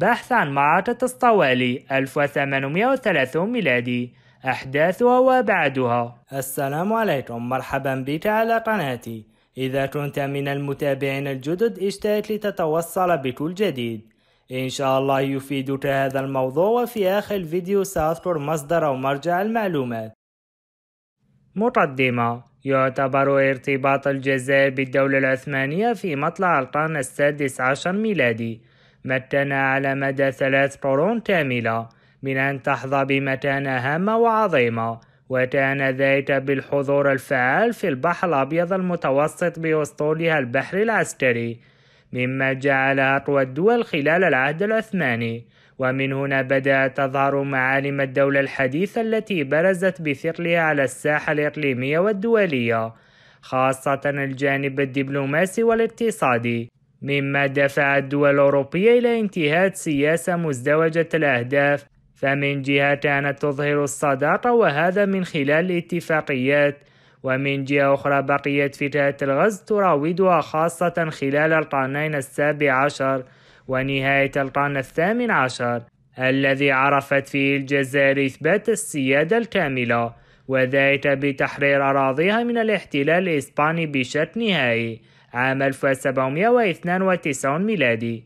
بحث عن مع تتستوالي 1830 ميلادي أحداثها وأبعادها السلام عليكم مرحبا بك على قناتي إذا كنت من المتابعين الجدد اشترك لتتوصل بكل جديد إن شاء الله يفيدك هذا الموضوع وفي آخر الفيديو سأذكر مصدر او مرجع المعلومات مقدمة يعتبر ارتباط الجزائر بالدولة العثمانية في مطلع القرن السادس عشر ميلادي متنا على مدى ثلاث قرون كاملة من أن تحظى بمتانة هامة وعظيمة وكان ذلك بالحضور الفعال في البحر الأبيض المتوسط بأسطولها البحر العسكري مما جعل أقوى الدول خلال العهد العثماني ومن هنا بدأت تظهر معالم الدولة الحديثة التي برزت بثقلها على الساحة الإقليمية والدولية خاصة الجانب الدبلوماسي والاقتصادي مما دفع الدول الأوروبية إلى انتهاد سياسة مزدوجة الأهداف فمن جهة كانت تظهر الصداقة وهذا من خلال الاتفاقيات ومن جهة أخرى بقيت فكرة الغزو تراودها خاصة خلال القرنين السابع عشر ونهاية القرن الثامن عشر الذي عرفت فيه الجزائر إثبات السيادة الكاملة وذلك بتحرير أراضيها من الاحتلال الإسباني بشكل نهائي عام 1792 ميلادي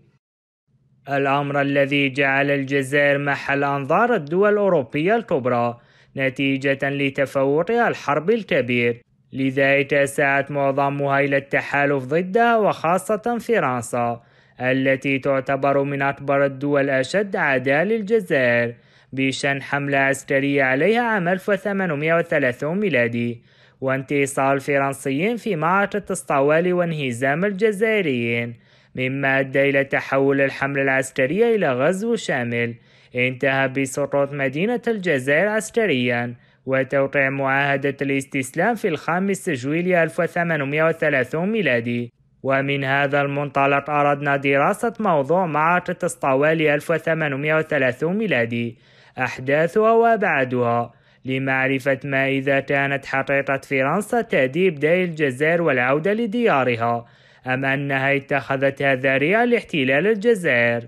الأمر الذي جعل الجزائر محل أنظار الدول الأوروبية الكبرى نتيجة لتفوقها الحرب الكبير لذا اتسعت معظمها إلى التحالف ضدها وخاصة فرنسا التي تعتبر من أكبر الدول أشد عداء للجزائر بشن حملة عسكرية عليها عام 1830 ميلادي وانتصار الفرنسيين في معركة الصوالي وانهزام الجزائريين مما أدى إلى تحول الحملة العسكرية إلى غزو شامل انتهى بسقوط مدينة الجزائر عسكريا وتوقيع معاهدة الاستسلام في الخامس جويلية 1830 ميلادي ومن هذا المنطلق أردنا دراسة موضوع معركة الصوالي 1830 ميلادي أحداثها وأبعادها لمعرفة ما إذا كانت حقيقة فرنسا تأديب داي الجزائر والعودة لديارها أم أنها اتخذت هذا ريال لاحتلال الجزائر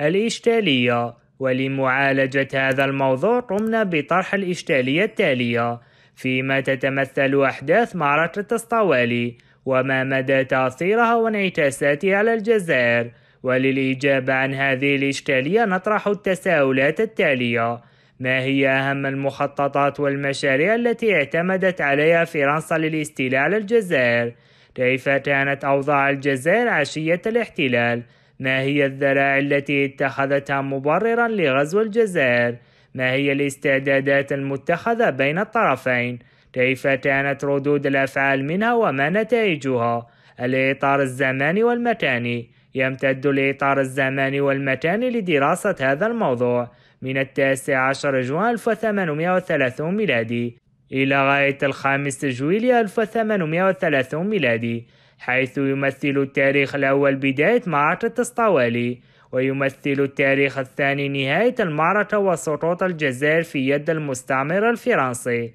الإشكالية ولمعالجة هذا الموضوع قمنا بطرح الإشكالية التالية فيما تتمثل أحداث معركة الصوالي وما مدى تأثيرها وانعكاساتها على الجزائر وللإجابة عن هذه الإشكالية نطرح التساؤلات التالية ما هي أهم المخططات والمشاريع التي اعتمدت عليها فرنسا للاستيلاء على الجزائر؟ كيف كانت أوضاع الجزائر عشية الاحتلال؟ ما هي الذرائع التي اتخذتها مبررا لغزو الجزائر؟ ما هي الاستعدادات المتخذة بين الطرفين؟ كيف كانت ردود الأفعال منها وما نتائجها؟ الإطار الزماني والمكاني يمتد الإطار الزماني والمكاني لدراسة هذا الموضوع من التاسع عشر جوان 1830 ميلادي إلى غاية الخامس جويلية 1830 ميلادي حيث يمثل التاريخ الأول بداية معركة السطوالي ويمثل التاريخ الثاني نهاية المعركة وسقوط الجزائر في يد المستعمر الفرنسي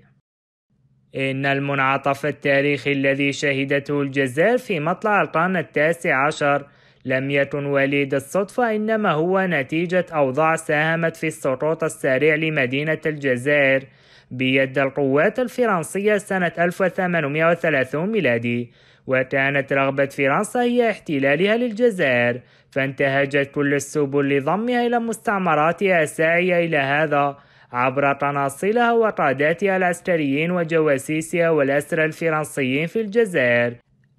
إن المنعطف التاريخي الذي شهدته الجزائر في مطلع القرن التاسع عشر لم يكن وليد الصدفة إنما هو نتيجة أوضاع ساهمت في السقوط السريع لمدينة الجزائر بيد القوات الفرنسية سنة 1830 ميلادي وكانت رغبة فرنسا هي احتلالها للجزائر فانتهجت كل السبل لضمها إلى مستعمراتها الساعية إلى هذا عبر قناصلها وقاداتها العسكريين وجواسيسها والأسرى الفرنسيين في الجزائر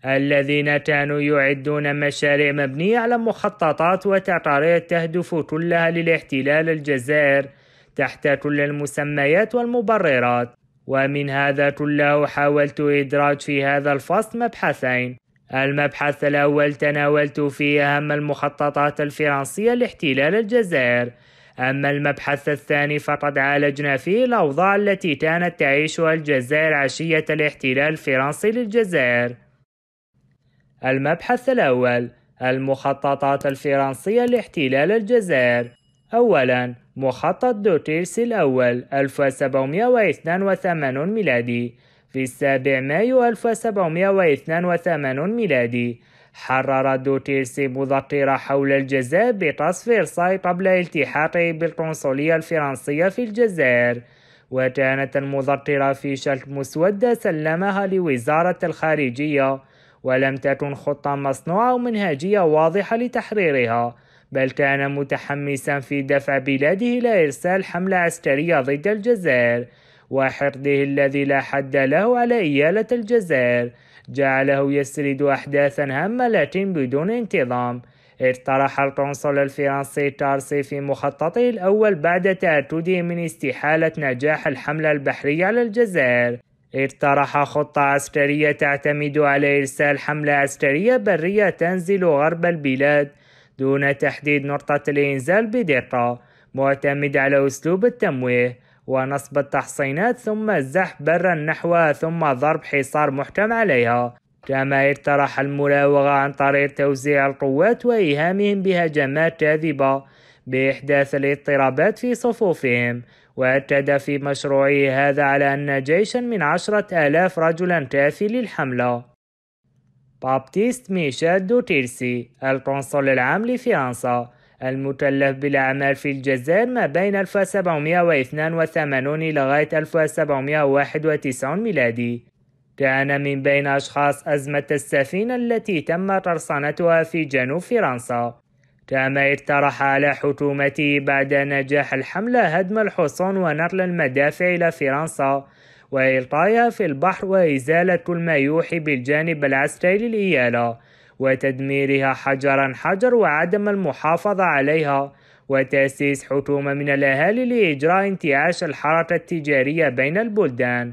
الذين كانوا يعدون مشاريع مبنية على مخططات وتقارير تهدف كلها للاحتلال الجزائر تحت كل المسميات والمبررات ومن هذا كله حاولت إدراج في هذا الفصل مبحثين المبحث الأول تناولت فيه أهم المخططات الفرنسية لاحتلال الجزائر أما المبحث الثاني فقد عالجنا فيه الأوضاع التي كانت تعيشها الجزائر عشية الاحتلال الفرنسي للجزائر المبحث الأول المخططات الفرنسية لاحتلال الجزائر أولا مخطط دوتيرسي الأول 1782 ميلادي في السابع مايو 1782 ميلادي حرر دوتيرسي مذكرة حول الجزائر بتصفير فرساي قبل التحاقه بالقنصلية الفرنسية في الجزائر وكانت المذكرة في شكل مسودة سلمها لوزارة الخارجية ولم تكن خطة مصنوعة ومنهجية واضحة لتحريرها بل كان متحمسا في دفع بلاده إلى إرسال حملة عسكرية ضد الجزائر وحقده الذي لا حد له على إيالة الجزائر جعله يسرد أحداثا هامة لكن بدون انتظام اقترح القنصل الفرنسي تارسي في مخططه الأول بعد تأكده من استحالة نجاح الحملة البحرية على الجزائر اقترح خطة عسكرية تعتمد على إرسال حملة عسكرية برية تنزل غرب البلاد دون تحديد نقطة الإنزال بدقة معتمد على أسلوب التمويه ونصب التحصينات ثم الزحف برا نحوها ثم ضرب حصار محكم عليها كما اقترح المراوغة عن طريق توزيع القوات وإيهامهم بهجمات كاذبة بإحداث الاضطرابات في صفوفهم واكد في مشروعه هذا على أن جيشا من عشرة آلاف رجلا تافي للحملة بابتيست ميشيل دو تيرسي القنصل العام لفرنسا المكلف بالأعمال في الجزائر ما بين 1782 لغاية 1791 ميلادي كان من بين أشخاص أزمة السفينة التي تم ترسانتها في جنوب فرنسا كما اقترح على حكومته بعد نجاح الحملة هدم الحصون ونقل المدافع إلى فرنسا وإلقائها في البحر وإزالة كل ما يوحي بالجانب العسكري للإيالة وتدميرها حجرا حجر وعدم المحافظة عليها وتأسيس حكومة من الأهالي لإجراء انتعاش الحركة التجارية بين البلدان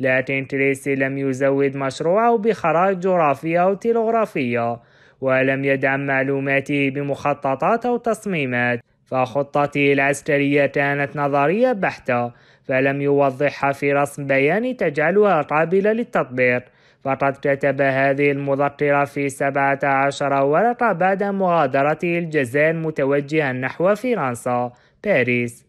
لكن تريسي لم يزود مشروعه بخرائط جغرافية أو تلغرافية ولم يدعم معلوماته بمخططات أو تصميمات فخطته العسكرية كانت نظرية بحتة فلم يوضحها في رسم بيان تجعلها قابلة للتطبيق فقد كتب هذه المذكرة في 17 ورقة بعد مغادرته الجزائر متوجها نحو فرنسا باريس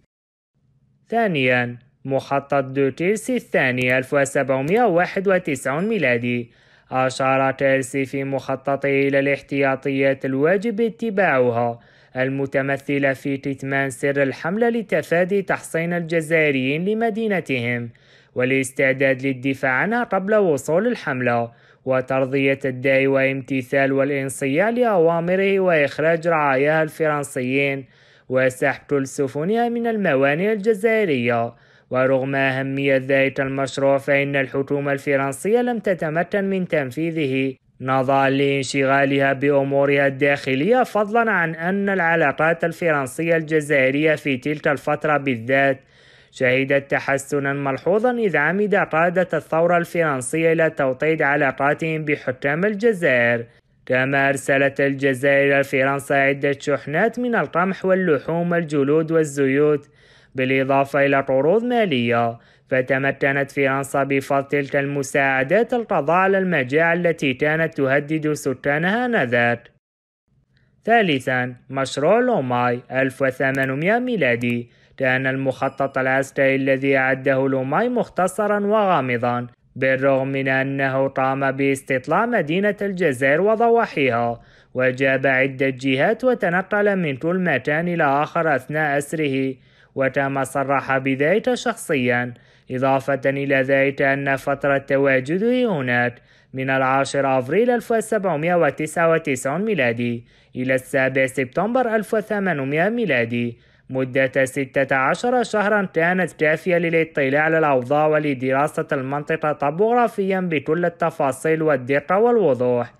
ثانيا مخطط دو تيرسي الثاني 1791 ميلادي أشار كيرسي في مخططه إلى الاحتياطيات الواجب اتباعها المتمثلة في كتمان سر الحملة لتفادي تحصين الجزائريين لمدينتهم والاستعداد للدفاع عنها قبل وصول الحملة وترضية الداء وامتثال والانصياع لأوامره وإخراج رعاياها الفرنسيين وسحب كل سفنها من الموانئ الجزائرية ورغم أهمية ذلك المشروع فإن الحكومة الفرنسية لم تتمكن من تنفيذه نظرا لانشغالها بأمورها الداخلية فضلا عن أن العلاقات الفرنسية الجزائرية في تلك الفترة بالذات شهدت تحسنا ملحوظا إذ عمد قادة الثورة الفرنسية إلى توطيد علاقاتهم بحكام الجزائر كما أرسلت الجزائر إلى فرنسا عدة شحنات من القمح واللحوم والجلود والزيوت بالإضافة إلى قروض مالية فتمكنت فرنسا بفضل تلك المساعدات القضاء على المجاعة التي كانت تهدد سكانها آنذاك ثالثا مشروع لوماي 1800 ميلادي كان المخطط العسكري الذي أعده لوماي مختصرا وغامضا بالرغم من أنه قام باستطلاع مدينة الجزائر وضواحيها وجاب عدة جهات وتنقل من كل مكان إلى آخر أثناء أسره وتم صرح بذلك شخصيا إضافة إلى ذلك أن فترة تواجده هناك من العاشر أفريل 1799 ميلادي إلى السابع سبتمبر 1800 ميلادي مدة 16 شهرا كانت كافية للاطلاع على الأوضاع ولدراسة المنطقة طبوغرافيا بكل التفاصيل والدقة والوضوح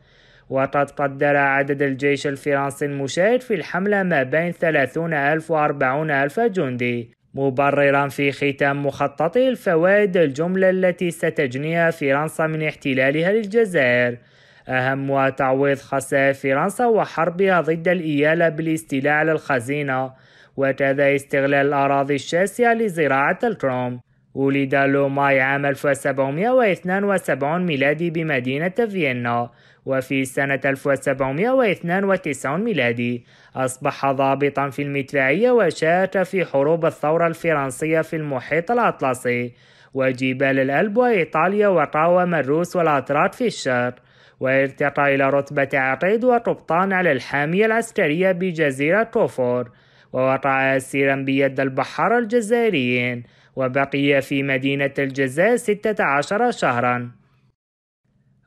وقد قدر عدد الجيش الفرنسي المشارك في الحملة ما بين 30 ألف و 40 ألف جندي مبررا في ختام مخططه الفوائد الجملة التي ستجنيها فرنسا من احتلالها للجزائر أهمها تعويض خسائر فرنسا وحربها ضد الإيالة بالاستيلاء على الخزينة وكذا استغلال الأراضي الشاسعة لزراعة الكروم ولد لوماي عام 1772 ميلادي بمدينة فيينا وفي سنة 1792 ميلادي أصبح ضابطا في المدفعية وشارك في حروب الثورة الفرنسية في المحيط الأطلسي وجبال الألب وإيطاليا وقاوم الروس والأتراك في الشرق وارتقى إلى رتبة عقيد وقبطان على الحامية العسكرية بجزيرة كوفور ووقع أسيرا بيد البحارة الجزائريين وبقي في مدينة الجزائر 16 شهرا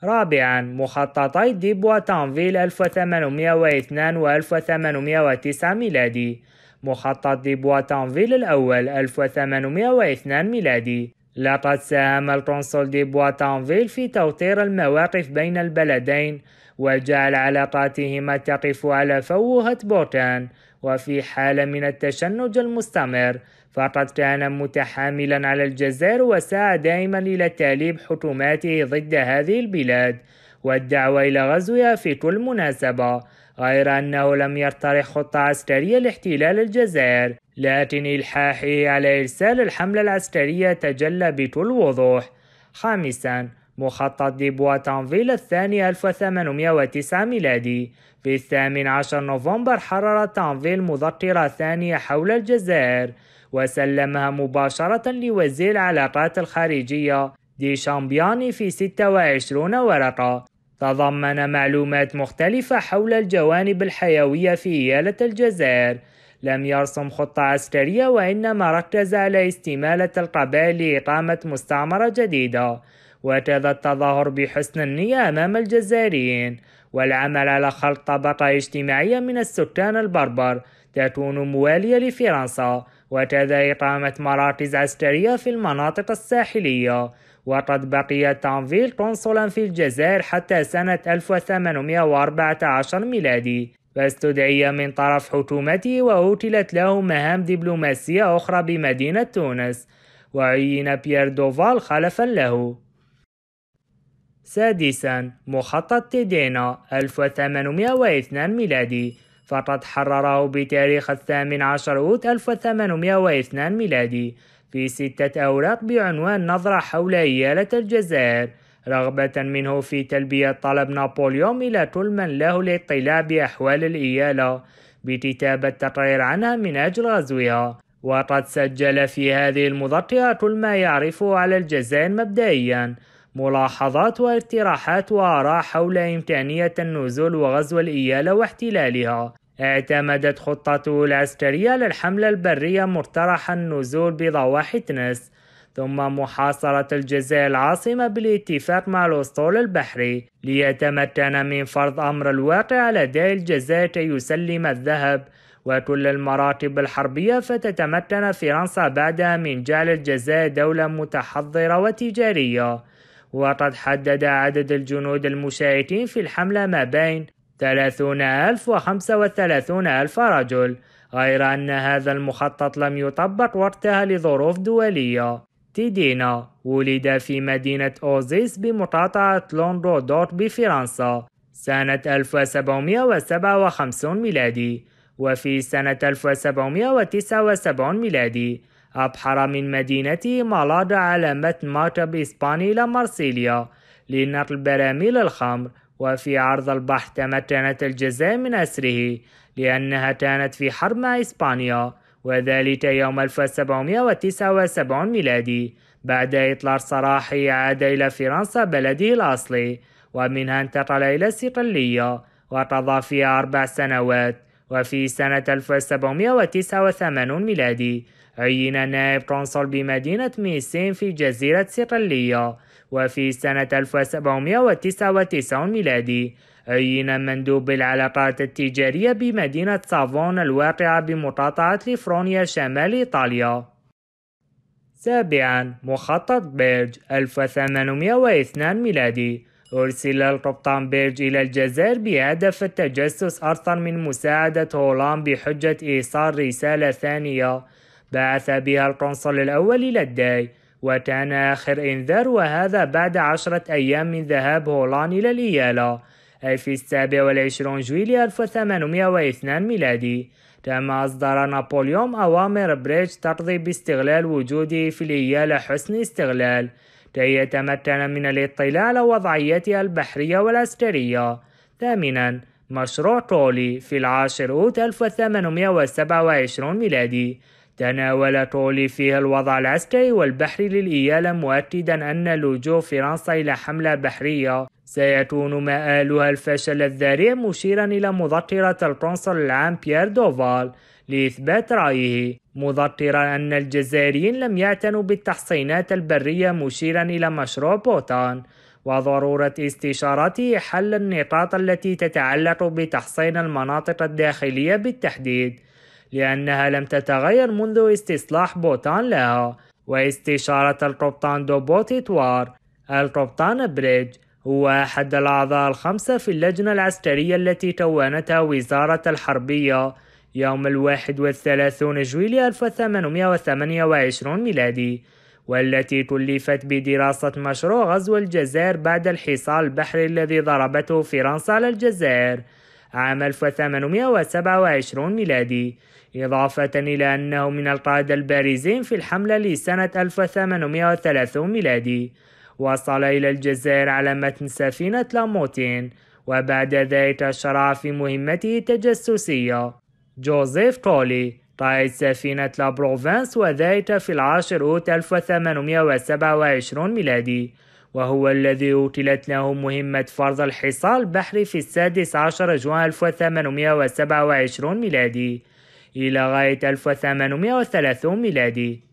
رابعا مخططي ديب وتانفيل 1802 و 1809 ميلادي مخطط ديب وتانفيل الأول 1802 ميلادي لقد ساهم القنصل دي بواتانفيل في توطير المواقف بين البلدين وجعل علاقاتهما تقف على فوهة بوتان وفي حالة من التشنج المستمر فقد كان متحاملا على الجزائر وسعى دائما إلى تاليب حكوماته ضد هذه البلاد والدعوة إلى غزوها في كل مناسبة غير أنه لم يقترح خطة عسكرية لاحتلال الجزائر لكن إلحاحه على إرسال الحملة العسكرية تجلى بكل وضوح خامسا مخطط ديبواتانفيل الثاني 1809 ميلادي في الثامن عشر نوفمبر حرر تانفيل مذكرة ثانية حول الجزائر وسلمها مباشرة لوزير العلاقات الخارجية دي شامبياني في 26 ورقة تضمن معلومات مختلفة حول الجوانب الحيوية في إيالة الجزائر لم يرسم خطة عسكرية وإنما ركز على استمالة القبائل لإقامة مستعمرة جديدة وكذا التظاهر بحسن النية أمام الجزائريين والعمل على خلق طبقة اجتماعية من السكان البربر تكون موالية لفرنسا وتدى إقامة مراكز عسكرية في المناطق الساحلية وقد بقي تانفيل قنصلا في الجزائر حتى سنة 1814 ميلادي فاستدعي من طرف حكومته وأوكلت له مهام دبلوماسية أخرى بمدينة تونس وعين بيير دوفال خلفا له سادسا مخطط تيدينا 1802 ميلادي فقد حرره بتاريخ الثامن عشر أوت 1802 ميلادي في ستة أوراق بعنوان نظرة حول إيالة الجزائر رغبة منه في تلبية طلب نابليون إلى كل من له الاطلاع بأحوال الإيالة بكتابة تقرير عنها من أجل غزوها وقد سجل في هذه المضطرة كل ما يعرفه على الجزائر مبدئيا ملاحظات واقتراحات وآراء حول إمكانية النزول وغزو الإيالة واحتلالها اعتمدت خطته العسكرية للحملة البرية مقترح النزول بضواحي تنس ثم محاصرة الجزائر العاصمة بالاتفاق مع الأسطول البحري ليتمكن من فرض أمر الواقع على لدى الجزائر كي يسلم الذهب وكل المراتب الحربية فتتمكن فرنسا بعدها من جعل الجزائر دولة متحضرة وتجارية وقد حدد عدد الجنود المشاركين في الحملة ما بين 30 ألف و 35 ألف رجل غير أن هذا المخطط لم يطبق وقتها لظروف دولية تيدينا ولد في مدينة أوزيس بمقاطعة لونرودوت بفرنسا سنة 1757 ميلادي وفي سنة 1779 ميلادي أبحر من مدينته مالادا على متن مكتب إسباني إلى مرسيليا لنقل براميل الخمر وفي عرض البحر تمكنت الجزائر من أسره لأنها كانت في حرب مع إسبانيا وذلك يوم 1779 ميلادي بعد إطلاق سراحه عاد إلى فرنسا بلده الأصلي ومنها انتقل إلى صقلية وقضى فيها أربع سنوات وفي سنة 1789 ميلادي عين نائب قنصل بمدينة ميسين في جزيرة صقلية وفي سنة 1799 ميلادي عين مندوب العلاقات التجارية بمدينة سافون الواقعة بمقاطعة ليفرونيا شمال إيطاليا سابعا مخطط بيرج 1802 ميلادي أرسل القبطان بيرج إلى الجزائر بهدف التجسس أكثر من مساعدة هولان بحجة إيصال رسالة ثانية بعث بها القنصل الأول إلى الداي وكان آخر إنذار وهذا بعد عشرة أيام من ذهاب هولان إلى الإيالة أي في السابع والعشرون جويلية 1802 ميلادي تم إصدار نابليون أوامر بريج تقضي باستغلال وجوده في الإيالة حسن استغلال كي يتمكن من الاطلاع على وضعيتها البحرية والعسكرية. ثامنا مشروع تولي في العاشر أوت 1827 ميلادي تناول تولي فيها الوضع العسكري والبحري للإيالة مؤكدا أن لجوء فرنسا إلى حملة بحرية سيكون مآلها الفشل الذريع مشيرا إلى مذكرة القنصل العام بيير دوفال لإثبات رأيه مذكرا أن الجزائريين لم يعتنوا بالتحصينات البرية مشيرا إلى مشروع بوتان وضرورة استشارته حل النقاط التي تتعلق بتحصين المناطق الداخلية بالتحديد لأنها لم تتغير منذ استصلاح بوتان لها واستشارة القبطان دوبوتي توار القبطان بريدج هو أحد الأعضاء الخمسة في اللجنة العسكرية التي كونتها وزارة الحربية يوم الواحد والثلاثون جويلية 1828 ميلادي والتي كلفت بدراسة مشروع غزو الجزائر بعد الحصار البحري الذي ضربته فرنسا على الجزائر عام 1827 ميلادي إضافة إلى أنه من القادة البارزين في الحملة لسنة 1830 ميلادي وصل إلى الجزائر على متن سفينة لاموتين وبعد ذلك شرع في مهمته التجسسية جوزيف كولي قائد سفينة لابروفانس وذلك في العاشر أوت 1827 ميلادي وهو الذي أوكلت له مهمة فرض الحصار البحري في السادس عشر جوان 1827 ميلادي إلى غاية 1830 ميلادي.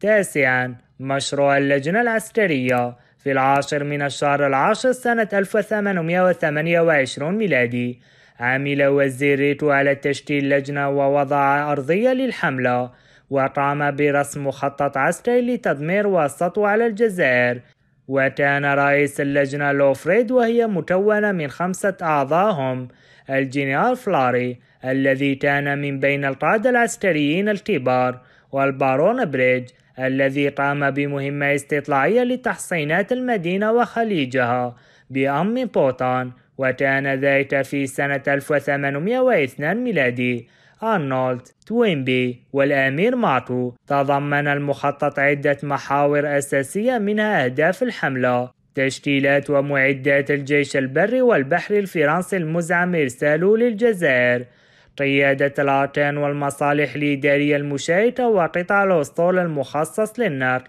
تاسعاً مشروع اللجنة العسكرية في العاشر من الشهر العاشر سنة 1828 ميلادي عمل وزير ريتو على تشكيل لجنة ووضع أرضية للحملة وقام برسم مخطط عسكري لتدمير والسطو على الجزائر وكان رئيس اللجنة لوفريد وهي مكونة من خمسة أعضاء هم الجنرال فلاري الذي كان من بين القادة العسكريين الكبار والبارون بريج الذي قام بمهمة استطلاعية لتحصينات المدينة وخليجها بأم بوطان وكان ذلك في سنة 1802 ميلادي أرنولد توينبي والأمير ماتو تضمن المخطط عدة محاور أساسية منها أهداف الحملة تشكيلات ومعدات الجيش البري والبحري الفرنسي المزعم إرساله للجزائر قيادة الأركان والمصالح الإدارية المشاركة وقطع الأسطول المخصص للنقل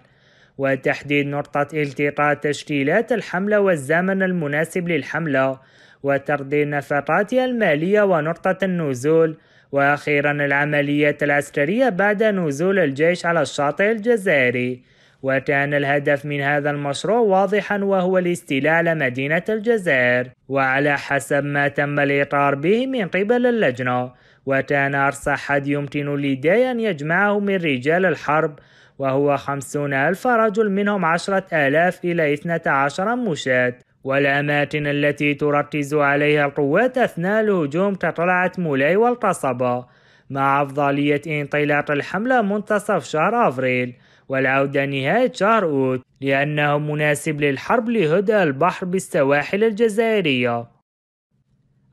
وتحديد نقطة التقاء تشكيلات الحملة والزمن المناسب للحملة وترضي نفقاتها المالية ونقطة النزول وأخيرا العمليات العسكرية بعد نزول الجيش على الشاطئ الجزائري وكان الهدف من هذا المشروع واضحا وهو الاستيلاء على مدينة الجزائر وعلى حسب ما تم الإقرار به من قبل اللجنة وكان أرصى حد يمكن لدي أن يجمعه من رجال الحرب وهو خمسون ألف رجل منهم عشرة آلاف إلى اثنة عشر مشاة والأماكن التي تركز عليها القوات أثناء الهجوم كطلعة مولاي والقصبة مع أفضلية انطلاق الحملة منتصف شهر أفريل والعودة نهاية شهر أوت لأنه مناسب للحرب لهدى البحر بالسواحل الجزائرية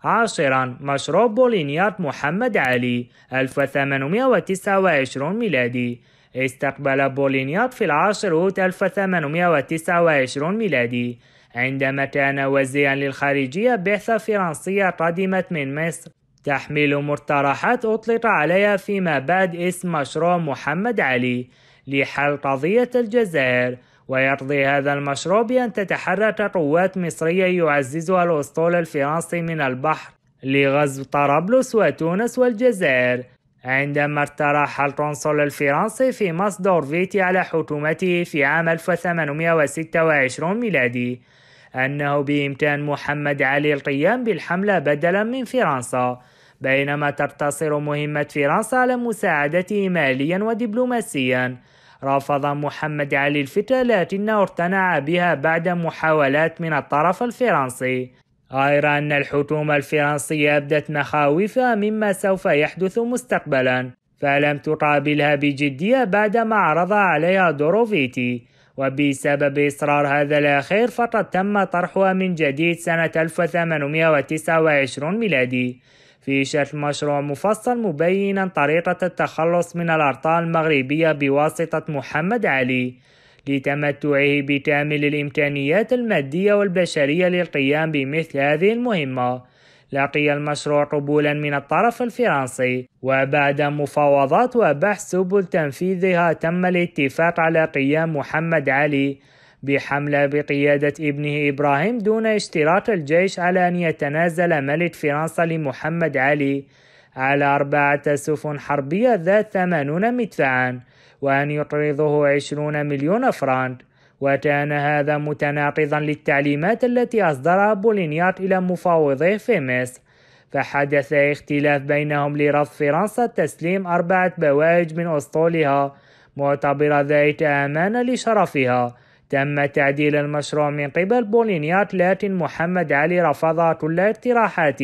عاشرا مشروع بولينيات محمد علي 1829 ميلادي استقبل بولينيات في العاشر أوت 1829 ميلادي عندما كان وزيرا للخارجية بعثة فرنسية قدمت من مصر تحمل مقترحات أطلق عليها فيما بعد اسم مشروع محمد علي لحل قضية الجزائر ويرضي هذا المشروع بأن تتحرك قوات مصرية يعززها الأسطول الفرنسي من البحر لغزو طرابلس وتونس والجزائر عندما اقترح القنصل الفرنسي في مصر دورفيتي على حكومته في عام 1826 ميلادي أنه بإمكان محمد علي القيام بالحملة بدلا من فرنسا بينما تقتصر مهمة فرنسا على مساعدته ماليا ودبلوماسيا رفض محمد علي الفكرة لكنه اقتنع بها بعد محاولات من الطرف الفرنسي غير أن الحكومة الفرنسية أبدت مخاوفها مما سوف يحدث مستقبلا فلم تقابلها بجدية بعدما عرض عليها دوروفيتي وبسبب إصرار هذا الأخير فقد تم طرحها من جديد سنة 1829 ميلادي في شرح مشروع مفصل مبينا طريقة التخلص من الأرطال المغربية بواسطة محمد علي لتمتعه بكامل الإمكانيات المادية والبشرية للقيام بمثل هذه المهمة لقي المشروع قبولا من الطرف الفرنسي وبعد مفاوضات وبحث سبل تنفيذها تم الاتفاق على قيام محمد علي بحملة بقيادة ابنه إبراهيم دون اشتراط الجيش على أن يتنازل ملك فرنسا لمحمد علي على أربعة سفن حربية ذات 80 مدفعا وأن يقرضه 20 مليون فرنك وكان هذا متناقضا للتعليمات التي أصدرها بولينيات إلى مفاوضيه في مصر فحدث اختلاف بينهم لرفض فرنسا تسليم أربعة بواج من أسطولها معتبرة ذلك أمانة لشرفها تم تعديل المشروع من قبل بولينيات لكن محمد علي رفض كل اقتراحات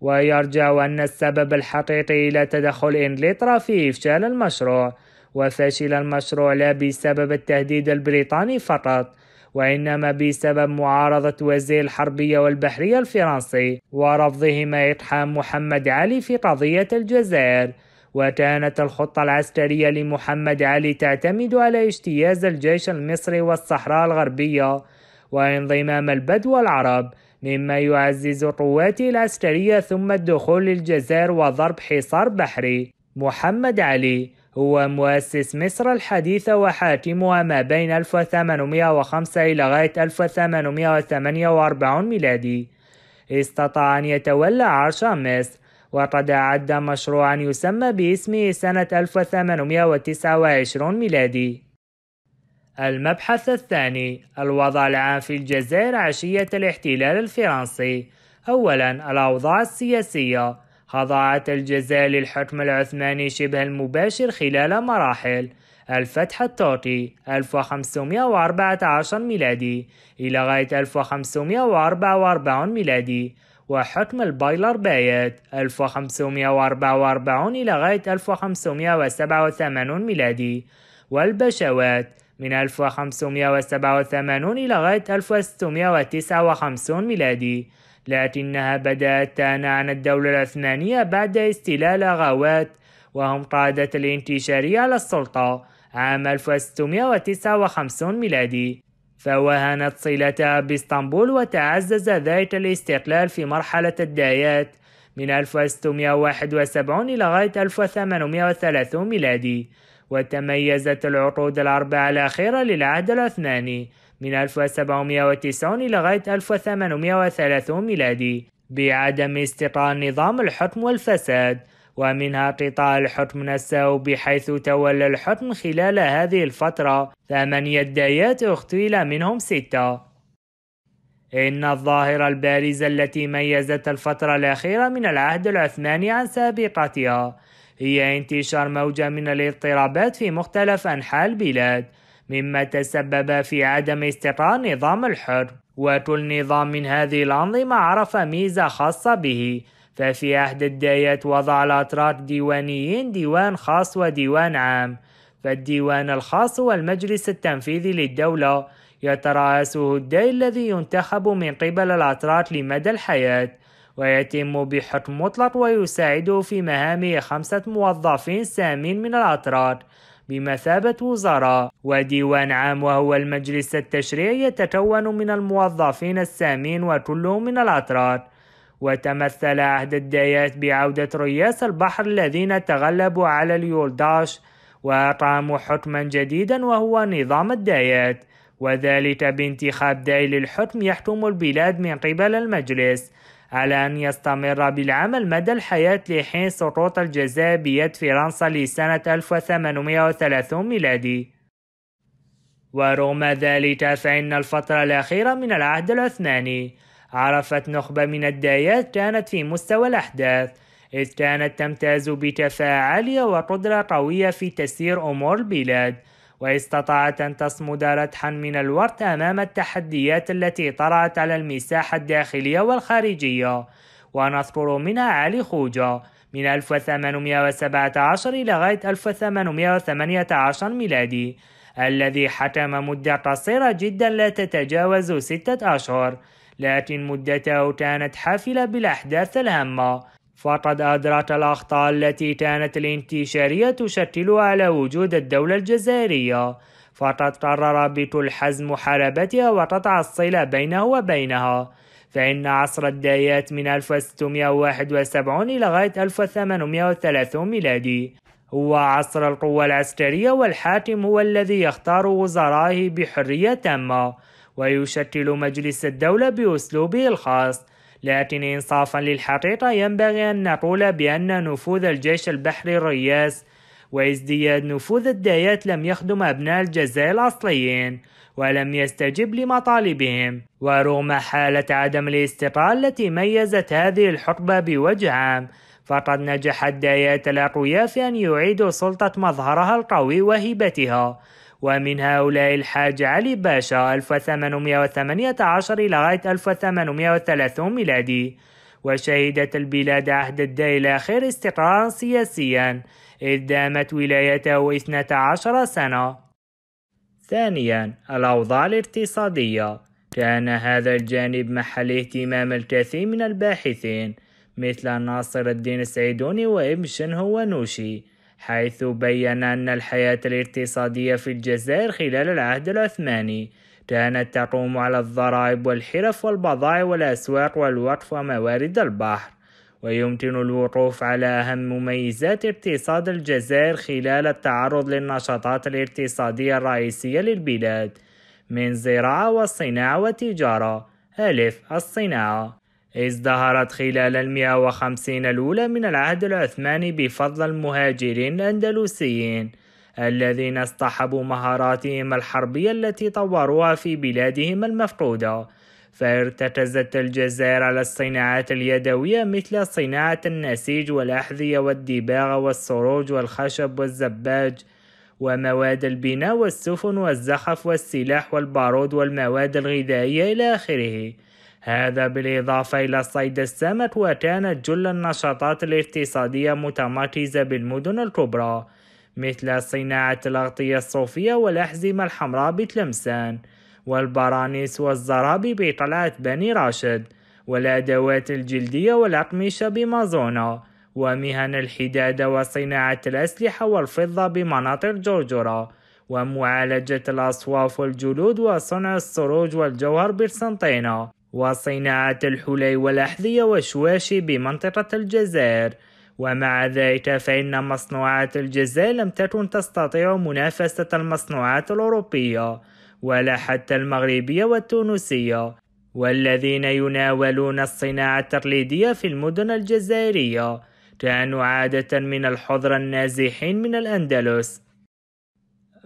ويرجع أن السبب الحقيقي إلى تدخل إنجلترا في إفشال المشروع وفشل المشروع لا بسبب التهديد البريطاني فقط وإنما بسبب معارضة وزير الحربية والبحرية الفرنسي ورفضهما إقحام محمد علي في قضية الجزائر وكانت الخطة العسكرية لمحمد علي تعتمد على اجتياز الجيش المصري والصحراء الغربية وانضمام البدو العرب مما يعزز قواته العسكرية ثم الدخول للجزائر وضرب حصار بحري محمد علي هو مؤسس مصر الحديثة وحاكمها ما بين 1805 إلى غاية 1848 ميلادي استطاع أن يتولى عرش مصر وقد أعد مشروعا يسمى باسمه سنة 1829 ميلادي المبحث الثاني الوضع العام في الجزائر عشية الاحتلال الفرنسي أولا الأوضاع السياسية خضعت الجزائر للحكم العثماني شبه المباشر خلال مراحل الفتح التركي 1514 ميلادي إلى غاية 1544 ميلادي وحكم البايلر بايت 1544 غاية 1587 ميلادي والبشوات من 1587 غاية 1659 ميلادي لكنها بدأت عن الدولة العثمانية بعد استلال غوات وهم قادة الانتشارية على السلطة عام 1659 ميلادي فوهنت صلتها باسطنبول وتعزز ذات الاستقلال في مرحلة الدايات من 1671 إلى غاية 1830 ميلادي وتميزت العقود الأربعة الأخيرة للعهد العثماني من 1790 إلى غاية 1830 ميلادي بعدم استقرار نظام الحكم والفساد ومنها قطاع الحكم نفسه بحيث تولى الحكم خلال هذه الفترة ثمانية دايات اغتيل منهم ستة إن الظاهرة البارزة التي ميزت الفترة الأخيرة من العهد العثماني عن سابقتها هي انتشار موجة من الاضطرابات في مختلف أنحاء البلاد مما تسبب في عدم استقرار نظام الحرب وكل نظام من هذه الأنظمة عرف ميزة خاصة به ففي عهد الدايات وضع الأتراك ديوانيين ديوان خاص وديوان عام فالديوان الخاص هو المجلس التنفيذي للدولة يترأسه الداي الذي ينتخب من قبل الأتراك لمدى الحياة ويتم بحكم مطلق ويساعده في مهامه خمسة موظفين سامين من الأتراك بمثابة وزراء وديوان عام وهو المجلس التشريعي يتكون من الموظفين السامين وكلهم من الأتراك وتمثل عهد الدايات بعودة رياس البحر الذين تغلبوا على اليولداش وأقاموا حكما جديدا وهو نظام الدايات وذلك بانتخاب داي للحكم يحكم البلاد من قبل المجلس على أن يستمر بالعمل مدى الحياة لحين سقوط الجزائر بيد فرنسا لسنة 1830 ميلادي ورغم ذلك فإن الفترة الأخيرة من العهد العثماني عرفت نخبة من الدايات كانت في مستوى الأحداث إذ كانت تمتاز بتفاعلية وقدرة قوية في تسيير أمور البلاد واستطاعت أن تصمد ردحا من الورد أمام التحديات التي طرأت على المساحة الداخلية والخارجية ونذكر منها علي خوجة من 1817 إلى غاية 1818 ميلادي الذي حكم مدة قصيرة جدا لا تتجاوز ستة أشهر لكن مدته كانت حافلة بالأحداث الهامة فقد أدرك الأخطاء التي كانت الانتشارية تشكلها على وجود الدولة الجزائرية فقد قرر بكل حزم محاربتها وقطع الصلة بينه وبينها فإن عصر الدايات من 1671 لغاية 1830 ميلادي هو عصر القوة العسكرية والحاكم هو الذي يختار وزرائه بحرية تامة ويشكل مجلس الدولة بأسلوبه الخاص لكن إنصافا للحقيقة ينبغي أن نقول بأن نفوذ الجيش البحري الرياس وازدياد نفوذ الدايات لم يخدم أبناء الجزائر الأصليين ولم يستجب لمطالبهم ورغم حالة عدم الاستقرار التي ميزت هذه الحقبة بوجه عام فقد نجح الدايات الأقوياء في أن يعيدوا سلطة مظهرها القوي وهيبتها ومن هؤلاء الحاج علي باشا 1818 لغاية 1830 ميلادي وشهدت البلاد عهد الأخير استقرارا سياسيا إذ دامت ولايته 12 سنة ثانيا الأوضاع الاقتصادية كان هذا الجانب محل اهتمام الكثير من الباحثين مثل ناصر الدين السعيدوني وابن شنهو ونوشي حيث بين أن الحياة الاقتصادية في الجزائر خلال العهد العثماني كانت تقوم على الضرائب والحرف والبضائع والأسواق والوقف وموارد البحر ويمكن الوقوف على أهم مميزات اقتصاد الجزائر خلال التعرض للنشاطات الاقتصادية الرئيسية للبلاد من زراعة وصناعة وتجارة ألف الصناعة ازدهرت خلال المئة وخمسين الأولى من العهد العثماني بفضل المهاجرين الأندلسيين الذين اصطحبوا مهاراتهم الحربية التي طوروها في بلادهم المفقودة فارتكزت الجزائر على الصناعات اليدوية مثل صناعة النسيج والأحذية والدباغة والسروج والخشب والزباج ومواد البناء والسفن والزخف والسلاح والبارود والمواد الغذائية إلى آخره هذا بالإضافة إلى صيد السمك وكانت جل النشاطات الاقتصادية متمركزة بالمدن الكبرى مثل صناعة الأغطية الصوفية والأحزمة الحمراء بتلمسان والبرانيس والزرابي بقلعة بني راشد والأدوات الجلدية والأقمشة بمازونا ومهن الحدادة وصناعة الأسلحة والفضة بمناطق جرجرة ومعالجة الأصواف والجلود وصنع السروج والجوهر بقسنطينة وصناعة الحلي والأحذية والشواشي بمنطقة الجزائر ومع ذلك فإن مصنوعات الجزائر لم تكن تستطيع منافسة المصنوعات الأوروبية ولا حتى المغربية والتونسية والذين يناولون الصناعة التقليدية في المدن الجزائرية كانوا عادة من الحضر النازحين من الأندلس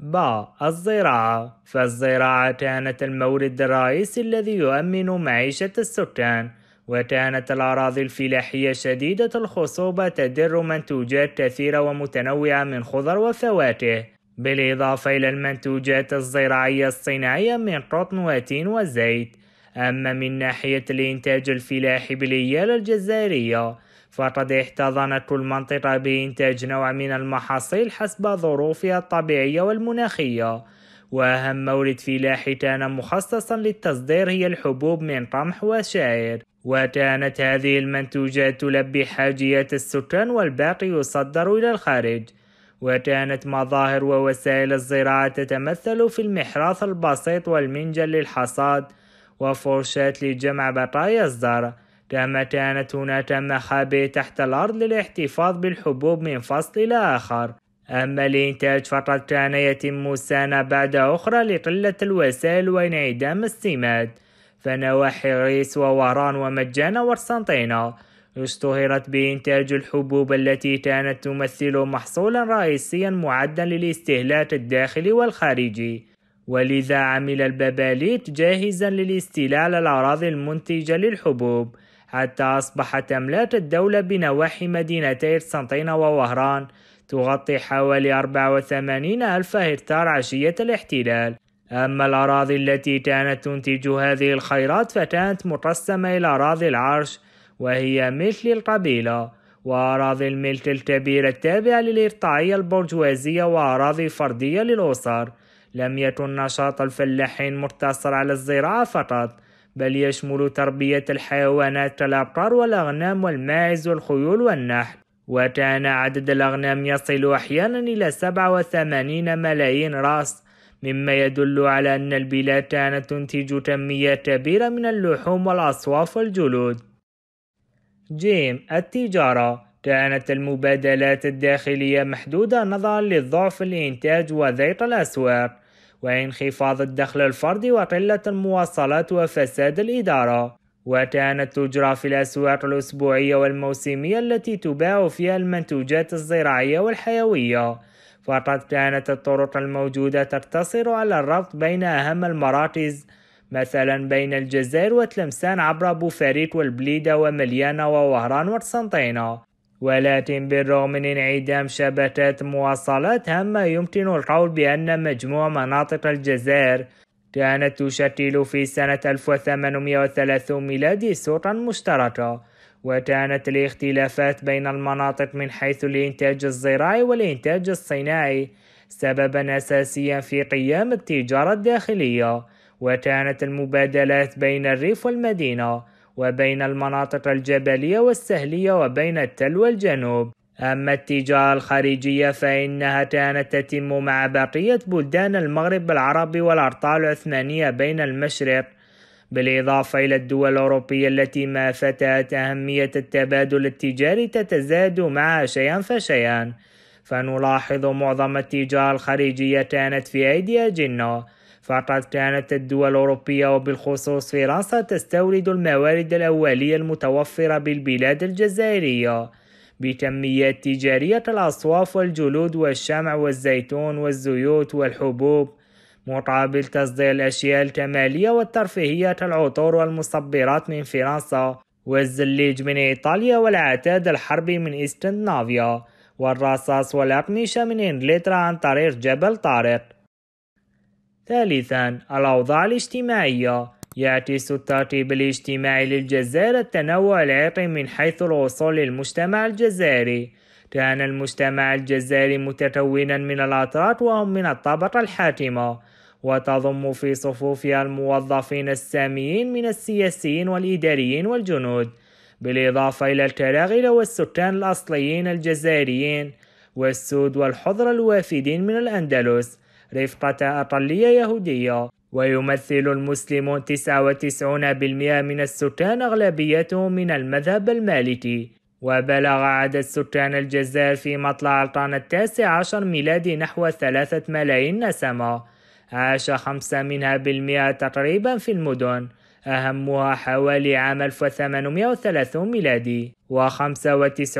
مع الزراعة فالزراعة كانت المورد الرئيسي الذي يؤمن معيشة السكان وكانت الأراضي الفلاحية شديدة الخصوبة تدر منتوجات كثيرة ومتنوعة من خضر وفواكه بالإضافة إلى المنتوجات الزراعية الصناعية من قطن وتين وزيت أما من ناحية الإنتاج الفلاحي بالإيالة الجزائرية فقد احتضنت المنطقة بإنتاج نوع من المحاصيل حسب ظروفها الطبيعية والمناخية وأهم مورد فلاحي كان مخصصا للتصدير هي الحبوب من قمح وشعير وكانت هذه المنتوجات تلبي حاجيات السكان والباقي يصدر إلى الخارج وكانت مظاهر ووسائل الزراعة تتمثل في المحراث البسيط والمنجل للحصاد وفرشاة لجمع بقايا الزرع كما كانت هناك مخابئ تحت الأرض للاحتفاظ بالحبوب من فصل إلى آخر أما الإنتاج فقد كان يتم سنة بعد أخرى لقلة الوسائل وانعدام السمات فنواحي غريس ووران ومجانة وقسنطينة اشتهرت بإنتاج الحبوب التي كانت تمثل محصولا رئيسيا معدا للاستهلاك الداخلي والخارجي ولذا عمل البباليت جاهزا للاستيلاء على الأراضي المنتجة للحبوب حتى أصبحت أملاك الدولة بنواحي مدينتي قسنطينة ووهران تغطي حوالي 84 ألف هكتار عشية الاحتلال أما الأراضي التي كانت تنتج هذه الخيرات فكانت مقسمة إلى أراضي العرش وهي مثل القبيلة وأراضي الملك الكبيرة التابعة للإرطاعية البرجوازية وأراضي فردية للأسر لم يكن نشاط الفلاحين مقتصر على الزراعة فقط بل يشمل تربية الحيوانات كالأبقار والأغنام والماعز والخيول والنحل وكان عدد الأغنام يصل أحيانا إلى 87 ملايين رأس مما يدل على أن البلاد كانت تنتج كمية كبيرة من اللحوم والأصواف والجلود جيم التجارة كانت المبادلات الداخلية محدودة نظرا للضعف الإنتاج وضيق الأسواق وانخفاض الدخل الفردي وقلة المواصلات وفساد الإدارة وكانت تجرى في الأسواق الأسبوعية والموسمية التي تباع فيها المنتوجات الزراعية والحيوية فقد كانت الطرق الموجودة تقتصر على الربط بين أهم المراكز مثلا بين الجزائر وتلمسان عبر بوفاريت والبليدة ومليانة ووهران وقسنطينة ولكن بالرغم من انعدام شبكات المواصلات هم يمكن القول بأن مجموع مناطق الجزائر كانت تشكل في سنة 1830 ميلادي سوقا مشتركة وكانت الاختلافات بين المناطق من حيث الإنتاج الزراعي والإنتاج الصناعي سببا أساسيا في قيام التجارة الداخلية وكانت المبادلات بين الريف والمدينة وبين المناطق الجبلية والسهلية وبين التل والجنوب أما التجارة الخارجية فإنها كانت تتم مع بقية بلدان المغرب العربي والأرطال العثمانية بين المشرق بالإضافة إلى الدول الأوروبية التي ما فتأت أهمية التبادل التجاري تتزايد معها شيئا فشيئا فنلاحظ معظم التجارة الخارجية كانت في أيدي أجنة فقد كانت الدول الأوروبية وبالخصوص فرنسا تستورد الموارد الأولية المتوفرة بالبلاد الجزائرية بكميات تجارية الأصواف والجلود والشمع والزيتون والزيوت والحبوب مقابل تصدير الأشياء الكمالية والترفيهية العطور والمصبرات من فرنسا والزليج من إيطاليا والعتاد الحربي من إسكندنافيا والرصاص والأقمشة من إنجلترا عن طريق جبل طارق ثالثا الأوضاع الاجتماعية يعكس الترتيب الاجتماعي للجزائر التنوع العرقي من حيث الوصول للمجتمع الجزائري كان المجتمع الجزائري متكونا من الأتراك وهم من الطبقة الحاكمة وتضم في صفوفها الموظفين الساميين من السياسيين والإداريين والجنود بالإضافة إلى الكراغلة والسكان الأصليين الجزائريين والسود والحضر الوافدين من الأندلس رفقة أقلية يهودية ويمثل المسلمون 99% من السكان أغلبيتهم من المذهب المالكي وبلغ عدد سكان الجزائر في مطلع القرن التاسع عشر ميلادي نحو ثلاثة ملايين نسمة عاش خمسة منها بالمئة تقريبا في المدن أهمها حوالي عام 1830 ميلادي و95%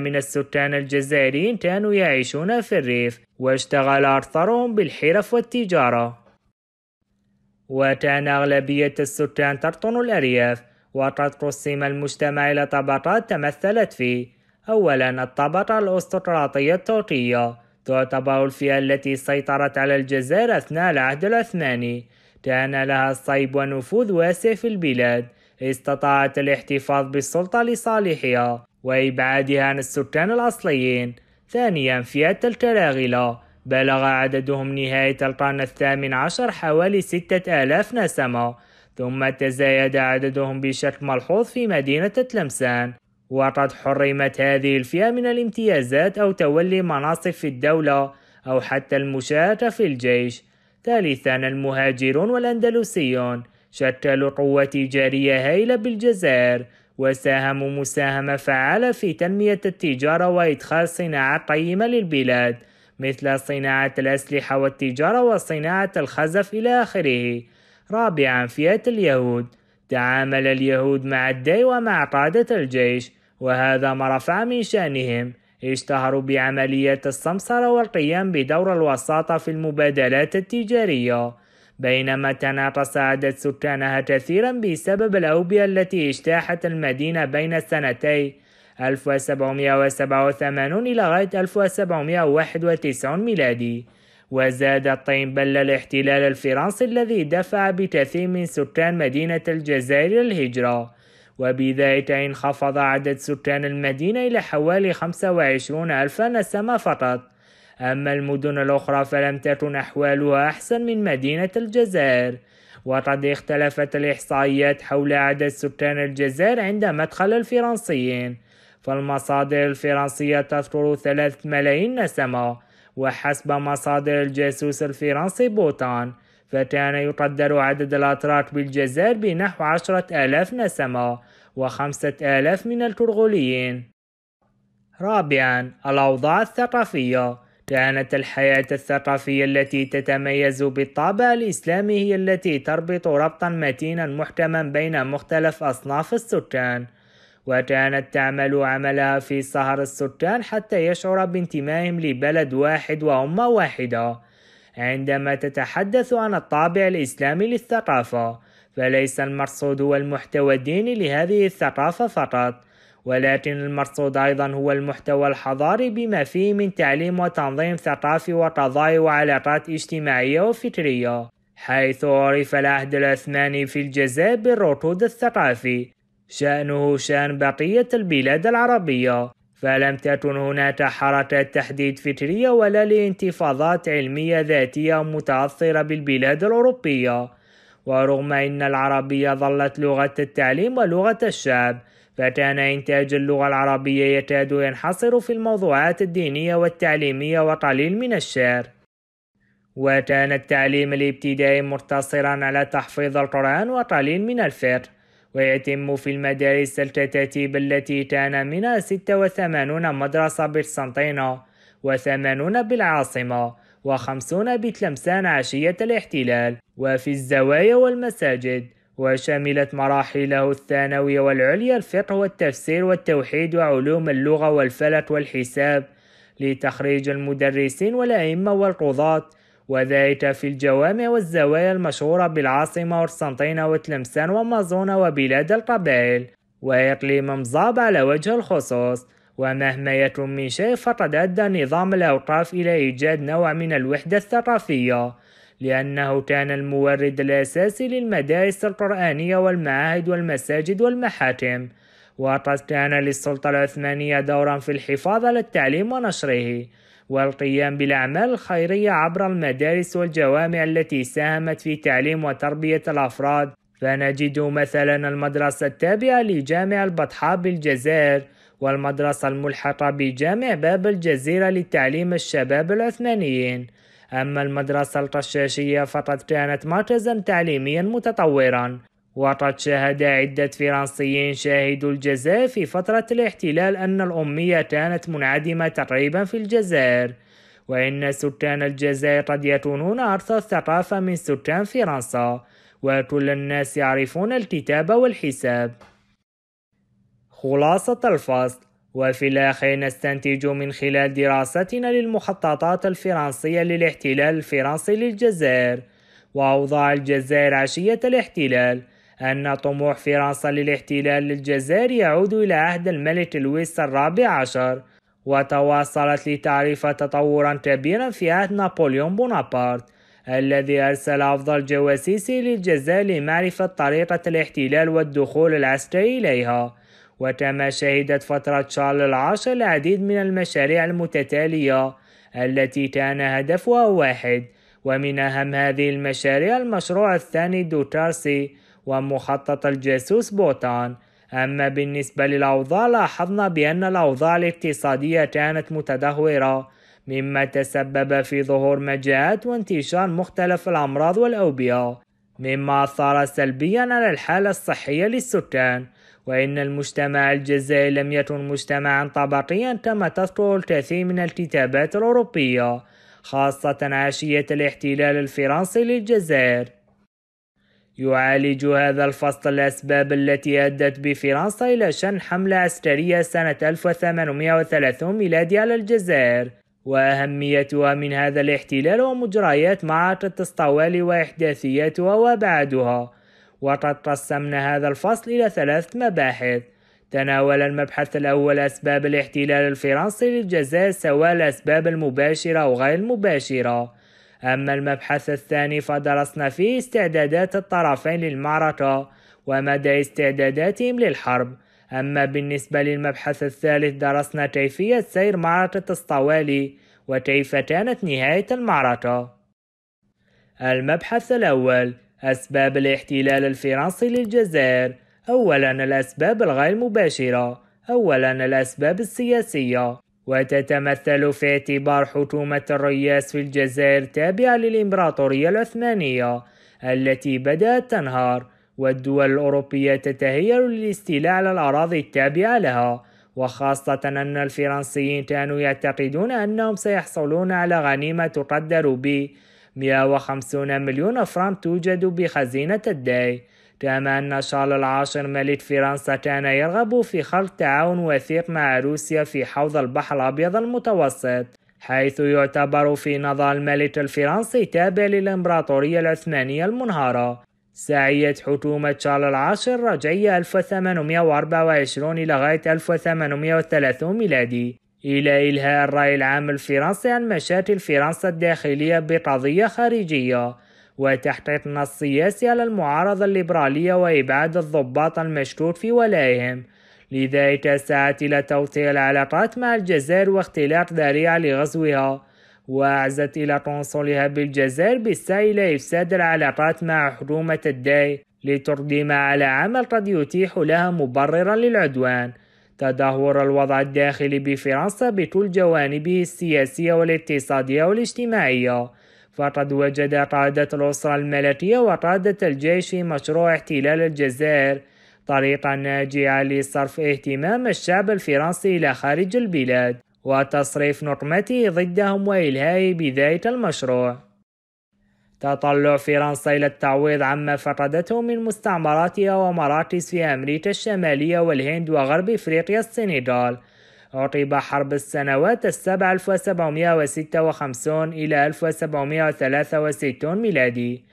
من السكان الجزائريين كانوا يعيشون في الريف واشتغل أكثرهم بالحرف والتجارة وكان أغلبية السكان تقطن الأرياف وقد قسم المجتمع إلى طبقات تمثلت فيه أولا الطبقة الأرستقراطية التركية تعتبر الفئة التي سيطرت على الجزائر أثناء العهد العثماني كان لها الصيب ونفوذ واسع في البلاد استطاعت الاحتفاظ بالسلطة لصالحها وإبعادها عن السكان الأصليين ثانيا فئة الكراغلة بلغ عددهم نهاية القرن الثامن عشر حوالي ستة آلاف نسمة ثم تزايد عددهم بشكل ملحوظ في مدينة تلمسان وقد حرمت هذه الفئة من الامتيازات أو تولي مناصب في الدولة أو حتى المشاركة في الجيش ثالثا المهاجرون والأندلسيون شكلوا قوة تجارية هائلة بالجزائر وساهموا مساهمة فعالة في تنمية التجارة وإدخال صناعة قيمة للبلاد مثل صناعة الأسلحة والتجارة وصناعة الخزف إلى آخره. رابعا فئة اليهود تعامل اليهود مع الدي ومع قادة الجيش وهذا ما رفع من شأنهم اشتهروا بعملية السمسرة والقيام بدور الوساطة في المبادلات التجارية بينما تناقص عدد سكانها كثيرا بسبب الأوبئة التي اجتاحت المدينة بين السنتين 1787 إلى غاية 1791 ميلادي وزاد الطين بل الاحتلال الفرنسي الذي دفع بكثير من سكان مدينة الجزائر للهجرة وبذلك انخفض عدد سكان المدينة إلى حوالي 25 ألف نسمة فقط أما المدن الأخرى فلم تكن أحوالها أحسن من مدينة الجزائر وقد اختلفت الإحصائيات حول عدد سكان الجزائر عند مدخل الفرنسيين فالمصادر الفرنسية تذكر ثلاثة ملايين نسمة وحسب مصادر الجاسوس الفرنسي بوتان فكان يقدر عدد الأتراك بالجزائر بنحو عشرة آلاف نسمة وخمسة آلاف من الكرغوليين رابعا الأوضاع الثقافية كانت الحياة الثقافية التي تتميز بالطابع الإسلامي هي التي تربط ربطا متينا محكما بين مختلف أصناف السكان وكانت تعمل عملها في سهر السكان حتى يشعر بانتمائهم لبلد واحد وأمة واحدة عندما تتحدث عن الطابع الإسلامي للثقافة فليس المرصود هو المحتوى الديني لهذه الثقافة فقط ولكن المرصود أيضا هو المحتوى الحضاري بما فيه من تعليم وتنظيم ثقافي وقضايا وعلاقات اجتماعية وفكرية حيث عرف العهد العثماني في الجزائر بالركود الثقافي شأنه شأن بقية البلاد العربية فلم تكن هناك حركة تحديد فكرية ولا لانتفاضات علمية ذاتية متأثرة بالبلاد الأوروبية ورغم أن العربية ظلت لغة التعليم ولغة الشعب فكان إنتاج اللغة العربية يكاد ينحصر في الموضوعات الدينية والتعليمية وقليل من الشعر وكان التعليم الابتدائي مقتصرا على تحفيظ القرآن وقليل من الفقه ويتم في المدارس التتاتيب التي كان منها 86 مدرسة بالسنطينة و80 بالعاصمة و50 بتلمسان عشية الاحتلال وفي الزوايا والمساجد وشملت مراحله الثانوية والعليا الفقه والتفسير والتوحيد وعلوم اللغة والفلك والحساب لتخريج المدرسين والأئمة والقضاة وذلك في الجوامع والزوايا المشهورة بالعاصمة وقسنطينة وتلمسان ومازونة وبلاد القبائل وإقليم مزاب على وجه الخصوص ومهما يكن من شيء فقد أدى نظام الأوقاف إلى إيجاد نوع من الوحدة الثقافية لأنه كان المورد الأساسي للمدارس القرآنية والمعاهد والمساجد والمحاكم وقد كان للسلطة العثمانية دورا في الحفاظ على التعليم ونشره والقيام بالأعمال الخيرية عبر المدارس والجوامع التي ساهمت في تعليم وتربية الأفراد فنجد مثلا المدرسة التابعة لجامع البطحاء بالجزائر والمدرسة الملحقة بجامع باب الجزيرة لتعليم الشباب العثمانيين أما المدرسة القشاشية فقد كانت مركزا تعليميا متطورا وقد شاهد عدة فرنسيين شاهدوا الجزائر في فترة الاحتلال أن الأمية كانت منعدمة تقريبا في الجزائر وإن سكان الجزائر قد يكونون أكثر ثقافة من سكان فرنسا وكل الناس يعرفون الكتاب والحساب خلاصة الفصل وفي الأخير نستنتج من خلال دراستنا للمخططات الفرنسية للاحتلال الفرنسي للجزائر وأوضاع الجزائر عشية الاحتلال أن طموح فرنسا للاحتلال للجزائر يعود إلى عهد الملك لويس الرابع عشر وتواصلت لتعريف تطورا كبيرا في عهد نابليون بونابرت الذي أرسل أفضل جواسيسه للجزائر لمعرفة طريقة الاحتلال والدخول العسكري إليها وكما شهدت فترة شارل العاشر العديد من المشاريع المتتالية التي كان هدفها واحد ومن أهم هذه المشاريع المشروع الثاني دوتارسي ومخطط الجاسوس بوتان أما بالنسبة للأوضاع لاحظنا بأن الأوضاع الاقتصادية كانت متدهورة مما تسبب في ظهور مجاعات وانتشار مختلف الأمراض والأوبئة مما أثر سلبيا على الحالة الصحية للسكان وإن المجتمع الجزائري لم يكن مجتمعا طبقيا كما تذكر الكثير من الكتابات الأوروبية خاصة عشية الاحتلال الفرنسي للجزائر يعالج هذا الفصل الأسباب التي أدت بفرنسا إلى شن حملة عسكرية سنة 1830 ميلادي على الجزائر وأهميتها من هذا الاحتلال ومجريات معركة الطوالي وإحداثياتها وأبعادها وقد قسمنا هذا الفصل إلى ثلاث مباحث تناول المبحث الأول أسباب الاحتلال الفرنسي للجزائر سواء الأسباب المباشرة أو غير المباشرة أما المبحث الثاني فدرسنا فيه استعدادات الطرفين للمعركة ومدى استعداداتهم للحرب أما بالنسبة للمبحث الثالث درسنا كيفية سير معركة الصوالي وكيف كانت نهاية المعركة المبحث الأول أسباب الاحتلال الفرنسي للجزائر أولا الأسباب الغير مباشرة أولا الأسباب السياسية وتتمثل في اعتبار حكومة الرياس في الجزائر تابعة للإمبراطورية العثمانية التي بدأت تنهار والدول الأوروبية تتهيأ للاستيلاء على الأراضي التابعة لها وخاصة أن الفرنسيين كانوا يعتقدون أنهم سيحصلون على غنيمة تقدر ب 150 مليون فرنك توجد بخزينة الداي كما أن شارل العاشر ملك فرنسا كان يرغب في خلق تعاون وثيق مع روسيا في حوض البحر الأبيض المتوسط حيث يعتبر في نظر الملك الفرنسي تابع للإمبراطورية العثمانية المنهارة سعيت حكومة شارل العاشر رجعية 1824 لغاية 1830 ميلادي إلى إلهاء الرأي العام الفرنسي عن مشاكل فرنسا الداخلية بقضية خارجية نص السياسي على المعارضة الليبرالية وإبعاد الضباط المشكوك في ولائهم لذلك سعت إلى توطيد العلاقات مع الجزائر واختلاق ذريعة لغزوها وأعزت إلى قنصلها بالجزائر بالسعي إلى إفساد العلاقات مع حكومة الداي لتقدم على عمل قد يتيح لها مبررا للعدوان تدهور الوضع الداخلي بفرنسا بكل جوانبه السياسية والاقتصادية والاجتماعية فقد وجد قادة الأسرة الملكية وقادة الجيش في مشروع احتلال الجزائر طريقة ناجعة لصرف اهتمام الشعب الفرنسي إلى خارج البلاد وتصريف نقمته ضدهم وإلهائه بذلك المشروع تطلع فرنسا إلى التعويض عما فقدته من مستعمراتها ومراكز في أمريكا الشمالية والهند وغرب إفريقيا السنغال عُقب حرب السنوات السبع 1756 إلى 1763 ميلادي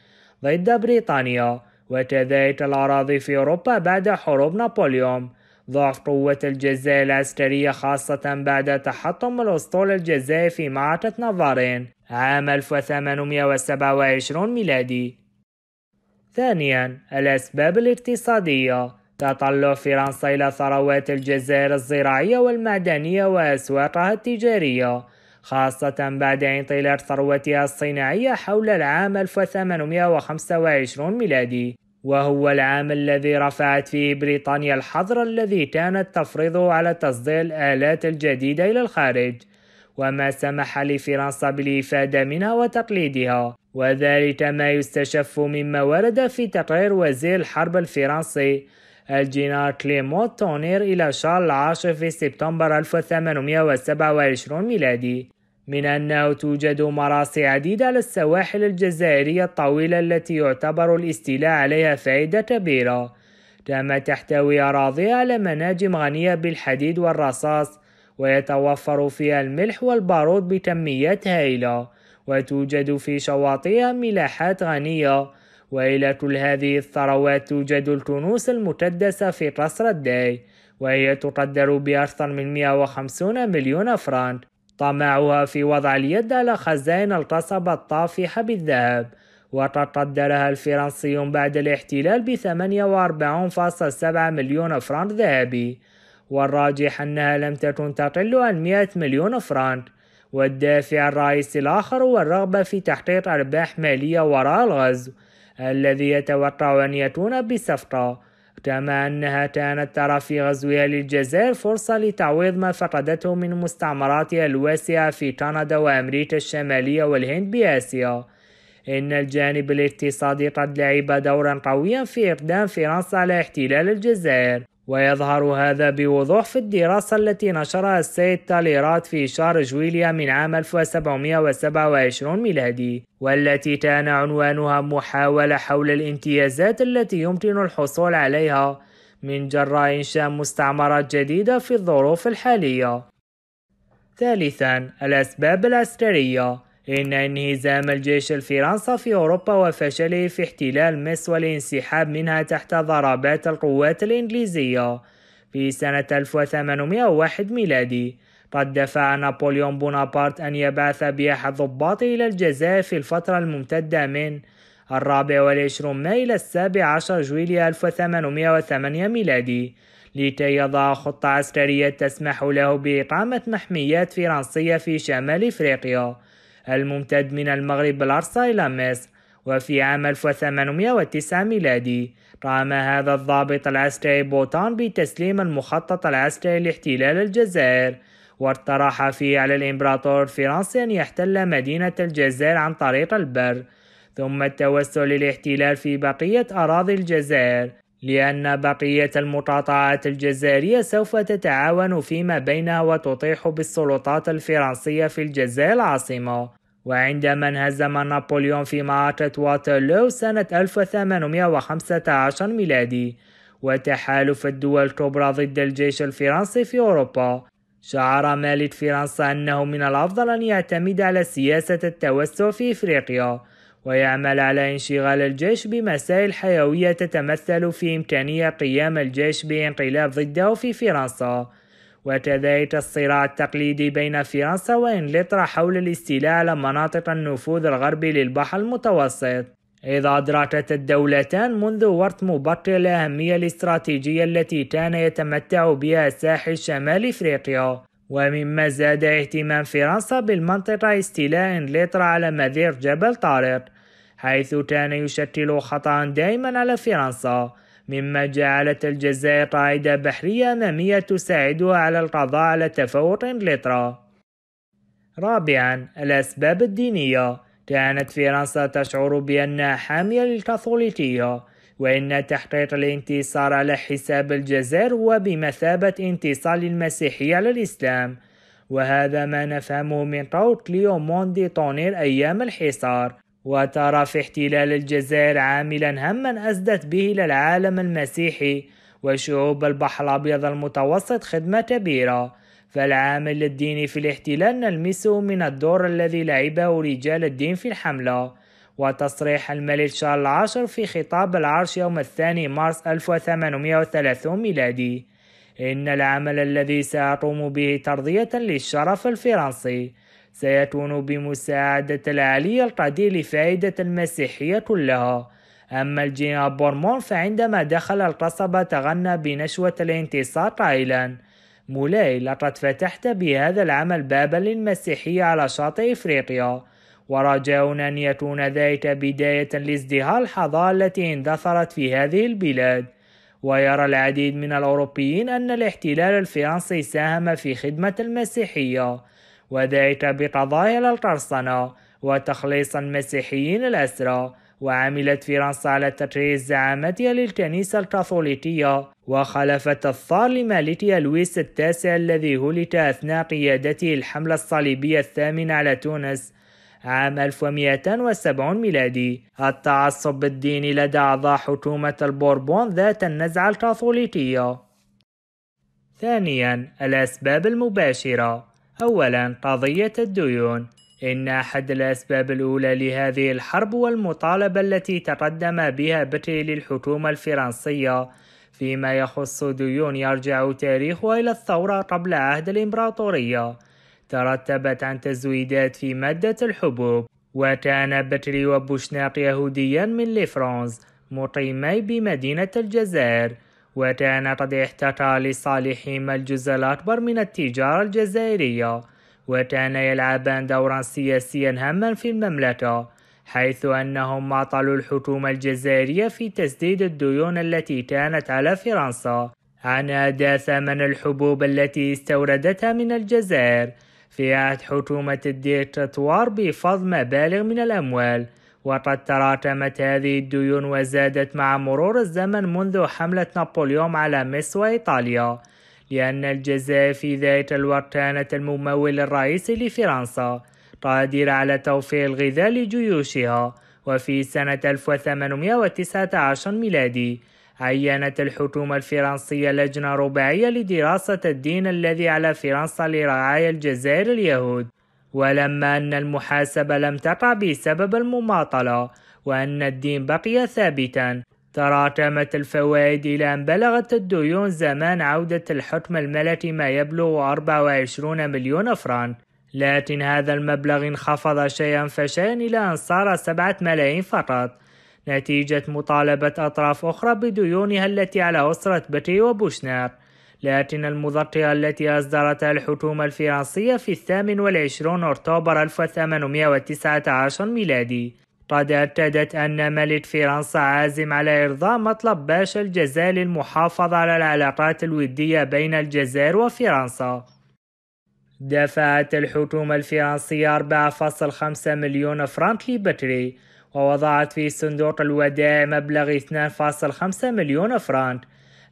ضد بريطانيا وتذايت الأراضي في أوروبا بعد حروب نابليون ضعف قوة الجزائر العسكرية خاصة بعد تحطم الأسطول الجزائري في معركة نافارين عام 1827 ميلادي ثانيا الأسباب الاقتصادية تطلع فرنسا إلى ثروات الجزائر الزراعية والمعدنية وأسواقها التجارية خاصة بعد انطلاق ثروتها الصناعية حول العام 1825 ميلادي وهو العام الذي رفعت فيه بريطانيا الحظر الذي كانت تفرضه على تصدير الآلات الجديدة إلى الخارج وما سمح لفرنسا بالإفادة منها وتقليدها وذلك ما يستشف مما ورد في تقرير وزير الحرب الفرنسي الجنرال كليموت تونير إلى شهر العاشر في سبتمبر 1827 ميلادي من أنه توجد مراسي عديدة على السواحل الجزائرية الطويلة التي يعتبر الاستيلاء عليها فائدة كبيرة كما تحتوي أراضيها على مناجم غنية بالحديد والرصاص ويتوفر فيها الملح والبارود بكميات هائلة وتوجد في شواطئها ملاحات غنية وإلى كل هذه الثروات توجد الكنوس المكدسة في قصر الداي وهي تقدر بأكثر من 150 مليون فرانك طمعها في وضع اليد على خزائن القصبة الطافحة بالذهب وتقدرها الفرنسيون بعد الاحتلال ب 48.7 مليون فرانك ذهبي والراجح أنها لم تكن تقل عن 100 مليون فرانك والدافع الرئيسي الآخر هو الرغبة في تحقيق أرباح مالية وراء الغزو الذي يتوقع أن يكون بصفقة كما أنها كانت ترى في غزوها للجزائر فرصة لتعويض ما فقدته من مستعمراتها الواسعة في كندا وأمريكا الشمالية والهند بآسيا إن الجانب الاقتصادي قد لعب دورا قويا في إقدام فرنسا على احتلال الجزائر ويظهر هذا بوضوح في الدراسة التي نشرها السيد تاليرات في شهر جويليا من عام 1727 ميلادي والتي كان عنوانها محاولة حول الامتيازات التي يمكن الحصول عليها من جراء إنشاء مستعمرات جديدة في الظروف الحالية. ثالثا الأسباب العسكرية إن انهزام الجيش الفرنسي في أوروبا وفشله في احتلال مصر والانسحاب منها تحت ضربات القوات الإنجليزية في سنة 1801 ميلادي قد دفع نابليون بونابرت أن يبعث بأحد ضباطه إلى الجزائر في الفترة الممتدة من الرابع والعشرون مايو إلى السابع عشر جويلية 1808 ميلادي لكي يضع خطة عسكرية تسمح له بإقامة محميات فرنسية في شمال إفريقيا الممتد من المغرب بالعرصة إلى مصر وفي عام 1809 ميلادي قام هذا الضابط العسكري بوتان بتسليم المخطط العسكري لاحتلال الجزائر واقترح فيه على الإمبراطور الفرنسي أن يحتل مدينة الجزائر عن طريق البر ثم التوسل للاحتلال في بقية أراضي الجزائر لأن بقية المقاطعات الجزائرية سوف تتعاون فيما بينها وتطيح بالسلطات الفرنسية في الجزائر العاصمة وعندما انهزم نابليون في معركة واترلو سنة 1815 ميلادي وتحالف الدول الكبرى ضد الجيش الفرنسي في أوروبا شعر مالك فرنسا أنه من الأفضل أن يعتمد على سياسة التوسع في إفريقيا ويعمل على انشغال الجيش بمسائل حيوية تتمثل في إمكانية قيام الجيش بانقلاب ضده في فرنسا وكذلك الصراع التقليدي بين فرنسا وإنجلترا حول الاستيلاء على مناطق النفوذ الغربي للبحر المتوسط إذ أدركت الدولتان منذ وقت مبكر الأهمية الاستراتيجية التي كان يتمتع بها ساحل شمال إفريقيا ومما زاد اهتمام فرنسا بالمنطقة استيلاء إنجلترا على مذير جبل طارق حيث كان يشكل خطأ دائما على فرنسا مما جعلت الجزائر قاعدة بحرية أمامية تساعدها على القضاء على تفوق إنجلترا. رابعا الأسباب الدينية كانت فرنسا تشعر بأنها حامية للكاثوليكية وإن تحقيق الانتصار على حساب الجزائر هو بمثابة انتصار المسيحية على الإسلام وهذا ما نفهمه من قول كليومون دي طونير أيام الحصار وترى في احتلال الجزائر عاملا هما أسدت به للعالم المسيحي وشعوب البحر الأبيض المتوسط خدمة كبيرة فالعامل الديني في الاحتلال نلمسه من الدور الذي لعبه رجال الدين في الحملة وتصريح الملك شارل العاشر في خطاب العرش يوم الثاني مارس 1830 ميلادي إن العمل الذي سأقوم به ترضية للشرف الفرنسي سيكون بمساعدة العلي القدير لفائدة المسيحية كلها أما الجنرال بورمون فعندما دخل القصبة تغنى بنشوة الانتصار قائلا مولاي لقد فتحت بهذا العمل بابا للمسيحية على شاطئ إفريقيا ورجاؤنا أن يكون ذلك بداية لازدهار الحضارة التي اندثرت في هذه البلاد ويرى العديد من الأوروبيين أن الاحتلال الفرنسي ساهم في خدمة المسيحية وذلك بقضايا للقرصنة وتخليص المسيحيين الأسرى وعملت فرنسا على تطهير زعامتها للكنيسة الكاثوليكية وخلفت الثار لمالكها لويس التاسع الذي هلك أثناء قيادته الحملة الصليبية الثامنة على تونس عام 1270 ميلادي التعصب الديني لدى أعضاء حكومة البوربون ذات النزعة الكاثوليكية ثانيا الأسباب المباشرة أولاً قضية الديون إن أحد الأسباب الأولى لهذه الحرب والمطالبة التي تقدم بها بتري للحكومة الفرنسية فيما يخص ديون يرجع تاريخها إلى الثورة قبل عهد الإمبراطورية ترتبت عن تزويدات في مادة الحبوب وكان بتري وبوشناق يهوديا من لفرانس مقيمي بمدينة الجزائر وكان قد احتكى لصالحهما الجزء الأكبر من التجارة الجزائرية وكان يلعبان دورا سياسيا هاما في المملكة حيث أنهم عطلوا الحكومة الجزائرية في تسديد الديون التي كانت على فرنسا عن أداء ثمن الحبوب التي استوردتها من الجزائر في عهد حكومة الديكتاتور بفض مبالغ من الأموال وقد تراكمت هذه الديون وزادت مع مرور الزمن منذ حملة نابليون على مصر وإيطاليا لأن الجزائر في ذلك الوقت كانت الممول الرئيسي لفرنسا قادرة على توفير الغذاء لجيوشها وفي سنة 1819 ميلادي عينت الحكومة الفرنسية لجنة رباعية لدراسة الدين الذي على فرنسا لرعاية الجزائر اليهود ولما أن المحاسبة لم تقع بسبب المماطلة وأن الدين بقي ثابتا تراكمت الفوائد إلى أن بلغت الديون زمان عودة الحكم الملكي ما يبلغ 24 مليون فرنك لكن هذا المبلغ انخفض شيئا فشيئا إلى أن صار سبعة ملايين فقط نتيجة مطالبة أطراف أخرى بديونها التي على أسرة بكي وبوشنار لكن المضطية التي أصدرتها الحكومة الفرنسية في الثامن والعشرون أكتوبر 1819 ميلادي قد أكدت أن ملك فرنسا عازم على إرضاء مطلب باشا الجزائر للمحافظة على العلاقات الودية بين الجزائر وفرنسا دفعت الحكومة الفرنسية 4.5 مليون فرنك لبتري ووضعت في صندوق الودائع مبلغ 2.5 مليون فرنك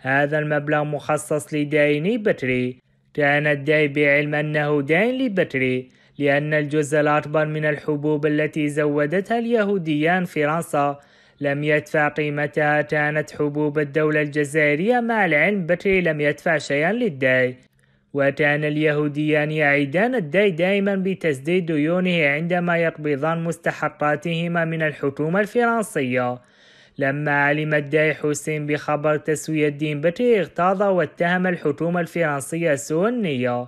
هذا المبلغ مخصص لدايني بتري كان الدين بعلم أنه دين لبتري لأن الجزء الأكبر من الحبوب التي زودتها اليهوديان فرنسا لم يدفع قيمتها كانت حبوب الدولة الجزائرية مع العلم بتري لم يدفع شيئا للدين وكان اليهوديان يعيدان الدي دائما بتسديد ديونه عندما يقبضان مستحقاتهما من الحكومة الفرنسية لما علم الداي حسين بخبر تسوية الدين بتي اغتاظ واتهم الحكومة الفرنسية السونية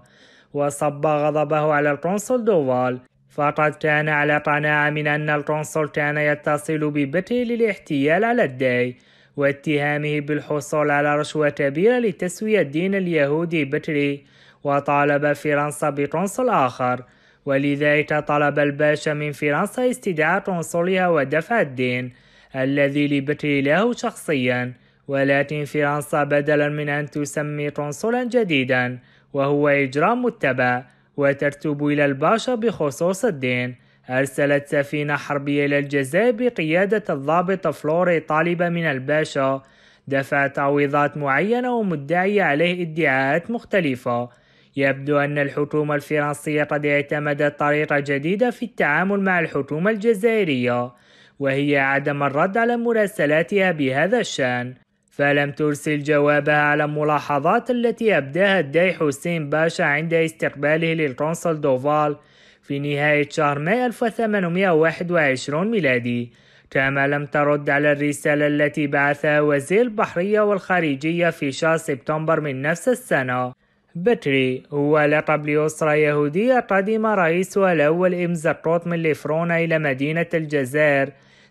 وصب غضبه على القنصل دوفال فقد كان على قناعة من أن القنصل كان يتصل ببتي للاحتيال على الداي واتهامه بالحصول على رشوة كبيرة لتسوية الدين اليهودي بتري وطالب فرنسا بقنصل آخر ولذلك طلب الباشا من فرنسا استدعاء قنصلها ودفع الدين الذي لبتري له شخصيا ولكن فرنسا بدلا من أن تسمي قنصلا جديدا وهو إجرام متبع وترتب إلى الباشا بخصوص الدين أرسلت سفينة حربية إلى الجزائر بقيادة الضابط فلوري طالبة من الباشا دفع تعويضات معينة ومدعية عليه ادعاءات مختلفة يبدو أن الحكومة الفرنسية قد اعتمدت طريقة جديدة في التعامل مع الحكومة الجزائرية وهي عدم الرد على مراسلاتها بهذا الشأن فلم ترسل جوابها على الملاحظات التي أبداها الداي حسين باشا عند استقباله للقنصل دوفال في نهاية شهر مايو 1821 ميلادي كما لم ترد على الرسالة التي بعثها وزير البحرية والخارجية في شهر سبتمبر من نفس السنة بتري هو لقب لأسرة يهودية قدم رئيسها الأول إمزا من ليفرون إلى مدينة الجزائر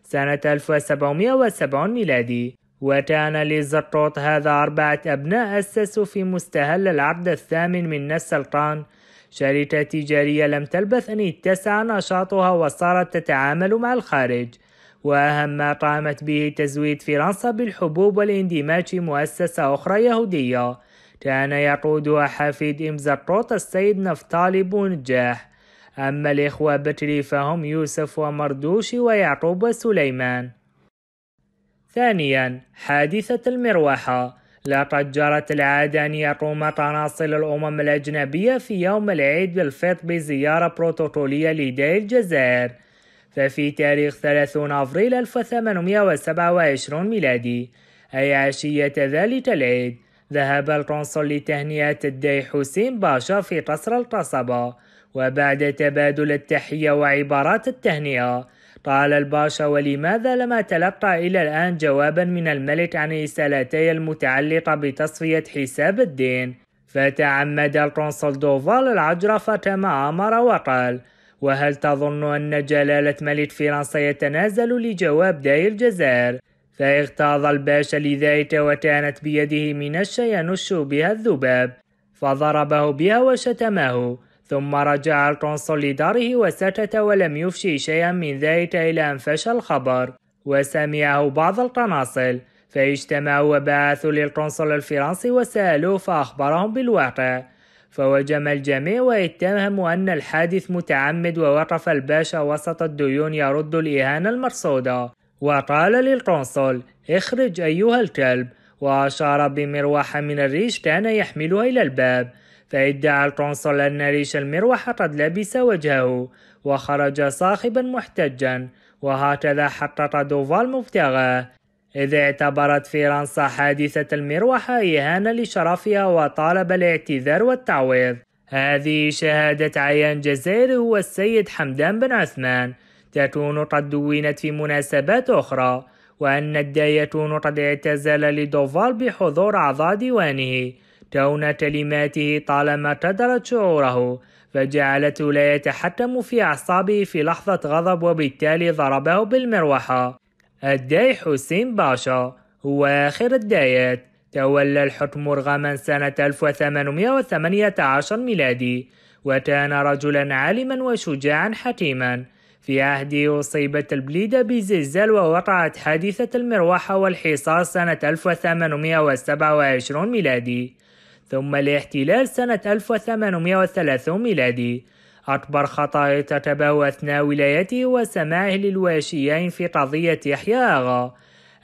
سنة 1770 ميلادي وكان للزرطوط هذا أربعة أبناء أسسوا في مستهل العقد الثامن من السلطان شركة تجارية لم تلبث أن اتسع نشاطها وصارت تتعامل مع الخارج وأهم ما قامت به تزويد فرنسا بالحبوب والاندماج في مؤسسة أخرى يهودية كان يقودها حفيد إمزرطوط السيد نفتالي بونجاح أما الإخوة بتري فهم يوسف ومردوش ويعقوب وسليمان ثانيا حادثة المروحة لقد جرت العادة أن يقوم قناصل الأمم الأجنبية في يوم العيد بالفطر بزيارة بروتوكولية لدير الجزائر ففي تاريخ 30 أفريل 1827 ميلادي أي عشية ذلك العيد ذهب القنصل لتهنئة الدي حسين باشا في قصر القصبة وبعد تبادل التحية وعبارات التهنئة قال الباشا ولماذا لم تلقى إلى الآن جوابا من الملك عن رسالتي المتعلقة بتصفية حساب الدين فتعمد القنصل دوفال العجرفة كما أمر وقال وهل تظن أن جلالة ملك فرنسا يتنازل لجواب داي الجزائر؟ فاغتاظ الباشا لذلك وكانت بيده من الشيء ينش بها الذباب فضربه بها وشتمه ثم رجع القنصل لداره وسكت ولم يفشي شيئا من ذلك إلى أن فشى الخبر وسمعه بعض القناصل فاجتمعوا وبعثوا للقنصل الفرنسي وسألوه فأخبرهم بالواقع فوجم الجميع واتهموا أن الحادث متعمد ووقف الباشا وسط الديون يرد الإهانة المرصودة وقال للقنصل اخرج أيها الكلب وأشار بمروحة من الريش كان يحملها إلى الباب فادعى القنصل أن ريش المروحة قد لبس وجهه وخرج صاخبا محتجا وهكذا حقق دوفال مبتغاه إذ اعتبرت فرنسا حادثة المروحة إهانة لشرفها وطالب الاعتذار والتعويض هذه شهادة عيان جزائري هو السيد حمدان بن عثمان تكون قد دونت في مناسبات أخرى وأن الداية يكون قد اعتزل لدوفال بحضور أعضاء ديوانه كون كلماته طالما تدرت شعوره فجعلته لا يتحكم في أعصابه في لحظة غضب وبالتالي ضربه بالمروحة الداي حسين باشا هو آخر الدايات تولى الحكم مرغما سنة 1818 ميلادي وكان رجلا عالما وشجاعا حكيما في عهده أصيبت البليدة بزلزال ووقعت حادثة المروحة والحصار سنة 1827 ميلادي ثم الاحتلال سنة 1803 ميلادي أكبر خطايا ارتكبه أثناء ولايته وسماعه للواشيين في قضية يحيى آغا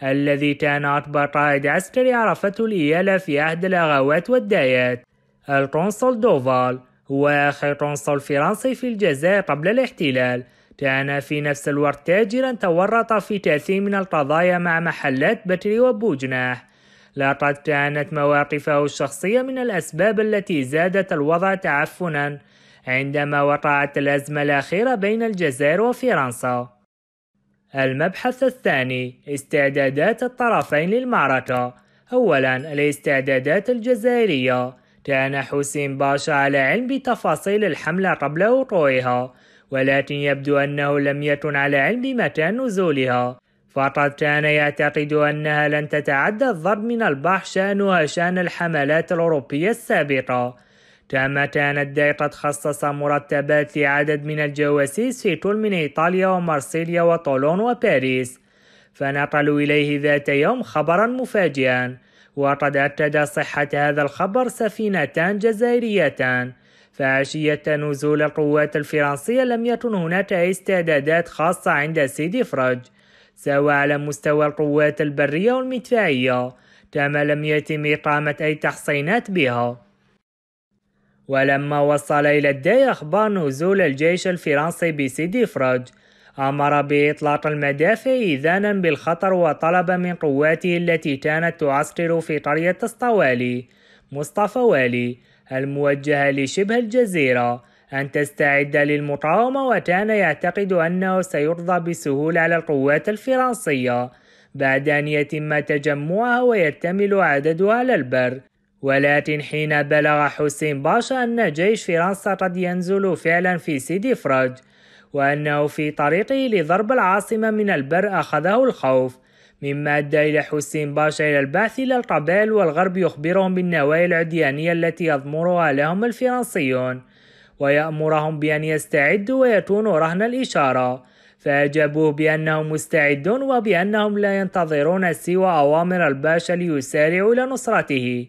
الذي كان أكبر قائد عسكري عرفته الإيالة في عهد الأغاوات والدايات القنصل دوفال هو آخر قنصل فرنسي في الجزائر قبل الاحتلال كان في نفس الوقت تاجرا تورط في كثير من القضايا مع محلات بكري وبوجناح لقد كانت مواقفه الشخصية من الأسباب التي زادت الوضع تعفنا عندما وقعت الأزمة الأخيرة بين الجزائر وفرنسا. المبحث الثاني: استعدادات الطرفين للمعركة. أولاً: الاستعدادات الجزائرية. كان حسين باشا على علم بتفاصيل الحملة قبل وقوعها، ولكن يبدو أنه لم يكن على علم بمكان نزولها. فقد كان يعتقد أنها لن تتعدى الضرب من البحر شأنها شأن الحملات الأوروبية السابقة كما كان الداي قد خصص مرتبات لعدد من الجواسيس في كل من إيطاليا ومارسيليا وطولون وباريس فنقلوا إليه ذات يوم خبرا مفاجئا وقد أكد صحة هذا الخبر سفينتان جزائريتان فعشية نزول القوات الفرنسية لم يكن هناك استعدادات خاصة عند سيدي فرج سواء على مستوى القوات البرية والمدفعية كما لم يتم إقامة أي تحصينات بها ولما وصل إلى الداي أخبار نزول الجيش الفرنسي بسيدي فرج أمر بإطلاق المدافع إذانا بالخطر وطلب من قواته التي كانت تعسكر في قرية اسطوالي مصطفى والي الموجهة لشبه الجزيرة أن تستعد للمقاومة وكان يعتقد أنه سيرضى بسهولة على القوات الفرنسية بعد أن يتم تجمعها ويكتمل عددها على البر ولكن حين بلغ حسين باشا أن جيش فرنسا قد ينزل فعلا في سيدي فرج وأنه في طريقه لضرب العاصمة من البر أخذه الخوف مما أدى إلى حسين باشا إلى البعث إلى القبائل والغرب يخبرهم بالنوايا العديانية التي يضمرها لهم الفرنسيون ويأمرهم بأن يستعدوا ويكونوا رهن الإشارة فأجابوه بأنهم مستعدون وبأنهم لا ينتظرون سوى أوامر الباشا ليسارعوا لنصرته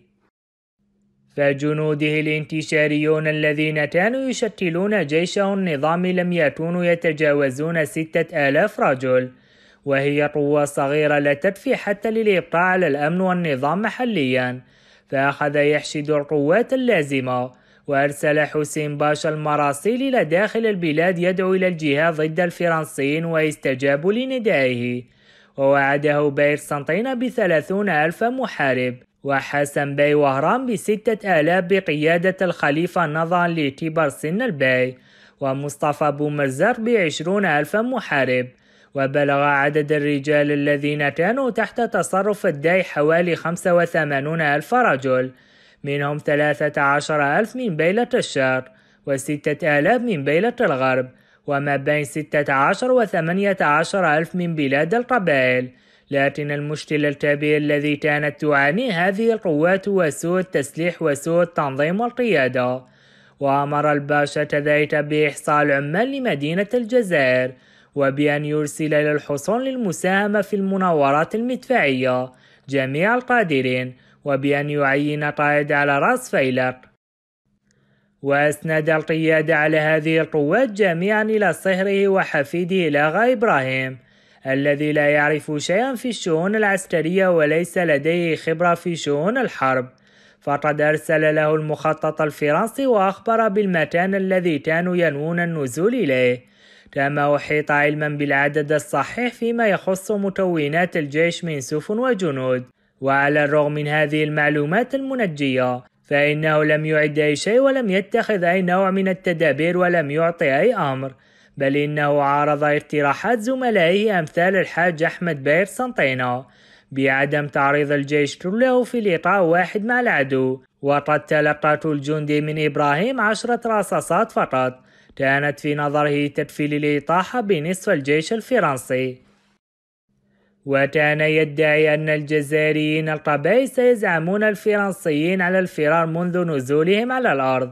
فجنوده الانتشاريون الذين كانوا يشكلون جيشه النظامي لم يكونوا يتجاوزون ستة آلاف رجل وهي قوة صغيرة لا تكفي حتى للإبقاء على الأمن والنظام محليا فأخذ يحشد القوات اللازمة وأرسل حسين باشا المراسيل إلى داخل البلاد يدعو إلى الجهاد ضد الفرنسيين ويستجاب لندائه ووعده بير سنطين بثلاثون ألف محارب وحسن بي وهران بستة آلاف بقيادة الخليفة نظرا لكبر سن البي ومصطفى بومرزر بعشرون ألف محارب وبلغ عدد الرجال الذين كانوا تحت تصرف الداي حوالي وثمانون ألف رجل منهم ثلاثة عشر ألف من بيلة الشرق وستة آلاف من بيلة الغرب وما بين ستة عشر وثمانية عشر ألف من بلاد القبائل لكن المشكل الكبير الذي كانت تعانيه هذه القوات هو سوء التسليح وسوء التنظيم والقيادة وأمر الباشا كذلك بإحصاء العمال لمدينة الجزائر وبأن يرسل إلى الحصون للمساهمة في المناورات المدفعية جميع القادرين وبأن يعين قائد على رأس فيلر وأسند القيادة على هذه القوات جميعا إلى صهره وحفيده لاغا إبراهيم الذي لا يعرف شيئا في الشؤون العسكرية وليس لديه خبرة في شؤون الحرب فقد أرسل له المخطط الفرنسي وأخبر بالمكان الذي كانوا ينوون النزول إليه كما أحيط علما بالعدد الصحيح فيما يخص مكونات الجيش من سفن وجنود وعلى الرغم من هذه المعلومات المنجية فإنه لم يعد أي شيء ولم يتخذ أي نوع من التدابير ولم يعطي أي أمر بل إنه عارض اقتراحات زملائه أمثال الحاج أحمد بير سنطينا بعدم تعريض الجيش كله في لقاء واحد مع العدو وقد تلقت الجندي من إبراهيم عشرة رصاصات فقط كانت في نظره تكفي للإطاحة بنصف الجيش الفرنسي وكان يدعي أن الجزائريين القبائل سيزعمون الفرنسيين على الفرار منذ نزولهم على الأرض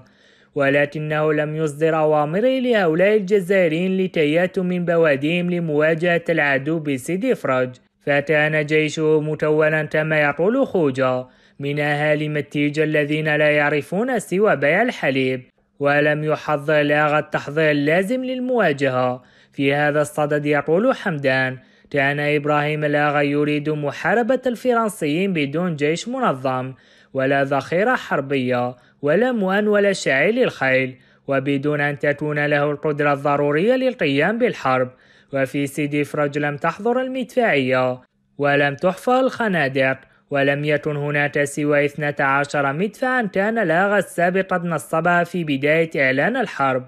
ولكنه لم يصدر أوامره لهؤلاء الجزائريين لكي يأتوا من بواديهم لمواجهة العدو بسيدي فرج فكان جيشه مكونا كما يقول خوجة من أهالي متيجة الذين لا يعرفون سوى بيع الحليب ولم يحضر الآغا التحضير اللازم للمواجهة في هذا الصدد يقول حمدان كان إبراهيم الأغا يريد محاربة الفرنسيين بدون جيش منظم ولا ذخيرة حربية ولا موان ولا شاعي للخيل وبدون أن تكون له القدرة الضرورية للقيام بالحرب وفي سيدي فرج لم تحضر المدفعية ولم تحفر الخنادق ولم يكن هناك سوى 12 مدفعا كان لاغا السابق قد نصبها في بداية إعلان الحرب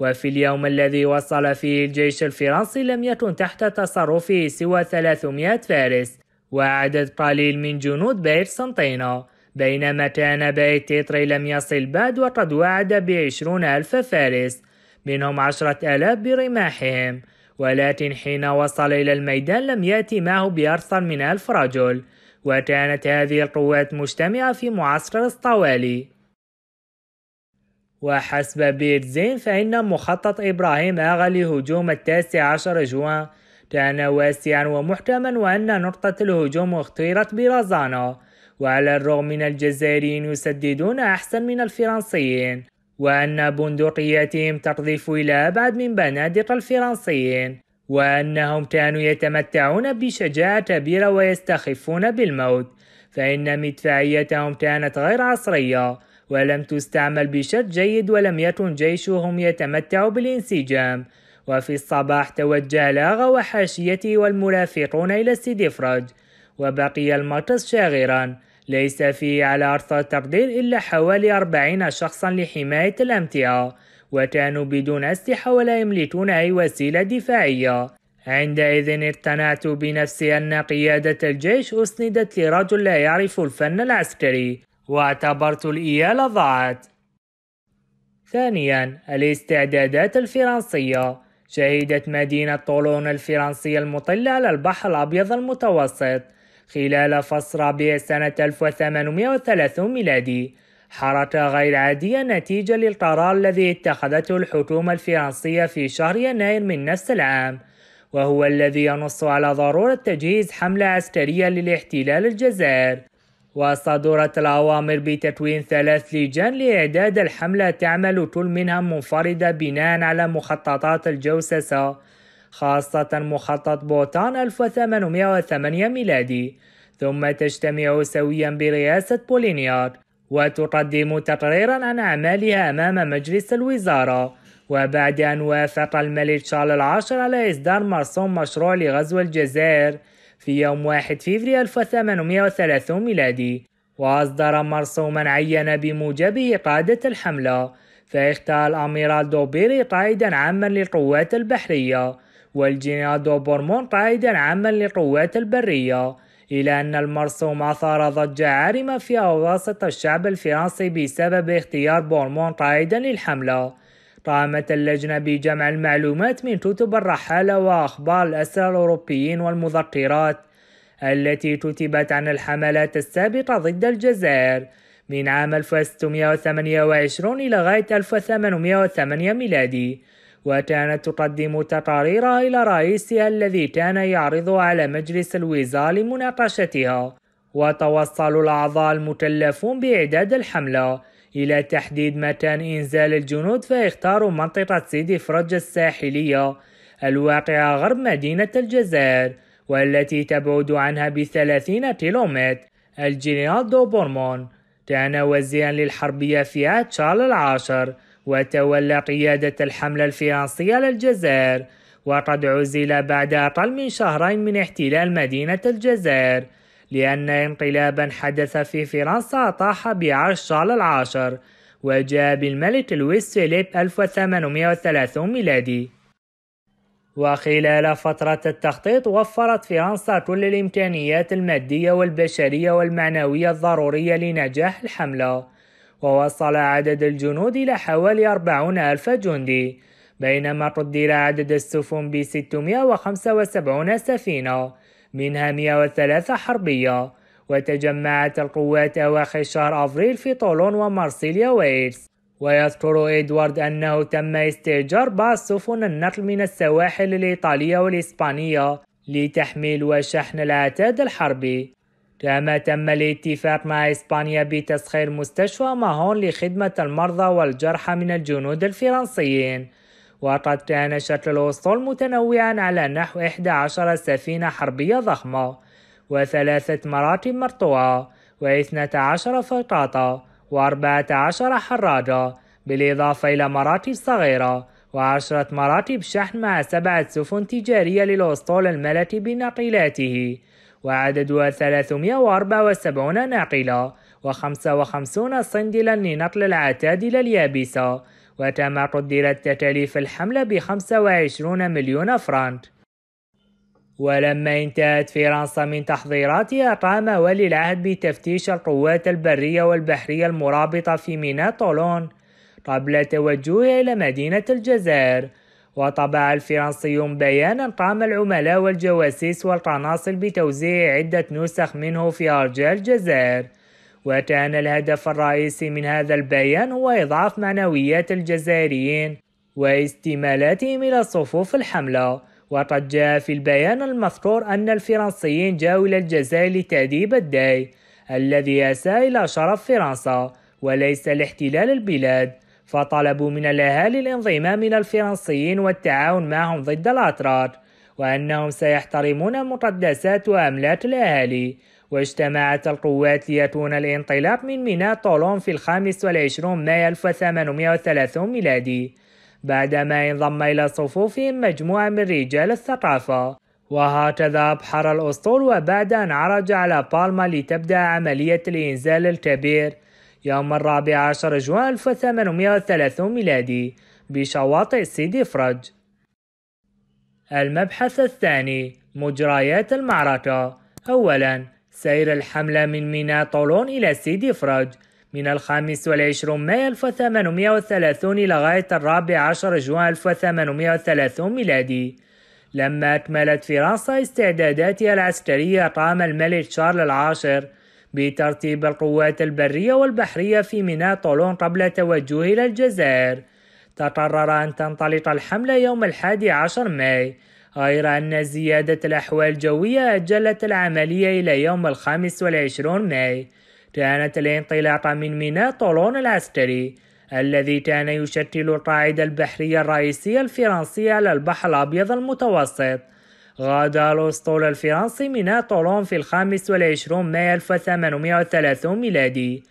وفي اليوم الذي وصل فيه الجيش الفرنسي لم يكن تحت تصرفه سوى 300 فارس وعدد قليل من جنود بير سنطينة بينما كان بيت تيتري لم يصل بعد وقد وعد بعشرون ألف فارس منهم عشرة ألاف برماحهم ولكن حين وصل إلى الميدان لم يأتي معه بأكثر من ألف رجل وكانت هذه القوات مجتمعة في معسكر الطوالي وحسب بيرزين فإن مخطط إبراهيم آغا لهجوم التاسع عشر جوان كان واسعا ومحكما وأن نقطة الهجوم اختيرت برزانة وعلى الرغم من الجزائريين يسددون أحسن من الفرنسيين وأن بندقياتهم تقذف إلى أبعد من بنادق الفرنسيين وأنهم كانوا يتمتعون بشجاعة كبيرة ويستخفون بالموت فإن مدفعيتهم كانت غير عصرية ولم تستعمل بشكل جيد ولم يكن جيشهم يتمتع بالانسجام وفي الصباح توجه لاغا وحاشيته والمرافقون إلى فرج وبقي المركز شاغرا ليس فيه على أرض التقدير إلا حوالي أربعين شخصا لحماية الأمتعة وكانوا بدون أسلحة ولا يملكون أي وسيلة دفاعية عندئذ اقتنعت بنفسي أن قيادة الجيش أسندت لرجل لا يعرف الفن العسكري واعتبرت الإيالة ضاعت ثانيا الاستعدادات الفرنسية شهدت مدينة طولون الفرنسية المطلة على البحر الأبيض المتوسط خلال فصل ربيع سنة 1830 ميلادي حركة غير عادية نتيجة للقرار الذي اتخذته الحكومة الفرنسية في شهر يناير من نفس العام وهو الذي ينص على ضرورة تجهيز حملة عسكرية للاحتلال الجزائر وصدرت الأوامر بتكوين ثلاث لجان لإعداد الحملة تعمل كل منها منفردة بناء على مخططات الجوسسة خاصة مخطط بوتان 1808 ميلادي ثم تجتمع سويا برئاسة بولينيار وتقدم تقريرا عن أعمالها أمام مجلس الوزارة وبعد أن وافق الملك شارل العاشر على إصدار مرسوم مشروع لغزو الجزائر في يوم 1 فيفري 1830 ميلادي وأصدر مرسوما عين بموجبه قادة الحملة فاختار الأميرال دوبيري قائدا عاما للقوات البحرية والجنرال بورمون قائدا عاما للقوات البرية إلى أن المرسوم أثار ضجة عارمة في أواسط الشعب الفرنسي بسبب اختيار بورمون قائدا للحملة قامت اللجنة بجمع المعلومات من كتب الرحالة وأخبار الأسرى الأوروبيين والمذكرات التي كتبت عن الحملات السابقة ضد الجزائر من عام 1628 إلى غاية 1808 ميلادي وكانت تقدم تقاريرها إلى رئيسها الذي كان يعرضها على مجلس الوزراء لمناقشتها وتوصل الأعضاء المكلفون بإعداد الحملة إلى تحديد مكان إنزال الجنود فيختاروا منطقة سيدي فرج الساحلية الواقعة غرب مدينة الجزائر والتي تبعد عنها بثلاثين كيلومتر الجنرال دو بورمون كان وزيرا للحربية في عهد شارل العاشر وتولى قيادة الحملة الفرنسية للجزائر وقد عزل بعد أقل من شهرين من احتلال مدينة الجزائر لأن انقلابا حدث في فرنسا طاح بعرش شارل العاشر وجاء بالملك لويس فيليب 1830 ميلادي وخلال فترة التخطيط وفرت فرنسا كل الإمكانيات المادية والبشرية والمعنوية الضرورية لنجاح الحملة ووصل عدد الجنود إلى حوالي 40 ألف جندي بينما قدر عدد السفن ب 675 سفينة منها 103 حربية وتجمعت القوات أواخر شهر أفريل في طولون ومارسيليا ويلز ويذكر إدوارد أنه تم استئجار بعض سفن النقل من السواحل الإيطالية والإسبانية لتحميل وشحن العتاد الحربي كما تم الاتفاق مع إسبانيا بتسخير مستشفى ماهون لخدمة المرضى والجرحى من الجنود الفرنسيين وقد كان شكل الأسطول متنوعا على نحو 11 سفينة حربية ضخمة وثلاثة مراتب مرطوعة و و12 فقاطة و14 حراجة بالإضافة إلى مراتب صغيرة وعشرة مراتب شحن مع سبعة سفن تجارية للأسطول الملكي بناقلاته وعددها 374 ناقلة و55 صندلا لنقل العتاد إلى اليابسة وتم قدرت تكاليف الحملة ب 25 مليون فرنك ولما انتهت فرنسا من تحضيراتها قام ولي العهد بتفتيش القوات البرية والبحرية المرابطة في ميناء طولون قبل توجهها إلى مدينة الجزائر وطبع الفرنسيون بيانا قام العملاء والجواسيس والقناصل بتوزيع عدة نسخ منه في أرجاء الجزائر وكان الهدف الرئيسي من هذا البيان هو إضعاف معنويات الجزائريين واستمالاتهم إلى صفوف الحملة وقد جاء في البيان المذكور أن الفرنسيين جاءوا إلى الجزائر لتأديب الداي الذي أساء إلى شرف فرنسا وليس لاحتلال البلاد فطلبوا من الأهالي الانضمام إلى الفرنسيين والتعاون معهم ضد الأتراك وأنهم سيحترمون مقدسات وأملاك الأهالي واجتمعت القوات ليكون الانطلاق من ميناء طولون في الخامس والعشرون مايو 1830 ميلادي بعدما انضم إلى صفوفهم مجموعة من رجال الثقافة وهكذا أبحر الأسطول وبعد أن عرج على بالما لتبدأ عملية الإنزال الكبير يوم الرابع عشر جوان 1830 ميلادي بشواطئ سيدي فرج المبحث الثاني مجريات المعركة أولاً سير الحملة من ميناء طولون إلى سيدي فراج من الخامس والعشرون مايو 1830 لغاية الرابع عشر جوان 1830 ميلادي لما أكملت فرنسا استعداداتها العسكرية قام الملك شارل العاشر بترتيب القوات البرية والبحرية في ميناء طولون قبل توجهه إلى الجزائر تقرر أن تنطلق الحملة يوم الحادي عشر ماي غير أن زيادة الأحوال الجوية أجلت العملية إلى يوم الخامس والعشرون ماي كانت الانطلاقة من ميناء طولون العسكري الذي كان يشكل القاعدة البحرية الرئيسية الفرنسية على البحر الأبيض المتوسط غادر الأسطول الفرنسي ميناء طولون في الخامس والعشرون ماي 1830 ميلادي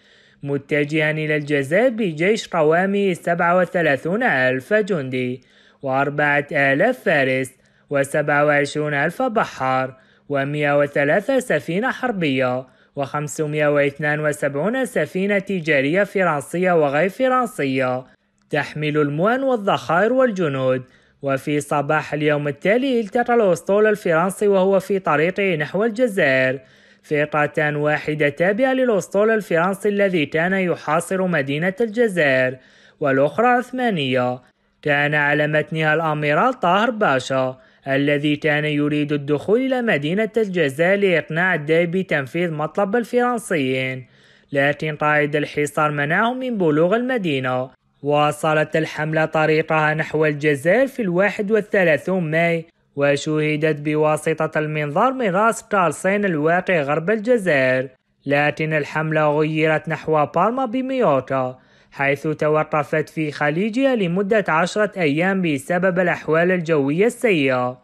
متجها إلى الجزائر بجيش قوامه 37 ألف جندي وأربعة آلاف فارس وسبعة وعشرون ألف بحار ومئة وثلاثة سفينة حربية وخمسمائة واثنان وسبعون سفينة تجارية فرنسية وغير فرنسية تحمل الموان والذخائر والجنود وفي صباح اليوم التالي التقى الأسطول الفرنسي وهو في طريقه نحو الجزائر فرقتان واحدة تابعة للأسطول الفرنسي الذي كان يحاصر مدينة الجزائر والأخرى عثمانية كان على متنها الأميرال طاهر باشا الذي كان يريد الدخول إلى مدينة الجزائر لإقناع الداي بتنفيذ مطلب الفرنسيين لكن قائد الحصار منعهم من بلوغ المدينة واصلت الحملة طريقها نحو الجزائر في الواحد والثلاثون ماي وشوهدت بواسطة المنظار من رأس كارسين الواقع غرب الجزائر لكن الحملة غيرت نحو بارما بميوتا حيث توقفت في خليجها لمدة عشرة أيام بسبب الأحوال الجوية السيئة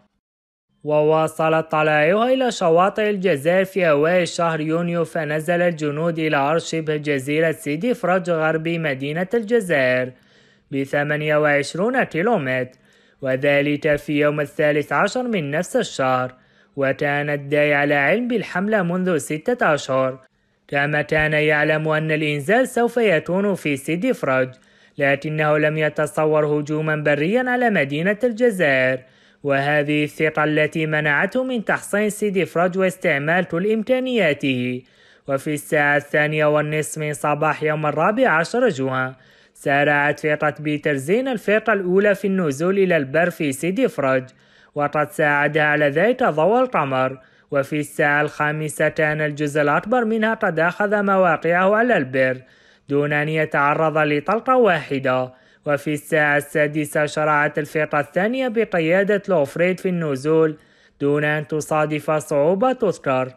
وواصلت طلائعها إلى شواطئ الجزائر في أوائل شهر يونيو فنزل الجنود إلى أرض شبه جزيرة سيدي فرج غرب مدينة الجزائر ب 28 كيلومتر وذلك في يوم الثالث عشر من نفس الشهر وكان داي على علم بالحملة منذ ستة أشهر كما كان يعلم أن الإنزال سوف يكون في سيدي فرج لكنه لم يتصور هجوما بريا على مدينة الجزائر وهذه الثقة التي منعته من تحصين سيدي فرج واستعمال كل إمكانياته وفي الساعة الثانية والنصف من صباح يوم الرابع عشر جوان سارعت فرقة بيتر زين الفرقة الأولى في النزول إلى البر في سيدي فرج وقد ساعدها على ذلك ضوء القمر وفي الساعة الخامسة كان الجزء الأكبر منها قد أخذ مواقعه على البر دون أن يتعرض لطلقة واحدة وفي الساعة السادسة شرعت الفرقة الثانية بقيادة لوفريد في النزول دون أن تصادف صعوبة تذكر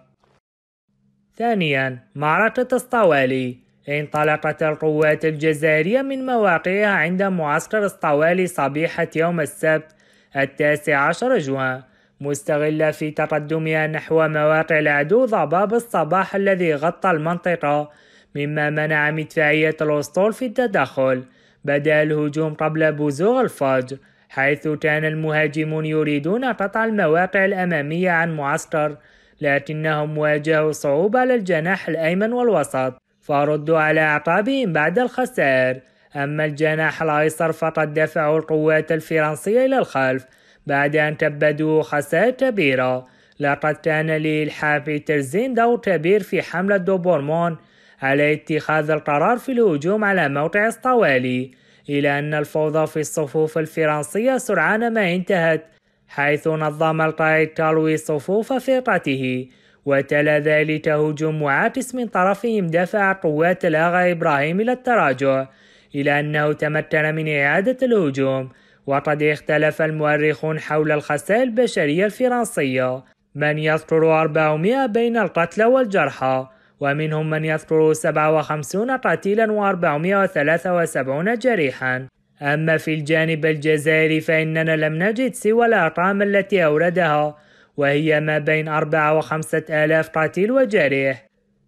ثانيا معركة اسطوالي انطلقت القوات الجزائرية من مواقعها عند معسكر اسطوالي صبيحة يوم السبت التاسع عشر جوان مستغلة في تقدمها نحو مواقع العدو ضباب الصباح الذي غطى المنطقة مما منع مدفعية الأسطول في التدخل بدأ الهجوم قبل بزوغ الفجر حيث كان المهاجمون يريدون قطع المواقع الأمامية عن معسكر لكنهم واجهوا صعوبة على الجناح الأيمن والوسط فردوا على أعقابهم بعد الخسائر أما الجناح الأيسر فقد دفعوا القوات الفرنسية إلى الخلف بعد أن تبدوا خسائر كبيرة لقد كان للحافي ترزين دور كبير في حملة دوبورمون على اتخاذ القرار في الهجوم على موقع اسطوالي إلى أن الفوضى في الصفوف الفرنسية سرعان ما انتهت حيث نظم القائد كالوي صفوف فرقته وتلا ذلك هجوم معاكس من طرفهم دفع قوات الأغا إبراهيم إلى التراجع إلى أنه تمكن من إعادة الهجوم وقد اختلف المؤرخون حول الخسائر البشرية الفرنسية من يذكر 400 بين القتلى والجرحى ومنهم من يذكر 57 قتيلا و473 جريحا أما في الجانب الجزائري فإننا لم نجد سوى الأرقام التي أوردها وهي ما بين 4 و 5000 قتيل وجريح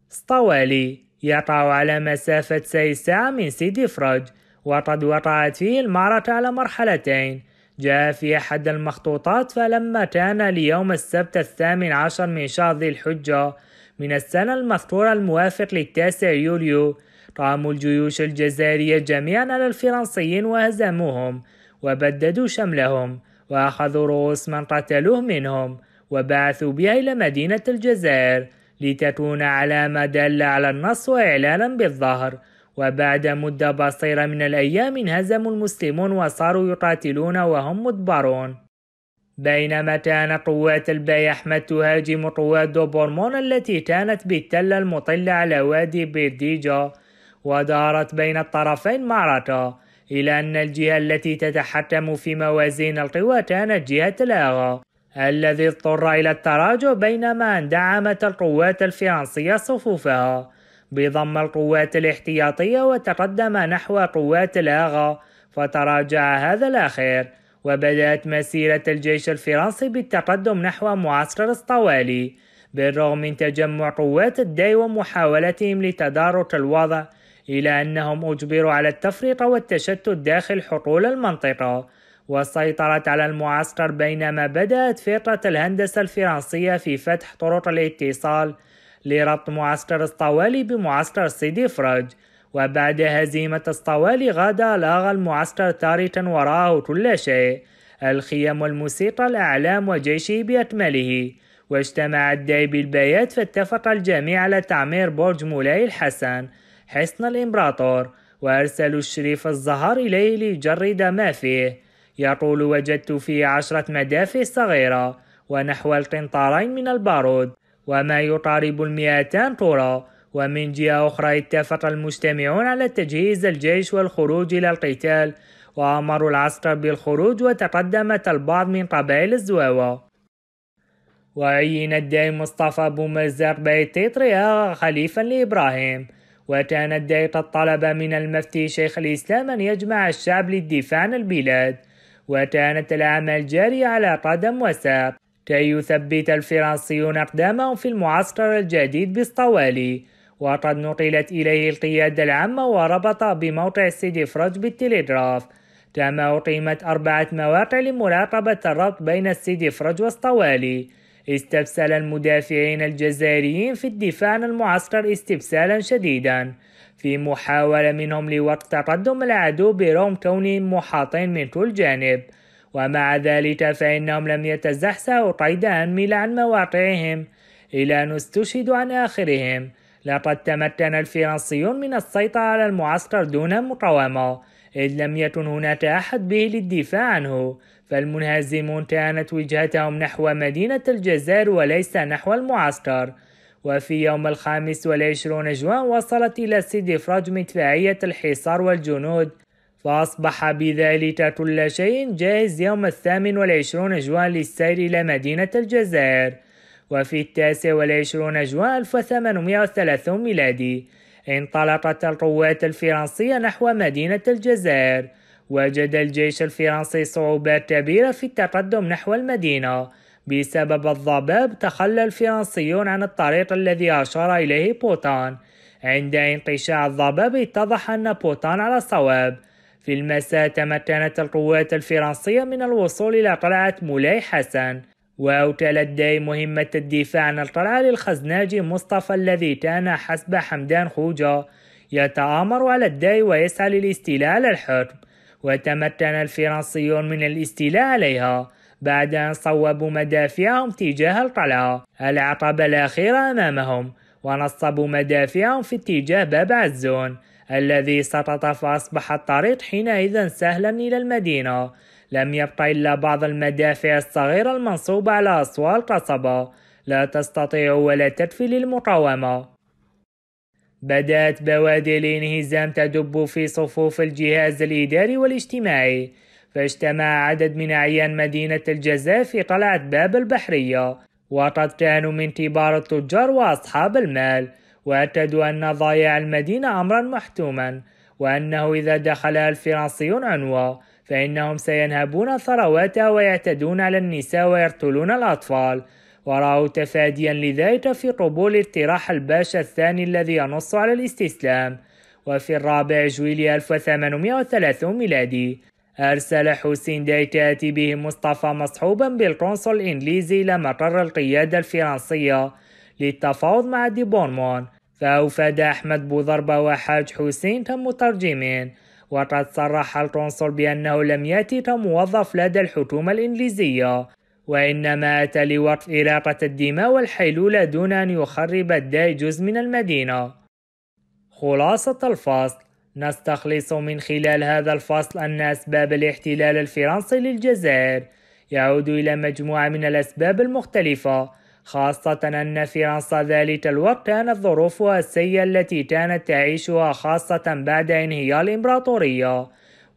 سطوالي يقع على مسافة سي ساعة من سيدي فرج وقد وقعت فيه المعركة على مرحلتين جاء في أحد المخطوطات فلما كان ليوم السبت الثامن عشر من شهر ذي الحجة من السنة المذكورة الموافق للتاسع يوليو قاموا الجيوش الجزائرية جميعا على الفرنسيين وهزموهم وبددوا شملهم وأخذوا رؤوس من قتلوه منهم وبعثوا بها إلى مدينة الجزائر لتكون علامة دالة على النص وإعلانا بالظهر وبعد مدة بصيرة من الأيام انهزم المسلمون وصاروا يقاتلون وهم مدبرون بينما كانت قوات الباي أحمد تهاجم قوات دوبورمون التي كانت بالتلة المطلة على وادي بيرديجا ودارت بين الطرفين معركة إلى أن الجهة التي تتحكم في موازين القوى كانت جهة الأغا الذي اضطر إلى التراجع بينما اندعمت القوات الفرنسية صفوفها بضم القوات الاحتياطية وتقدم نحو قوات الأغا فتراجع هذا الأخير وبدأت مسيرة الجيش الفرنسي بالتقدم نحو معسكر الصوالي بالرغم من تجمع قوات الداي ومحاولتهم لتدارك الوضع إلى أنهم أجبروا على التفرقة والتشتت داخل حقول المنطقة وسيطرت على المعسكر بينما بدأت فرقة الهندسة الفرنسية في فتح طرق الاتصال لربط معسكر الصوالي بمعسكر سيدي فرج وبعد هزيمة الصوالي غدا لاغى المعسكر تاركا وراءه كل شيء الخيام والموسيقى الأعلام وجيشه بأكمله واجتمع الدايب بالبيات فاتفق الجميع على تعمير برج مولاي الحسن حصن الإمبراطور وأرسلوا الشريف الزهر إليه ليجرد ما فيه يقول وجدت فيه عشرة مدافع صغيرة ونحو القنطارين من البارود وما يقارب المئتان قرى ومن جهة أخرى اتفق المجتمعون على تجهيز الجيش والخروج إلى القتال وأمروا العسكر بالخروج وتقدمت البعض من قبائل الزواوة وعين الداي مصطفى بومزاق بيت تيطريا خليفا لإبراهيم وكان الداي قد طلب من المفتي شيخ الإسلام أن يجمع الشعب للدفاع عن البلاد وكانت الأعمال جارية على قدم وساق كي يثبت الفرنسيون أقدامهم في المعسكر الجديد بالطوالي وقد نقلت إليه القيادة العامة وربط بموقع سيدي فرج بالتليغراف كما أقيمت أربعة مواقع لمراقبة الربط بين السيدي فرج والطوالي استبسل المدافعين الجزائريين في الدفاع عن المعسكر استبسالا شديدا في محاولة منهم لوقت تقدم العدو برغم كونهم محاطين من كل جانب ومع ذلك فإنهم لم يتزحزحوا قيد ميل عن مواقعهم إلى أن استشهدوا عن آخرهم لقد تمكن الفرنسيون من السيطرة على المعسكر دون مقاومة إذ لم يكن هناك أحد به للدفاع عنه فالمنهزمون كانت وجهتهم نحو مدينة الجزائر وليس نحو المعسكر وفي يوم الخامس والعشرون جوان وصلت إلى سيدي فرج مدفعية الحصار والجنود فأصبح بذلك كل شيء جاهز يوم الثامن والعشرون جوان للسير إلى مدينة الجزائر وفي التاسع والعشرون جوان 1830 ميلادي انطلقت القوات الفرنسية نحو مدينة الجزائر وجد الجيش الفرنسي صعوبات كبيرة في التقدم نحو المدينة بسبب الضباب تخلى الفرنسيون عن الطريق الذي أشار إليه بوتان عند انقشاع الضباب اتضح أن بوتان على صواب في المساء تمكنت القوات الفرنسية من الوصول إلى قلعة مولاي حسن وأوتى لدي مهمة الدفاع عن القلعة للخزناجي مصطفى الذي كان حسب حمدان خوجة يتآمر على الداي ويسعى للاستيلاء على الحكم وتمكن الفرنسيون من الاستيلاء عليها بعد أن صوبوا مدافعهم تجاه القلعة العقبة الأخيرة أمامهم ونصبوا مدافعهم في اتجاه باب عزون الذي سقط فأصبح الطريق حينئذ سهلا إلى المدينة لم يبقى إلا بعض المدافع الصغيرة المنصوبة على أسوار القصبة لا تستطيع ولا تكفي للمقاومة بدأت بوادي الانهزام تدب في صفوف الجهاز الإداري والاجتماعي فاجتمع عدد من أعيان مدينة الجزائر في قلعة باب البحرية وقد كانوا من كبار التجار وأصحاب المال واعتدوا أن ضياع المدينة أمرا محتوما وأنه إذا دخلها الفرنسيون عنوى فإنهم سينهبون ثرواتها ويعتدون على النساء ويرتلون الأطفال ورأوا تفاديا لذلك في قبول اقتراح الباشا الثاني الذي ينص على الاستسلام وفي الرابع جويلي 1830 ميلادي أرسل حسين دايتاتي به مصطفى مصحوبا بالقنصل الإنجليزي إلى مقر القيادة الفرنسية للتفاوض مع ديبونمون فأفاد أحمد بوضربة وحاج حسين كمترجمين وقد صرح القنصل بأنه لم يأتي كموظف لدى الحكومة الإنجليزية وإنما أتى لوقف إراقة الدماء والحيلولة دون أن يخرب الداي جزء من المدينة خلاصة الفصل نستخلص من خلال هذا الفصل أن أسباب الاحتلال الفرنسي للجزائر يعود إلى مجموعة من الأسباب المختلفة خاصة أن فرنسا ذلك الوقت كانت ظروفها السيئة التي كانت تعيشها خاصة بعد انهيار الإمبراطورية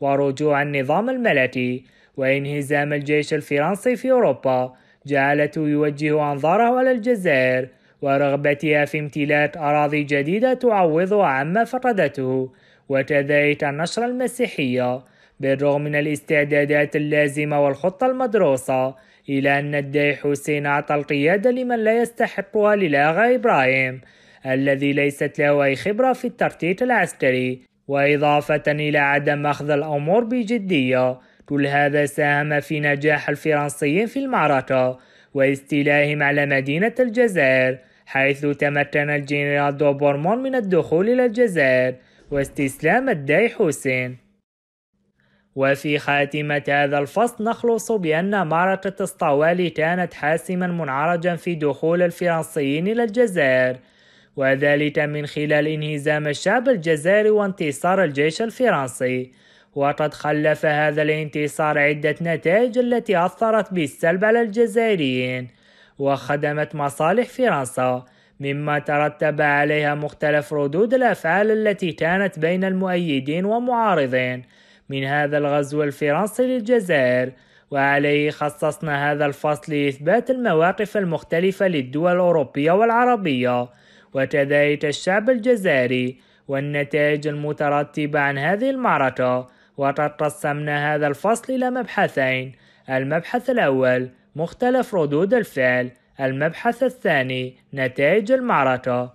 ورجوع النظام الملكي وانهزام الجيش الفرنسي في أوروبا جعلته يوجه أنظاره على الجزائر ورغبتها في امتلاك أراضي جديدة تعوضها عما فقدته وكذلك النشر المسيحية بالرغم من الاستعدادات اللازمة والخطة المدروسة إلى أن الداعي حسين أعطى القيادة لمن لا يستحقها للآغا إبراهيم الذي ليست له أي خبرة في الترتيب العسكري وإضافة إلى عدم أخذ الأمور بجدية كل هذا ساهم في نجاح الفرنسيين في المعركة واستيلائهم على مدينة الجزائر حيث تمكن الجنرال دوبورمون من الدخول إلى الجزائر واستسلام الداي حسين وفي خاتمة هذا الفصل نخلص بأن معركة اسطوالي كانت حاسما منعرجا في دخول الفرنسيين إلى الجزائر وذلك من خلال انهزام الشعب الجزائري وانتصار الجيش الفرنسي وقد خلف هذا الانتصار عدة نتائج التي أثرت بالسلب على الجزائريين وخدمت مصالح فرنسا مما ترتب عليها مختلف ردود الأفعال التي كانت بين المؤيدين ومعارضين من هذا الغزو الفرنسي للجزائر وعليه خصصنا هذا الفصل لإثبات المواقف المختلفة للدول الأوروبية والعربية وتداية الشعب الجزائري والنتائج المترتبة عن هذه المعركة وتقسمنا هذا الفصل إلى مبحثين المبحث الأول مختلف ردود الفعل المبحث الثاني نتائج المعركة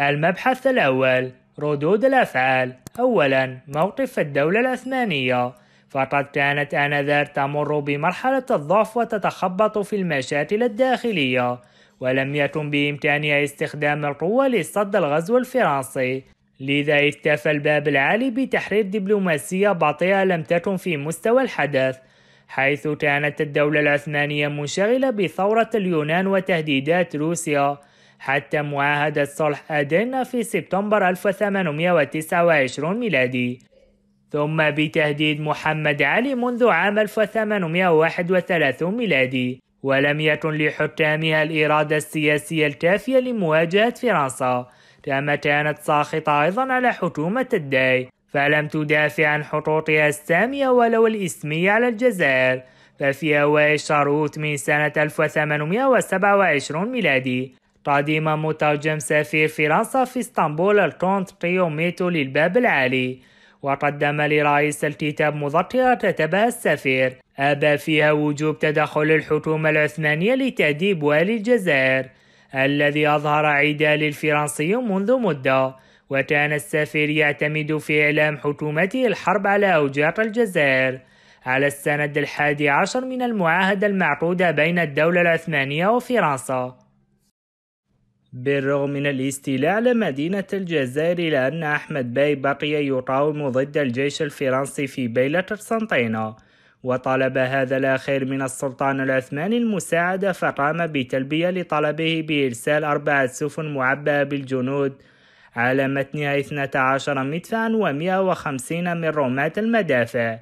المبحث الأول ردود الأفعال أولا موقف الدولة العثمانية فقد كانت آنذاك تمر بمرحلة الضعف وتتخبط في المشاكل الداخلية ولم يكن بإمكانها استخدام القوة لصد الغزو الفرنسي لذا اكتفى الباب العالي بتحرير دبلوماسية بطيئة لم تكن في مستوى الحدث حيث كانت الدولة العثمانية منشغلة بثورة اليونان وتهديدات روسيا حتى معاهدة صلح أدن في سبتمبر 1829 ميلادي ثم بتهديد محمد علي منذ عام 1831 ميلادي ولم يكن لحكامها الإرادة السياسية الكافية لمواجهة فرنسا كما كانت ساخطة أيضا على حكومة الداي فلم تدافع عن حقوقها السامية ولو الإسمية على الجزائر ففي أوائل شاروت من سنة 1827 ميلادي قدم مترجم سفير فرنسا في اسطنبول الكونت تريوميتو للباب العالي وقدم لرئيس الكتاب مذكرة كتبها السفير أبى فيها وجوب تدخل الحكومة العثمانية لتأديب والي الجزائر الذي أظهر عدال الفرنسيين منذ مدة وكان السفير يعتمد في إعلام حكومته الحرب على أوجاع الجزائر على السند الحادي عشر من المعاهدة المعقودة بين الدولة العثمانية وفرنسا بالرغم من الاستيلاء على مدينة الجزائر إلا أن أحمد باي بقي يقاوم ضد الجيش الفرنسي في بيلة قسنطينة وطلب هذا الأخير من السلطان العثماني المساعدة فقام بتلبية لطلبه بإرسال أربعة سفن معبأة بالجنود على متنها 12 مدفعا و150 من رماة المدافع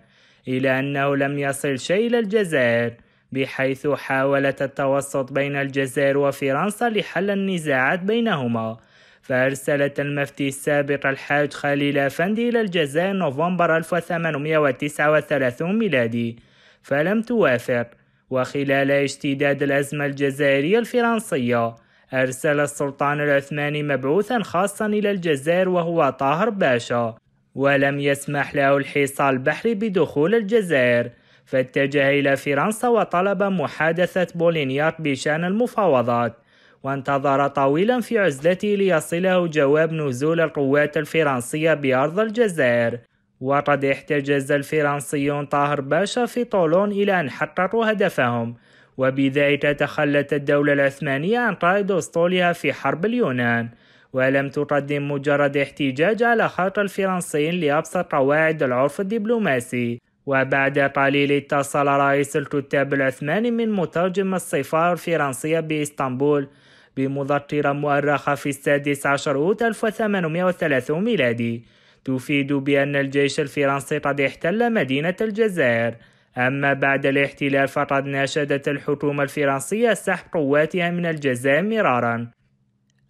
إلى أنه لم يصل شيء إلى الجزائر بحيث حاولت التوسط بين الجزائر وفرنسا لحل النزاعات بينهما فأرسلت المفتي السابق الحاج خليل أفندي إلى الجزائر نوفمبر 1839 ميلادي فلم توافق وخلال اشتداد الأزمة الجزائرية الفرنسية أرسل السلطان العثماني مبعوثا خاصا إلى الجزائر وهو طاهر باشا ولم يسمح له الحصار البحري بدخول الجزائر فاتجه إلى فرنسا وطلب محادثة بولينياك بشأن المفاوضات وانتظر طويلا في عزلته ليصله جواب نزول القوات الفرنسية بأرض الجزائر وقد احتجز الفرنسيون طاهر باشا في طولون إلى أن حققوا هدفهم وبذلك تخلت الدولة العثمانية عن قائد أسطولها في حرب اليونان ولم تقدم مجرد احتجاج على خاطر الفرنسيين لأبسط قواعد العرف الدبلوماسي وبعد قليل اتصل رئيس الكتاب العثماني من مترجم السفارة الفرنسية بإسطنبول بمذكرة مؤرخة في السادس عشر أوت 1830 ميلادي تفيد بأن الجيش الفرنسي قد احتل مدينة الجزائر أما بعد الاحتلال فقد ناشدت الحكومة الفرنسية سحب قواتها من الجزائر مرارا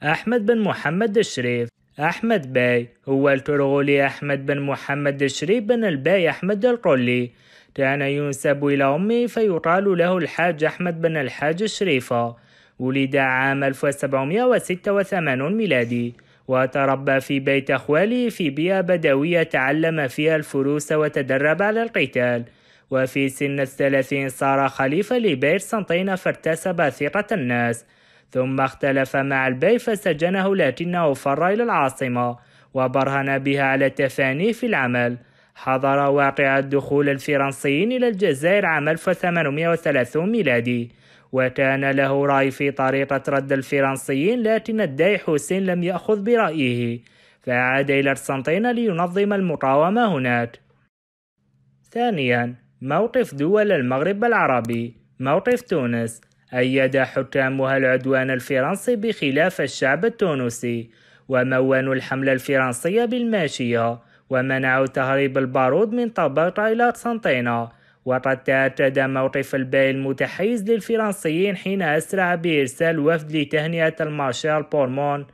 أحمد بن محمد الشريف أحمد باي هو الترغولي أحمد بن محمد الشريف بن الباي أحمد القلي كان ينسب إلى أمه فيقال له الحاج أحمد بن الحاج الشريفة ولد عام 1786 ميلادي وتربى في بيت أخواله في بيئة بدوية تعلم فيها الفروس وتدرب على القتال وفي سن الثلاثين صار خليفة لبير سنتين فارتسب ثقة الناس ثم اختلف مع البي فسجنه لكنه فر إلى العاصمة وبرهن بها على تفانيه في العمل حضر واقع دخول الفرنسيين إلى الجزائر عام 1830 ميلادي وكان له رأي في طريقة رد الفرنسيين لكن الداي حسين لم يأخذ برأيه فعاد إلى قسنطينة لينظم المقاومة هناك ثانيا موقف دول المغرب العربي موقف تونس أيد حكامها العدوان الفرنسي بخلاف الشعب التونسي ومونوا الحملة الفرنسية بالماشية ومنعوا تهريب البارود من طبقة إلى قسنطينة وقد تأكد موقف الباي المتحيز للفرنسيين حين أسرع بإرسال وفد لتهنئة المارشال بورمون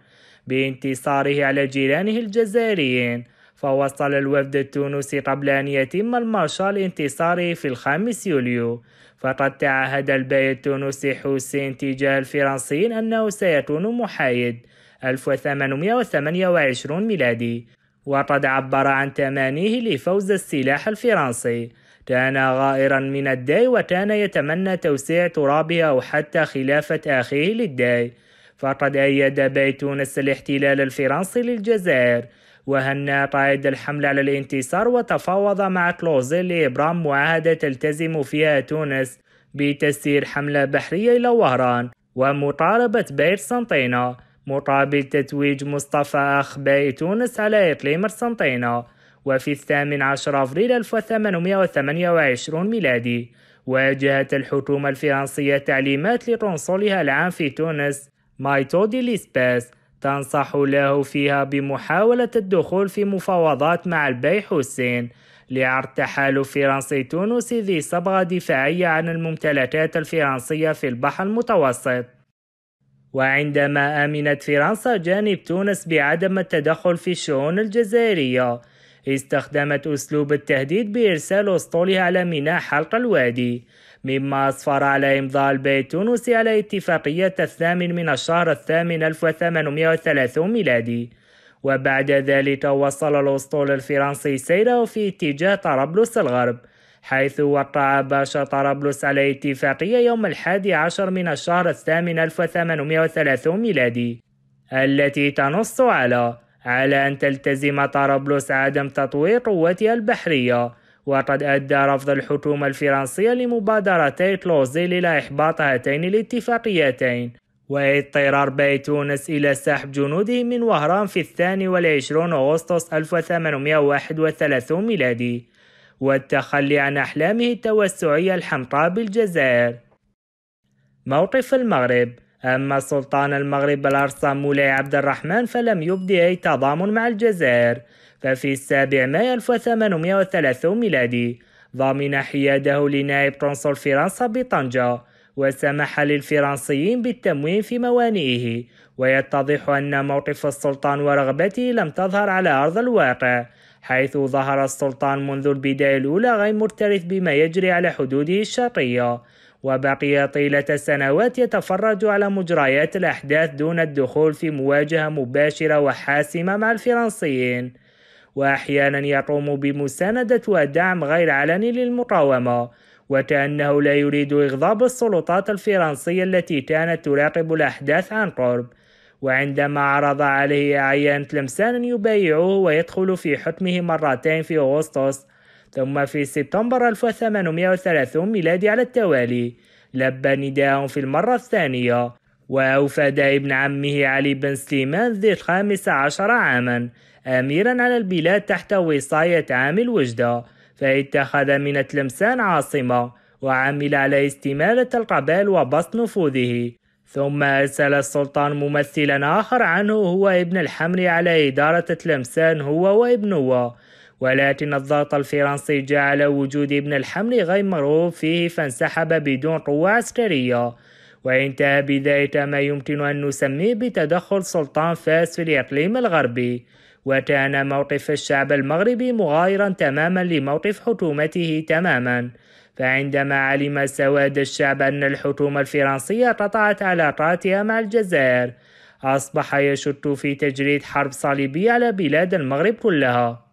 بانتصاره على جيرانه الجزائريين فوصل الوفد التونسي قبل أن يتم المارشال انتصاره في الخامس يوليو فقد تعهد البيت التونسي حسين تجاه الفرنسيين أنه سيكون محايد 1828 ميلادي وقد عبر عن تمانيه لفوز السلاح الفرنسي كان غائرا من الداي وكان يتمنى توسيع ترابه أو حتى خلافة أخيه للداي فقد أيد بيت تونس الاحتلال الفرنسي للجزائر وهنأ قائد الحملة على الانتصار وتفاوض مع كلوزي لإبرام معاهدة تلتزم فيها تونس بتسيير حملة بحرية إلى وهران ومطالبة بير سنطينة مقابل تتويج مصطفى أخ باي تونس على إقليم السنطينة وفي الثامن عشر أفريل 1828 ميلادي واجهت الحكومة الفرنسية تعليمات لقنصلها العام في تونس مايتو دي ليسباس تنصح له فيها بمحاولة الدخول في مفاوضات مع البي حسين لعرض تحالف فرنسي تونسي ذي صبغة دفاعية عن الممتلكات الفرنسية في البحر المتوسط وعندما آمنت فرنسا جانب تونس بعدم التدخل في الشؤون الجزائرية استخدمت أسلوب التهديد بإرسال أسطولها على ميناء حلق الوادي مما أسفر على إمضاء البيت التونسي على اتفاقية الثامن من الشهر الثامن 1830 ميلادي وبعد ذلك وصل الأسطول الفرنسي سيره في اتجاه طرابلس الغرب حيث وقع باشا طرابلس على اتفاقية يوم الحادي عشر من الشهر الثامن 1830 ميلادي التي تنص على على أن تلتزم طرابلس عدم تطوير قوتها البحرية وقد أدى رفض الحكومة الفرنسية لمبادرتي كلوزيل إلى إحباط هاتين الاتفاقيتين واضطرار بيت تونس إلى سحب جنوده من وهران في الثاني والعشرون أغسطس 1831 ميلادي والتخلي عن أحلامه التوسعية الحمقاء بالجزائر موقف المغرب أما سلطان المغرب الأرصم مولاي عبد الرحمن فلم يبدي أي تضامن مع الجزائر ففي السابع مايو 1803 ميلادي ضمن حياده لنائب قنصل فرنسا بطنجة وسمح للفرنسيين بالتموين في موانئه ويتضح أن موقف السلطان ورغبته لم تظهر على أرض الواقع حيث ظهر السلطان منذ البداية الأولى غير مرترث بما يجري على حدوده الشرقية وبقي طيلة سنوات يتفرج على مجريات الأحداث دون الدخول في مواجهة مباشرة وحاسمة مع الفرنسيين وأحيانا يقوم بمساندة ودعم غير علني للمقاومة وكأنه لا يريد إغضاب السلطات الفرنسية التي كانت تراقب الأحداث عن قرب وعندما عرض عليه أعيان تلمسان يبايعوه ويدخل في حكمه مرتين في أغسطس ثم في سبتمبر 1830 ميلادي على التوالي لبى نداء في المرة الثانية وأوفد ابن عمه علي بن سليمان ذي الخامس عشر عاما أميرا على البلاد تحت وصاية عام الوجدة فاتخذ من تلمسان عاصمة وعمل على استمالة القبائل وبسط نفوذه ثم أرسل السلطان ممثلا آخر عنه هو ابن الحمر على إدارة تلمسان هو وابنه ولكن الضغط الفرنسي جعل وجود ابن الحمر غير مرغوب فيه فانسحب بدون قوة عسكرية وانتهى بداية ما يمكن أن نسميه بتدخل سلطان فاس في الإقليم الغربي وكان موقف الشعب المغربي مغايرا تماما لموقف حكومته تماما فعندما علم سواد الشعب أن الحكومة الفرنسية قطعت علاقاتها مع الجزائر أصبح يشك في تجريد حرب صليبية على بلاد المغرب كلها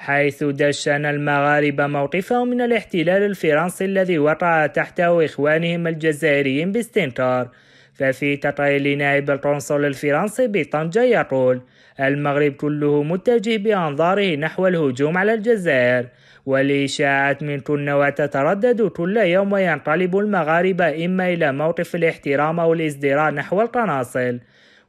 حيث دشن المغاربة موقفهم من الاحتلال الفرنسي الذي وقع تحته إخوانهم الجزائريين باستنكار ففي تقرير نائب القنصل الفرنسي بطنجة يقول المغرب كله متجه بأنظاره نحو الهجوم على الجزائر والإشاعات من نوع وتتردد كل يوم وينقلب المغاربة إما إلى موقف الاحترام أو الازدراء نحو القناصل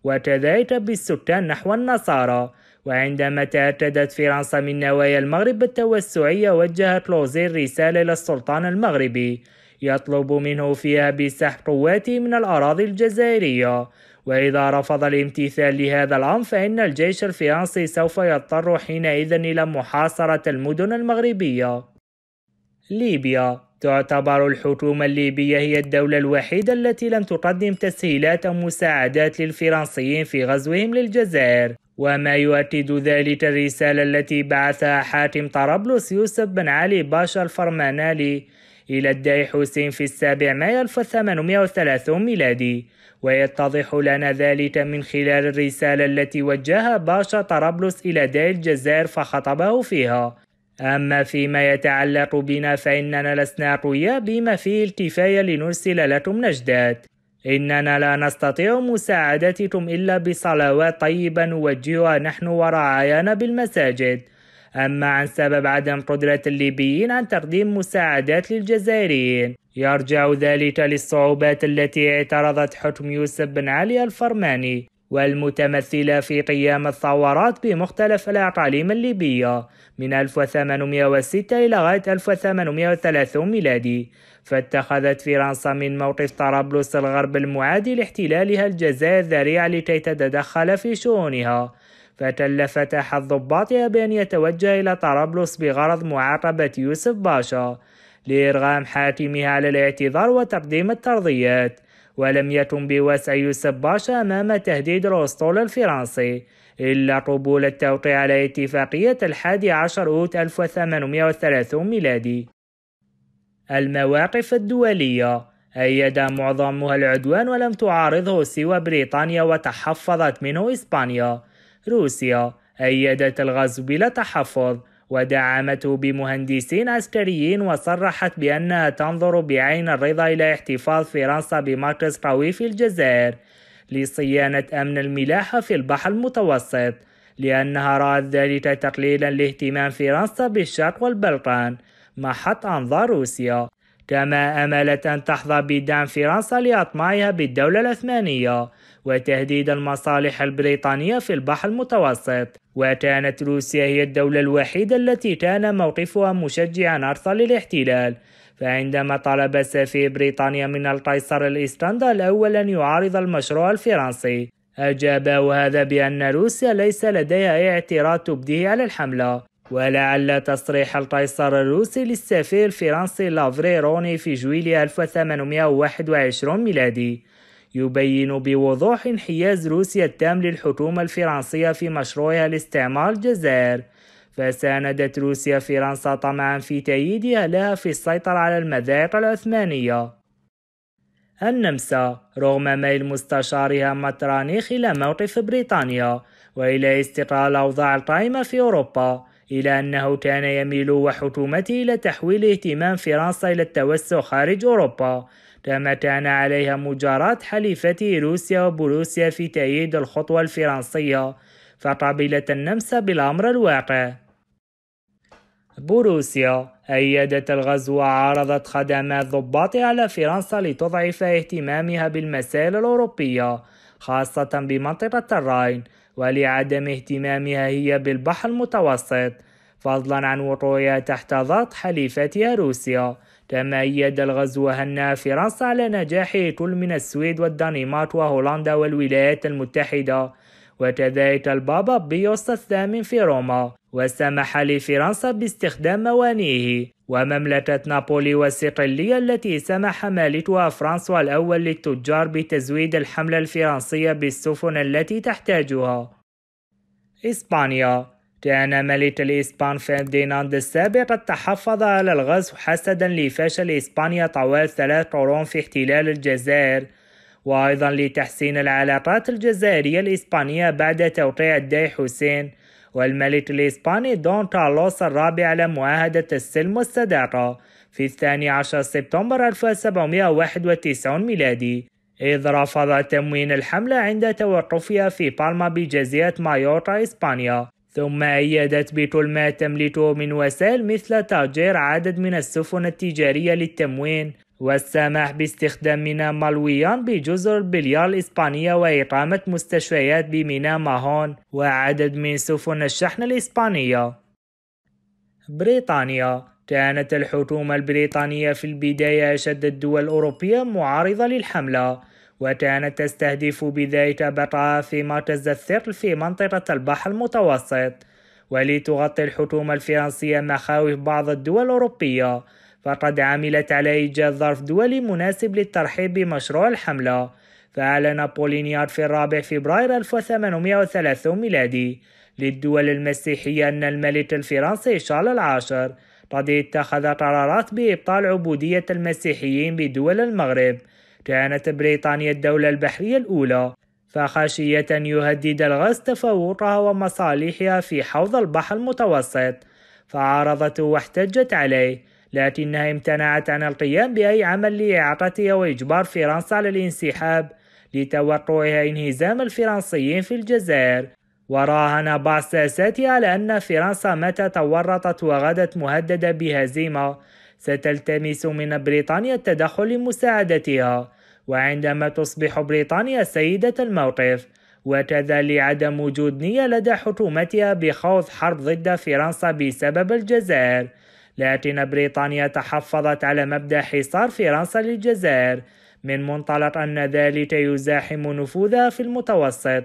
وكذلك بالسكان نحو النصارى وعندما تأكدت فرنسا من نوايا المغرب التوسعية وجهت لوزير رسالة للسلطان المغربي يطلب منه فيها بسحب قواته من الأراضي الجزائرية وإذا رفض الامتثال لهذا الأمر فإن الجيش الفرنسي سوف يضطر حينئذ إلى محاصرة المدن المغربية ليبيا تعتبر الحكومة الليبية هي الدولة الوحيدة التي لم تقدم تسهيلات أو مساعدات للفرنسيين في غزوهم للجزائر وما يؤكد ذلك الرسالة التي بعثها حاتم طرابلس يوسف بن علي باشا الفرمانالي إلى الداعي حسين في السابع مايو 1830 ميلادي ويتضح لنا ذلك من خلال الرسالة التي وجهها باشا طرابلس إلى داعي الجزائر فخطبه فيها أما فيما يتعلق بنا فإننا لسنا أقوياء بما فيه الكفاية لنرسل لكم نجدات إننا لا نستطيع مساعدتكم إلا بصلوات طيبة نوجهها نحن ورعايانا بالمساجد أما عن سبب عدم قدرة الليبيين عن تقديم مساعدات للجزائريين يرجع ذلك للصعوبات التي اعترضت حكم يوسف بن علي الفرماني والمتمثلة في قيام الثورات بمختلف الأقاليم الليبية من 1806 إلى غاية 1830 ميلادي فاتخذت فرنسا من موقف طرابلس الغرب المعادي لاحتلالها الجزائر ذريعة لكي تتدخل في شؤونها فتلفت أحد ضباطها بأن يتوجه إلى طرابلس بغرض معاقبة يوسف باشا لإرغام حاكمها على الاعتذار وتقديم الترضيات ولم يكن بوسع يوسف باشا أمام تهديد الأسطول الفرنسي إلا قبول التوقيع على اتفاقية الحادي عشر أوت 1830 ميلادي المواقف الدولية أيد معظمها العدوان ولم تعارضه سوى بريطانيا وتحفظت منه إسبانيا روسيا أيدت الغزو بلا تحفظ ودعمته بمهندسين عسكريين وصرحت بأنها تنظر بعين الرضا إلى احتفاظ فرنسا بمركز قوي في الجزائر لصيانة أمن الملاحة في البحر المتوسط لأنها رأت ذلك تقليلا لاهتمام فرنسا بالشرق والبلقان محط أنظار روسيا كما أملت أن تحظى بدعم فرنسا لأطماعها بالدولة العثمانية وتهديد المصالح البريطانية في البحر المتوسط وكانت روسيا هي الدولة الوحيدة التي كان موقفها مشجعا أرثى للاحتلال فعندما طلب سفير بريطانيا من القيصر الإسكندر الأول أن يعارض المشروع الفرنسي أجابه هذا بأن روسيا ليس لديها أي اعتراض تبديه على الحملة ولعل تصريح القيصر الروسي للسفير الفرنسي لافري روني في جويلية 1821 ميلادي يبين بوضوح انحياز روسيا التام للحكومة الفرنسية في مشروعها لاستعمار الجزائر فساندت روسيا فرنسا طمعا في تأييدها لها في السيطرة على المذائق العثمانية النمسا رغم ميل مستشارها مترانيخ إلى موقف بريطانيا وإلى استقرار الأوضاع القائمة في أوروبا إلى أنه كان يميل وحكومته إلى تحويل اهتمام فرنسا إلى التوسع خارج أوروبا كما كان عليها مجاراة حليفته روسيا وبروسيا في تأييد الخطوة الفرنسية فقبلت النمسا بالأمر الواقع بوروسيا أيدت الغزو وعارضت خدمات ضباطها على فرنسا لتضعف اهتمامها بالمسائل الأوروبية خاصة بمنطقة الراين ولعدم اهتمامها هي بالبحر المتوسط فضلا عن وقوعها تحت ضغط حليفتها روسيا كما أيد الغزو هنا فرنسا على نجاح كل من السويد والدنمارك وهولندا والولايات المتحدة وتداعيت البابا بيوس الثامن في روما وسمح لفرنسا باستخدام موانئه ومملكة نابولي والصقلية التي سمح مالكها فرانسوا الأول للتجار بتزويد الحملة الفرنسية بالسفن التي تحتاجها إسبانيا كان ملك الإسبان فرديناند السابع قد تحفظ على الغزو حسدا لفشل إسبانيا طوال ثلاث قرون في احتلال الجزائر وأيضا لتحسين العلاقات الجزائرية الإسبانية بعد توقيع الداي حسين والملك الإسباني دون كارلوس الرابع على معاهدة السلم والصداقة في الثاني عشر سبتمبر 1791 ميلادي إذ رفض تموين الحملة عند توقفها في بالما بجزيرة مايوركا إسبانيا ثم أيدت بكل ما تملكه من وسائل مثل تأجير عدد من السفن التجارية للتموين والسماح باستخدام ميناء مالويان بجزر بليار الإسبانية وإقامة مستشفيات بميناء ماهون وعدد من سفن الشحن الإسبانية. بريطانيا كانت الحكومة البريطانية في البداية أشد الدول الأوروبية معارضة للحملة وكانت تستهدف بذلك بقاء في مركز الثقل في منطقة البحر المتوسط ولتغطي الحكومة الفرنسية مخاوف بعض الدول الأوروبية فقد عملت على إيجاد ظرف دولي مناسب للترحيب بمشروع الحملة فأعلن بولينيار في الرابع فبراير 1830 ميلادي للدول المسيحية أن الملك الفرنسي شارل العاشر قد اتخذ قرارات بإبطال عبودية المسيحيين بدول المغرب كانت بريطانيا الدولة البحرية الأولى فخشية أن يهدد الغاز تفوقها ومصالحها في حوض البحر المتوسط فعارضته واحتجت عليه لكنها امتنعت عن القيام بأي عمل لإعاقتها وإجبار فرنسا على الانسحاب لتوقعها انهزام الفرنسيين في الجزائر وراهن بعض ساساتها على أن فرنسا متى تورطت وغدت مهددة بهزيمة ستلتمس من بريطانيا التدخل لمساعدتها وعندما تصبح بريطانيا سيدة الموقف وكذا لعدم وجود نية لدى حكومتها بخوض حرب ضد فرنسا بسبب الجزائر لكن بريطانيا تحفظت على مبدأ حصار فرنسا للجزائر من منطلق أن ذلك يزاحم نفوذها في المتوسط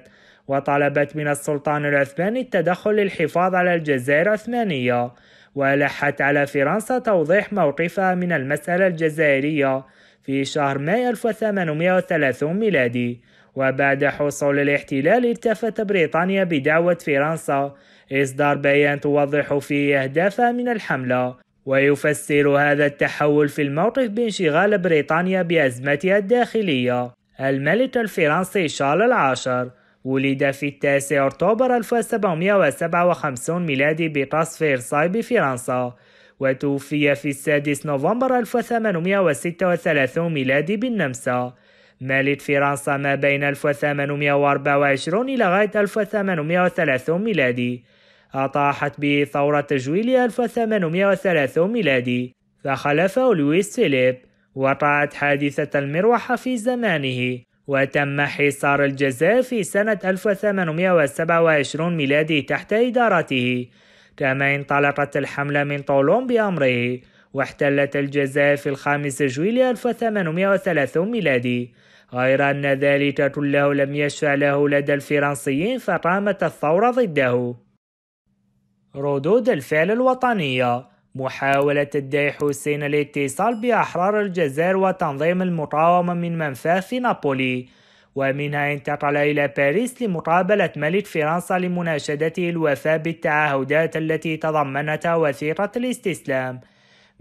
وطلبت من السلطان العثماني التدخل للحفاظ على الجزائر العثمانية ولحت على فرنسا توضيح موقفها من المسألة الجزائرية في شهر ماي 1830 ميلادي وبعد حصول الاحتلال التفت بريطانيا بدعوة فرنسا إصدار بيان توضح فيه أهدافها من الحملة ويفسر هذا التحول في الموقف بانشغال بريطانيا بأزمتها الداخلية الملك الفرنسي شارل العاشر ولد في التاسع أكتوبر 1757 ميلادي بقصف إرساي بفرنسا وتوفي في السادس نوفمبر 1836 ميلادي بالنمسا ملك فرنسا ما بين 1824 إلى غاية 1830 ميلادي أطاحت به ثورة تجويل 1803 ميلادي فخلفه لويس فيليب وقعت حادثة المروحة في زمانه وتم حصار الجزائر في سنة 1827 ميلادي تحت إدارته كما انطلقت الحملة من طولون بأمره واحتلت الجزائر في الخامس جويلية 1830 ميلادي غير أن ذلك كله لم يشفع له لدى الفرنسيين فقامت الثورة ضده ردود الفعل الوطنية محاولة حسين الاتصال بأحرار الجزائر وتنظيم المقاومة من منفاه في نابولي ومنها انتقل إلى باريس لمقابلة ملك فرنسا لمناشدته الوفاء بالتعهدات التي تضمنتها وثيقة الاستسلام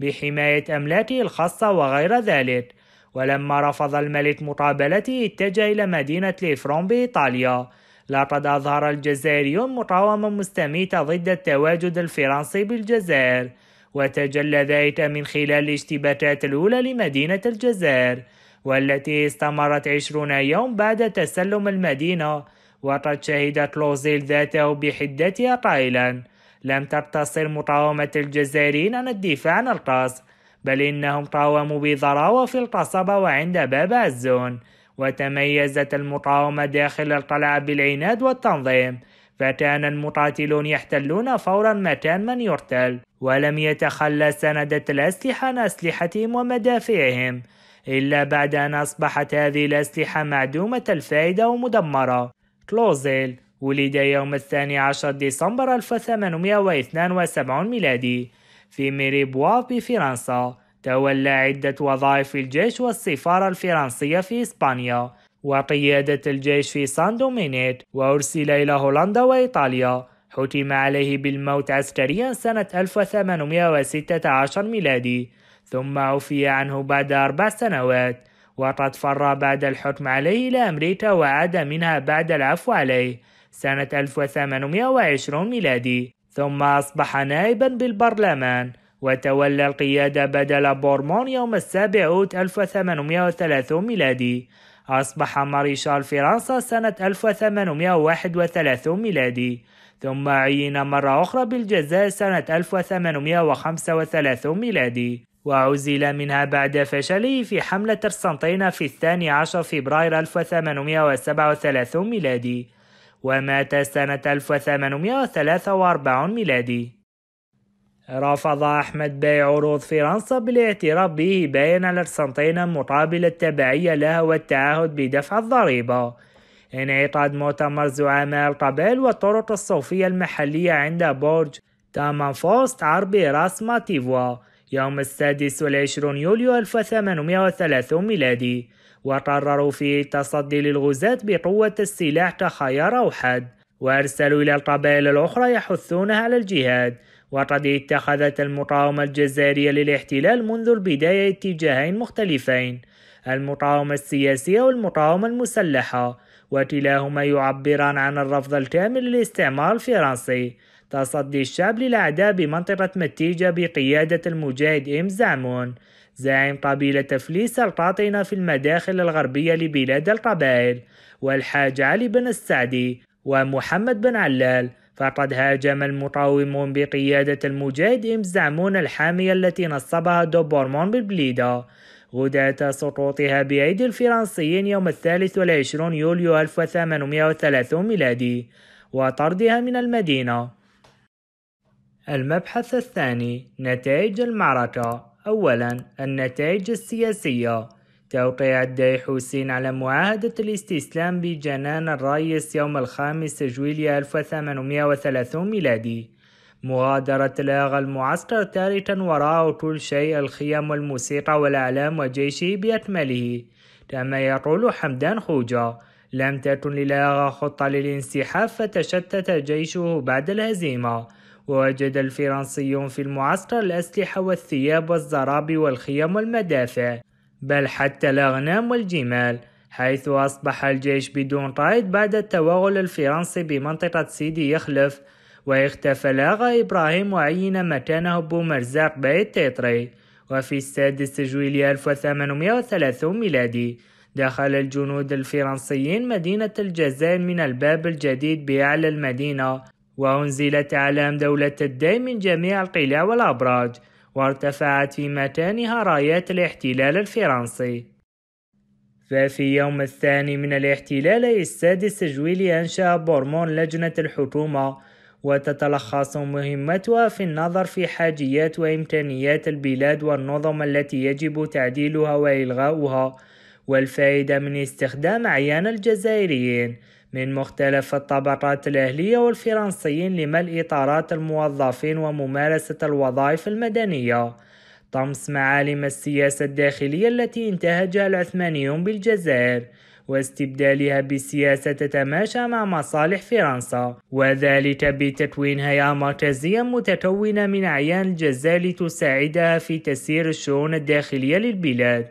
بحماية أملاكه الخاصة وغير ذلك ولما رفض الملك مقابلته اتجه إلى مدينة ليفرون بإيطاليا لقد أظهر الجزائريون مقاومة مستميتة ضد التواجد الفرنسي بالجزائر وتجلى ذلك من خلال الاشتباكات الأولى لمدينة الجزائر والتي استمرت عشرون يوم بعد تسلم المدينة وقد شهدت لوزيل ذاته بحدتها قائلا لم تقتصر مقاومة الجزائريين عن الدفاع عن القصر بل إنهم قاوموا بضراوة في القصبة وعند باب عزون وتميزت المقاومة داخل القلعة بالعناد والتنظيم فكان المقاتلون يحتلون فورا مكان من يرتل ولم يتخلى سندة الأسلحة عن أسلحتهم ومدافعهم إلا بعد أن أصبحت هذه الأسلحة معدومة الفائدة ومدمرة كلوزيل ولد يوم الثاني عشر ديسمبر 1872 ميلادي في ميريبوا بفرنسا تولى عدة وظائف في الجيش والسفارة الفرنسية في إسبانيا وقيادة الجيش في سان دومينيت وأرسل إلى هولندا وإيطاليا حُتم عليه بالموت عسكريا سنة 1816 ميلادي ثم عفي عنه بعد أربع سنوات وقد فر بعد الحكم عليه إلى أمريكا وعاد منها بعد العفو عليه سنة 1820 ميلادي ثم أصبح نائبا بالبرلمان وتولى القيادة بدل بورمون يوم السابع أوت 1830 ميلادي أصبح ماريشال فرنسا سنة 1831 ميلادي ثم عين مرة أخرى بالجزائر سنة 1835 ميلادي وعزل منها بعد فشله في حملة السنطين في الثاني عشر فبراير 1837 ميلادي ومات سنة 1843 ميلادي رفض أحمد باي عروض فرنسا بالاعتراف به على الأرجنتين مقابل التبعية لها والتعهد بدفع الضريبة انعقاد مؤتمر زعماء القبائل والطرق الصوفية المحلية عند برج تامنفوست عربي راس ماتيفوا يوم السادس والعشرون يوليو 1830 ميلادي وقرروا فيه التصدي للغزاة بقوة السلاح كخيار أوحد وأرسلوا إلى القبائل الأخرى يحثونها على الجهاد وقد اتخذت المقاومة الجزائرية للاحتلال منذ البداية اتجاهين مختلفين المقاومة السياسية والمقاومة المسلحة وكلاهما يعبران عن الرفض الكامل للاستعمار الفرنسي تصدي الشعب للأعداء بمنطقة متيجة بقيادة المجاهد إم زعمون زعيم قبيلة فليس القاطنة في المداخل الغربية لبلاد القبائل والحاج علي بن السعدي ومحمد بن علال فقد هاجم المقاومون بقيادة المجاهد زعمون الحامية التي نصبها دوبورمون بالبليدة غداة سقوطها بأيدي الفرنسيين يوم الثالث والعشرون يوليو 1830 ميلادي وطردها من المدينة المبحث الثاني نتائج المعركة أولا النتائج السياسية توقيع الداي حسين على معاهدة الاستسلام بجنان الرئيس يوم الخامس جويليا 1830 ميلادي مغادرة الأغا المعسكر تاركا وراءه كل شيء الخيام والموسيقى والإعلام وجيشه بأكمله كما يقول حمدان خوجة لم تكن للاغا خطة للانسحاب فتشتت جيشه بعد الهزيمة ووجد الفرنسيون في المعسكر الأسلحة والثياب والزراب والخيام والمدافع بل حتى الأغنام والجمال حيث أصبح الجيش بدون رائد بعد التوغل الفرنسي بمنطقة سيدي يخلف واختفى الأغا إبراهيم وعين مكانه بومرزاق بيت تيطري وفي السادس جويلية 1830 ميلادي دخل الجنود الفرنسيين مدينة الجزائر من الباب الجديد بأعلى المدينة وأنزلت أعلام دولة الدين من جميع القلاع والأبراج وارتفعت في مكانها رايات الاحتلال الفرنسي ففي يوم الثاني من الاحتلال السادس جويلي أنشأ بورمون لجنة الحكومة وتتلخص مهمتها في النظر في حاجيات وإمكانيات البلاد والنظم التي يجب تعديلها وإلغاؤها والفائدة من استخدام أعيان الجزائريين من مختلف الطبقات الأهلية والفرنسيين لملء إطارات الموظفين وممارسة الوظائف المدنية طمس معالم السياسة الداخلية التي انتهجها العثمانيون بالجزائر واستبدالها بسياسة تتماشى مع مصالح فرنسا وذلك بتكوين هيئة مركزية متكونة من أعيان الجزائر لتساعدها في تسيير الشؤون الداخلية للبلاد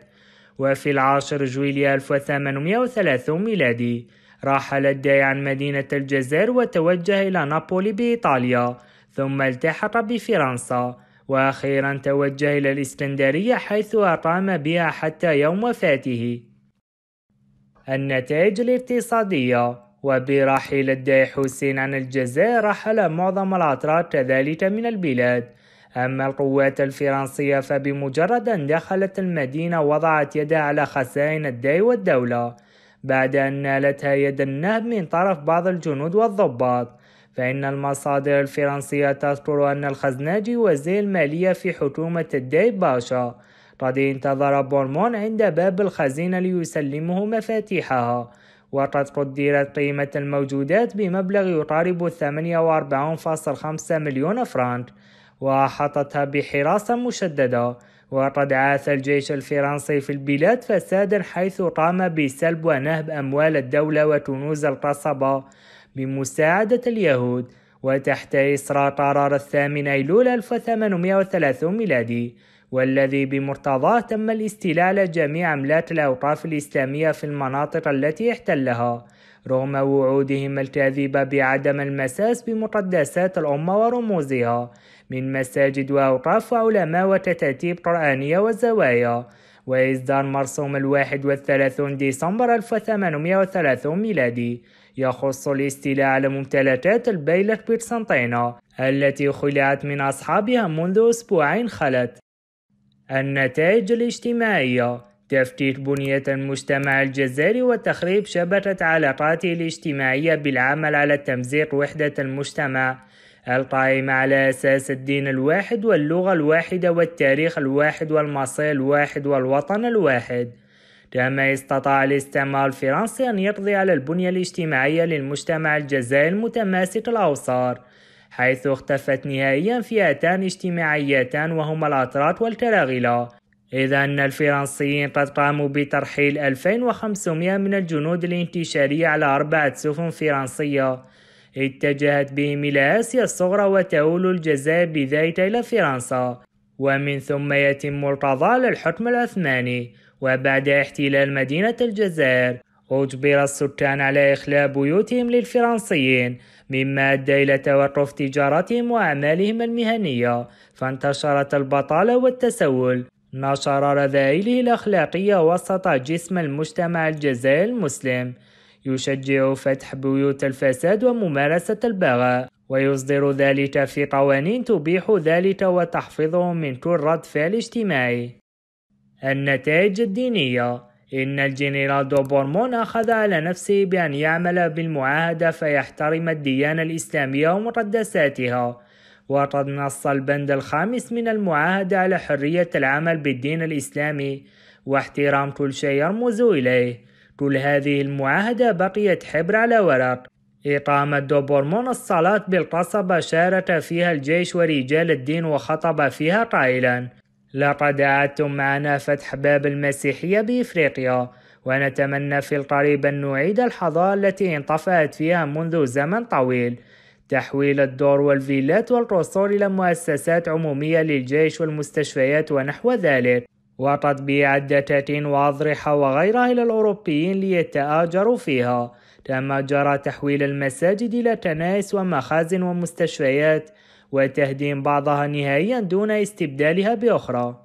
وفي العاشر جويلية 1830 ميلادي راحل دي عن مدينة الجزائر وتوجه إلى نابولي بإيطاليا ثم التحق بفرنسا وأخيرا توجه إلى الإسكندرية حيث أقام بها حتى يوم وفاته النتائج الاقتصادية وبرحيل الداي حسين عن الجزائر رحل معظم الأتراك كذلك من البلاد أما القوات الفرنسية فبمجرد أن دخلت المدينة وضعت يدها على خسائن الداي والدولة بعد أن نالتها يد النهب من طرف بعض الجنود والضباط فإن المصادر الفرنسية تذكر أن الخزناجي وزير المالية في حكومة الداي باشا قد انتظر بورمون عند باب الخزينة ليسلمه مفاتيحها وقد قدرت قيمة الموجودات بمبلغ يقارب 48.5 مليون فرنك وأحاطتها بحراسة مشددة وقد عاث الجيش الفرنسي في البلاد فسادا حيث قام بسلب ونهب أموال الدولة وكنوز القصبة بمساعدة اليهود وتحت إصرار قرار الثامن أيلول 1830 ميلادي والذي بمرتضاه تم الاستيلاء على جميع أملاك الأوقاف الإسلامية في المناطق التي احتلها رغم وعودهم الكاذبة بعدم المساس بمقدسات الأمة ورموزها من مساجد وأوقاف وعلماء وتتاتيب قرآنية وزوايا وإصدار مرسوم الواحد والثلاثون ديسمبر 1830 ميلادي يخص الاستيلاء على ممتلكات البيلة بيرسنطينة التي خلعت من أصحابها منذ أسبوعين خلت النتائج الاجتماعية تفتيت بنية المجتمع الجزائري وتخريب شبكة علاقاته الاجتماعية بالعمل على تمزيق وحدة المجتمع القائمة على أساس الدين الواحد واللغة الواحدة والتاريخ الواحد والمصير الواحد والوطن الواحد كما استطاع الاستعمار الفرنسي أن يقضي على البنية الاجتماعية للمجتمع الجزائري المتماسك الأوصار حيث اختفت نهائيا فئتان اجتماعيتان وهما الأتراك والكراغلة إذا أن الفرنسيين قد قاموا بترحيل 2500 من الجنود الانتشارية على أربعة سفن فرنسية اتجهت بهم إلى آسيا الصغرى وتؤول الجزائر بذلك إلى فرنسا ومن ثم يتم القضاء على الحكم العثماني وبعد احتلال مدينة الجزائر أجبر السكان على إخلاء بيوتهم للفرنسيين مما أدى إلى توقف تجارتهم وأعمالهم المهنية فانتشرت البطالة والتسول نشر رذائله الأخلاقية وسط جسم المجتمع الجزائري المسلم يشجع فتح بيوت الفساد وممارسة البغاء ويصدر ذلك في قوانين تبيح ذلك وتحفظه من كل رد فعل اجتماعي النتائج الدينية إن الجنرال دوبورمون أخذ على نفسه بأن يعمل بالمعاهدة فيحترم الديانة الإسلامية ومقدساتها وقد نص البند الخامس من المعاهدة على حرية العمل بالدين الإسلامي واحترام كل شيء يرمز إليه كل هذه المعاهدة بقيت حبر على ورق إقامة دوبورمون الصلاة بالقصبة شارك فيها الجيش ورجال الدين وخطب فيها قائلا لقد أعدتم معنا فتح باب المسيحية بإفريقيا ونتمنى في القريب أن نعيد الحضارة التي انطفأت فيها منذ زمن طويل تحويل الدور والفيلات والقصور إلى مؤسسات عمومية للجيش والمستشفيات ونحو ذلك وتطبيع الدتاتين وأضرحة وغيرها إلى الأوروبيين ليتآجروا فيها كما جرى تحويل المساجد إلى كنائس ومخازن ومستشفيات وتهديم بعضها نهائيا دون استبدالها بأخرى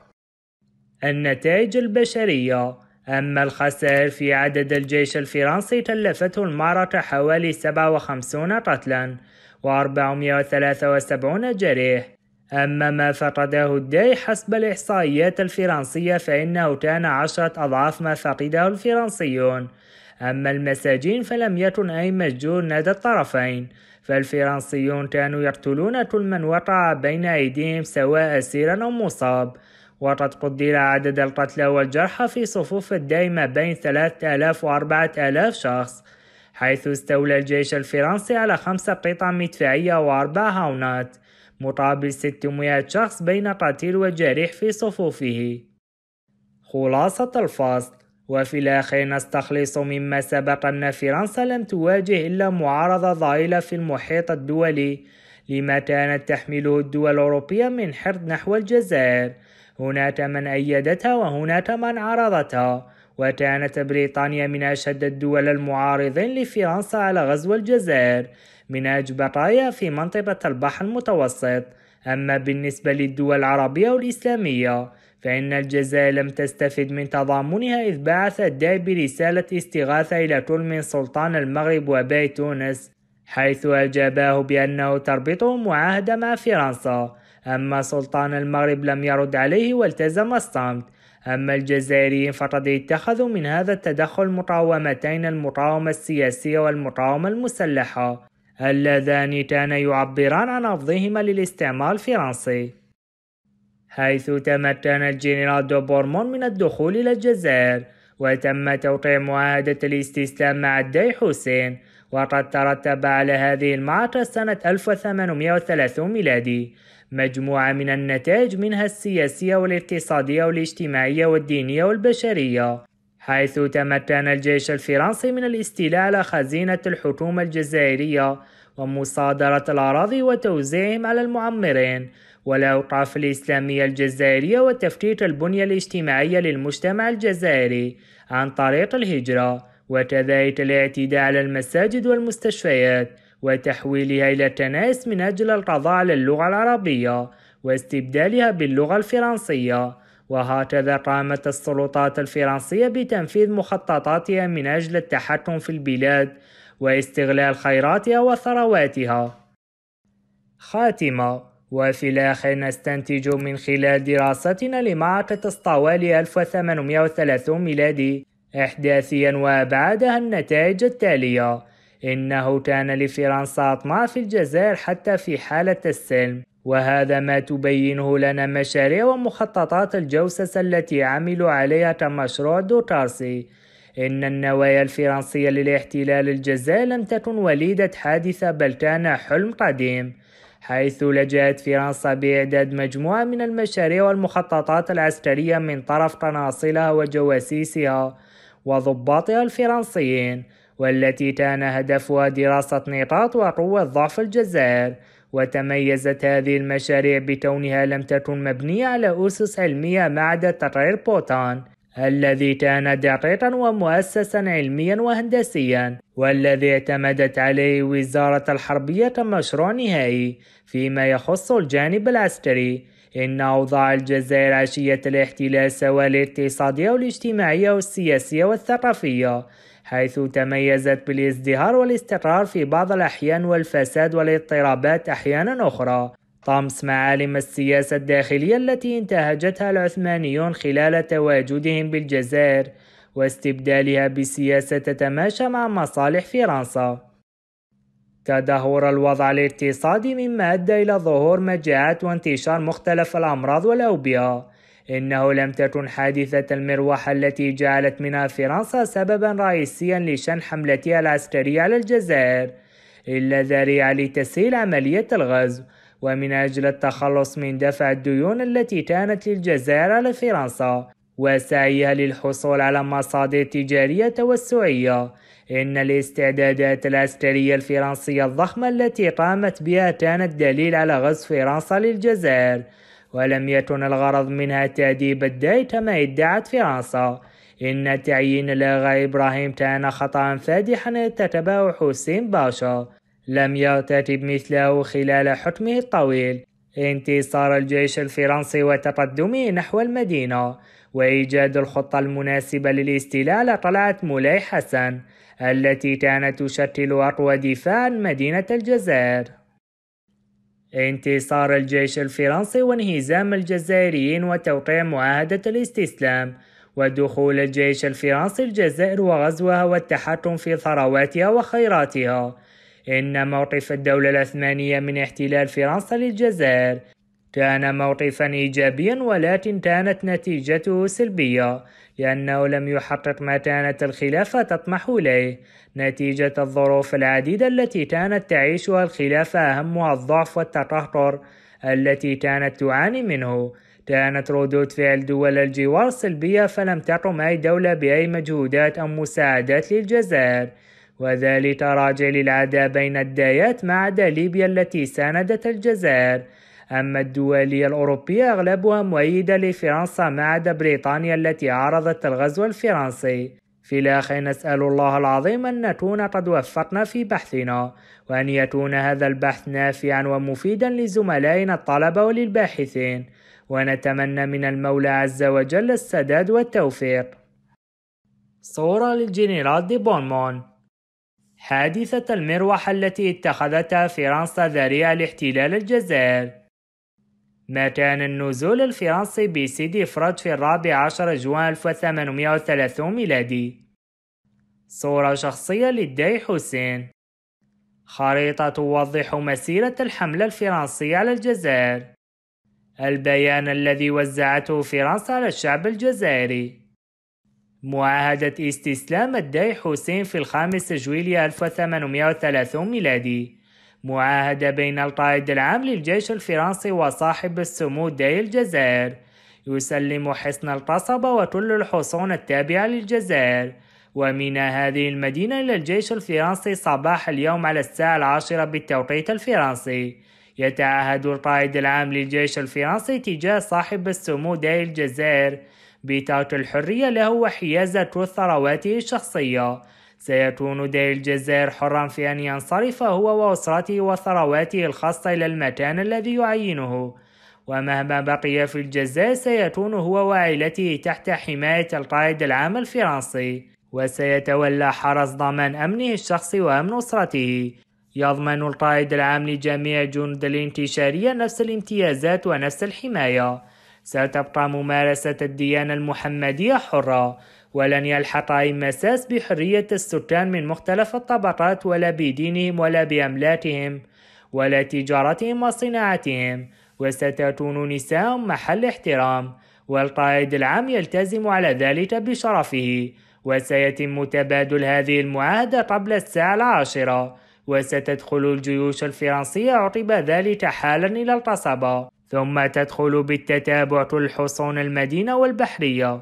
النتائج البشرية أما الخسائر في عدد الجيش الفرنسي كلفته المعركة حوالي 57 قتلا و473 جريح أما ما فقده الداي حسب الإحصائيات الفرنسية فإنه كان عشرة أضعاف ما فقده الفرنسيون أما المساجين فلم يكن أي مسجون لدى الطرفين فالفرنسيون كانوا يقتلون كل من وقع بين أيديهم سواء أسيرا أو مصاب وقد قدر عدد القتلى والجرحى في صفوف الداي ما بين 3000 و 4000 شخص حيث استولى الجيش الفرنسي على خمسة قطع مدفعية وأربع هاونات مقابل 600 شخص بين قتيل وجريح في صفوفه خلاصة الفصل وفي الأخير نستخلص مما سبق أن فرنسا لم تواجه إلا معارضة ضئيلة في المحيط الدولي لما كانت تحمله الدول الأوروبية من حرص نحو الجزائر هناك من أيدتها وهناك من عارضتها وكانت بريطانيا من أشد الدول المعارضين لفرنسا على غزو الجزائر من الجبراية في منطقة البحر المتوسط أما بالنسبة للدول العربية والإسلامية فإن الجزائر لم تستفد من تضامنها إذ بعثت داي برسالة استغاثة إلى كل من سلطان المغرب وباي تونس حيث أجاباه بأنه تربطه معاهدة مع فرنسا أما سلطان المغرب لم يرد عليه والتزم الصمت أما الجزائريين فقد اتخذوا من هذا التدخل مقاومتين المقاومة السياسية والمقاومة المسلحة اللذان كانا يعبران عن رفضهما للاستعمار الفرنسي حيث تمكن الجنرال دوبورمون من الدخول إلى الجزائر وتم توقيع معاهدة الاستسلام مع الداي حسين وقد ترتب على هذه المعركة سنة 1830 ميلادي مجموعة من النتائج منها السياسية والاقتصادية والاجتماعية والدينية والبشرية حيث تمكن الجيش الفرنسي من الاستيلاء على خزينة الحكومة الجزائرية ومصادرة الأراضي وتوزيعهم على المعمرين والأوقاف الإسلامية الجزائرية وتفتيت البنية الاجتماعية للمجتمع الجزائري عن طريق الهجرة وكذلك الاعتداء على المساجد والمستشفيات وتحويلها إلى كنائس من أجل القضاء على اللغة العربية واستبدالها باللغة الفرنسية وهكذا قامت السلطات الفرنسية بتنفيذ مخططاتها من أجل التحكم في البلاد واستغلال خيراتها وثرواتها خاتمة وفي الآخر نستنتج من خلال دراستنا لمعركة اسطوالي 1830 ميلادي إحداثيا وأبعادها النتائج التالية إنه كان لفرنسا أطماع في الجزائر حتى في حالة السلم وهذا ما تبينه لنا مشاريع ومخططات الجوسسة التي عملوا عليها كمشروع دوتارسي إن النوايا الفرنسية للاحتلال الجزائر لم تكن وليدة حادثة بل كان حلم قديم حيث لجأت فرنسا بإعداد مجموعة من المشاريع والمخططات العسكرية من طرف قناصلها وجواسيسها وضباطها الفرنسيين والتي كان هدفها دراسة نقاط وقوة ضعف الجزائر وتميزت هذه المشاريع بكونها لم تكن مبنية على أسس علمية ما عدا تقرير بوتان الذي كان دقيقا ومؤسسا علميا وهندسيا والذي اعتمدت عليه وزارة الحربية كمشروع نهائي فيما يخص الجانب العسكري إن أوضاع الجزائر عشية الاحتلال سواء الاقتصادية والاجتماعية والسياسية والثقافية حيث تميزت بالازدهار والاستقرار في بعض الأحيان والفساد والاضطرابات أحيانا أخرى طمس معالم السياسة الداخلية التي انتهجتها العثمانيون خلال تواجدهم بالجزائر واستبدالها بسياسة تتماشى مع مصالح فرنسا تدهور الوضع الاقتصادي مما أدى إلى ظهور مجاعات وانتشار مختلف الأمراض والأوبئة إنه لم تكن حادثة المروحة التي جعلت منها فرنسا سببا رئيسيا لشن حملتها العسكرية على الجزائر إلا ذريعة لتسهيل عملية الغزو ومن أجل التخلص من دفع الديون التي كانت للجزائر على فرنسا وسعيها للحصول على مصادر تجارية توسعية إن الاستعدادات العسكرية الفرنسية الضخمة التي قامت بها كانت دليل على غزو فرنسا للجزائر ولم يكن الغرض منها تأديب الداي كما ادعت فرنسا إن تعيين الأغا إبراهيم كان خطأ فادحا ارتكبه حسين باشا لم يرتكب مثله خلال حكمه الطويل انتصار الجيش الفرنسي وتقدمه نحو المدينة وإيجاد الخطة المناسبة للاستيلاء على قلعة مولاي حسن التي كانت تشكل أقوى دفاع مدينة الجزائر انتصار الجيش الفرنسي وانهزام الجزائريين وتوقيع معاهدة الاستسلام ودخول الجيش الفرنسي الجزائر وغزوها والتحكم في ثرواتها وخيراتها إن موقف الدولة العثمانية من احتلال فرنسا للجزائر كان موقفا إيجابيا ولكن كانت نتيجته سلبية لأنه لم يحقق ما كانت الخلافة تطمح إليه نتيجة الظروف العديدة التي كانت تعيشها الخلافة أهمها الضعف والتقهقر التي كانت تعاني منه كانت ردود فعل دول الجوار سلبية فلم تقم أي دولة بأي مجهودات أو مساعدات للجزائر وذلك راجع للعداء بين الدايات ما عدا ليبيا التي ساندت الجزائر أما الدول الأوروبية أغلبها مؤيدة لفرنسا ما عدا بريطانيا التي عارضت الغزو الفرنسي في الأخير نسأل الله العظيم أن نكون قد وفقنا في بحثنا وأن يكون هذا البحث نافعا ومفيدا لزملائنا الطلبة وللباحثين ونتمنى من المولى عز وجل السداد والتوفيق صورة للجنرال دي بونمون حادثة المروحة التي اتخذتها فرنسا ذريعة لاحتلال الجزائر ما كان النزول الفرنسي بسيدي فرد في الرابع عشر جوان 1830 ميلادي صورة شخصية للداي حسين خريطة توضح مسيرة الحملة الفرنسية على الجزائر البيان الذي وزعته فرنسا على الشعب الجزائري معاهدة استسلام الداي حسين في الخامس جويلية 1830 ميلادي معاهدة بين القائد العام للجيش الفرنسي وصاحب السمو داي الجزائر يسلم حصن القصبة وكل الحصون التابعة للجزائر وميناء هذه المدينة إلى الجيش الفرنسي صباح اليوم على الساعة العاشرة بالتوقيت الفرنسي يتعهد القائد العام للجيش الفرنسي تجاه صاحب السمو داي الجزائر بترك الحرية له وحيازة ثرواته الشخصية سيكون دير الجزائر حرا في أن ينصرف هو وأسرته وثرواته الخاصة إلى المكان الذي يعينه ومهما بقي في الجزائر سيكون هو وعائلته تحت حماية القائد العام الفرنسي وسيتولى حرس ضمان أمنه الشخصي وأمن أسرته يضمن القائد العام لجميع جند الانتشارية نفس الامتيازات ونفس الحماية ستبقى ممارسة الديانة المحمدية حرة ولن يلحق أي مساس بحرية السكان من مختلف الطبقات ولا بدينهم ولا بأملاكهم ولا تجارتهم وصناعتهم وستكون نساء محل احترام والقائد العام يلتزم على ذلك بشرفه وسيتم تبادل هذه المعاهدة قبل الساعة العاشرة وستدخل الجيوش الفرنسية عقب ذلك حالا إلى القصبة ثم تدخل بالتتابع كل حصون المدينة والبحرية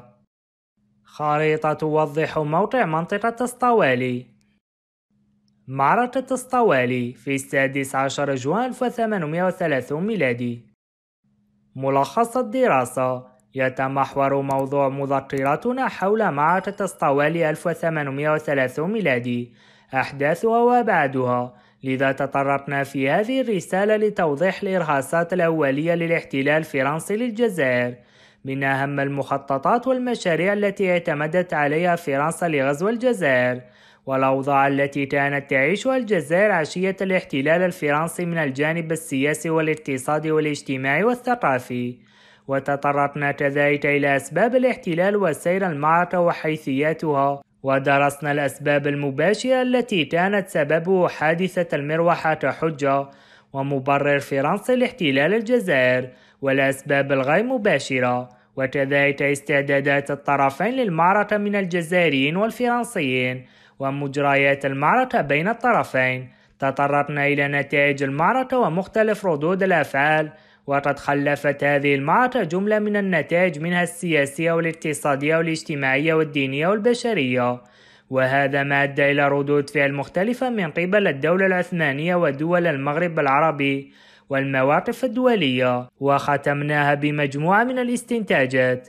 خريطة توضح موقع منطقة تسطوالي معركة تسطوالي في السادس عشر جوان 1830 ميلادي ملخص الدراسة يتمحور موضوع مذكراتنا حول معركة تسطوالي 1830 ميلادي أحداثها وبعدها لذا تطرقنا في هذه الرسالة لتوضيح الإرهاصات الأولية للاحتلال الفرنسي للجزائر من أهم المخططات والمشاريع التي اعتمدت عليها فرنسا لغزو الجزائر والأوضاع التي كانت تعيشها الجزائر عشية الاحتلال الفرنسي من الجانب السياسي والاقتصادي والاجتماعي والثقافي وتطرقنا كذلك إلى أسباب الاحتلال وسير المعركة وحيثياتها ودرسنا الأسباب المباشرة التي كانت سببه حادثة المروحة كحجة ومبرر فرنسا لاحتلال الجزائر والأسباب الغير مباشرة وكذلك استعدادات الطرفين للمعركة من الجزائريين والفرنسيين ومجريات المعركة بين الطرفين تطرقنا إلى نتائج المعركة ومختلف ردود الأفعال وقد خلفت هذه المعركة جملة من النتائج منها السياسية والاقتصادية والاجتماعية والدينية والبشرية وهذا ما أدى إلى ردود فعل مختلفة من قبل الدولة العثمانية ودول المغرب العربي والمواقف الدولية وختمناها بمجموعة من الاستنتاجات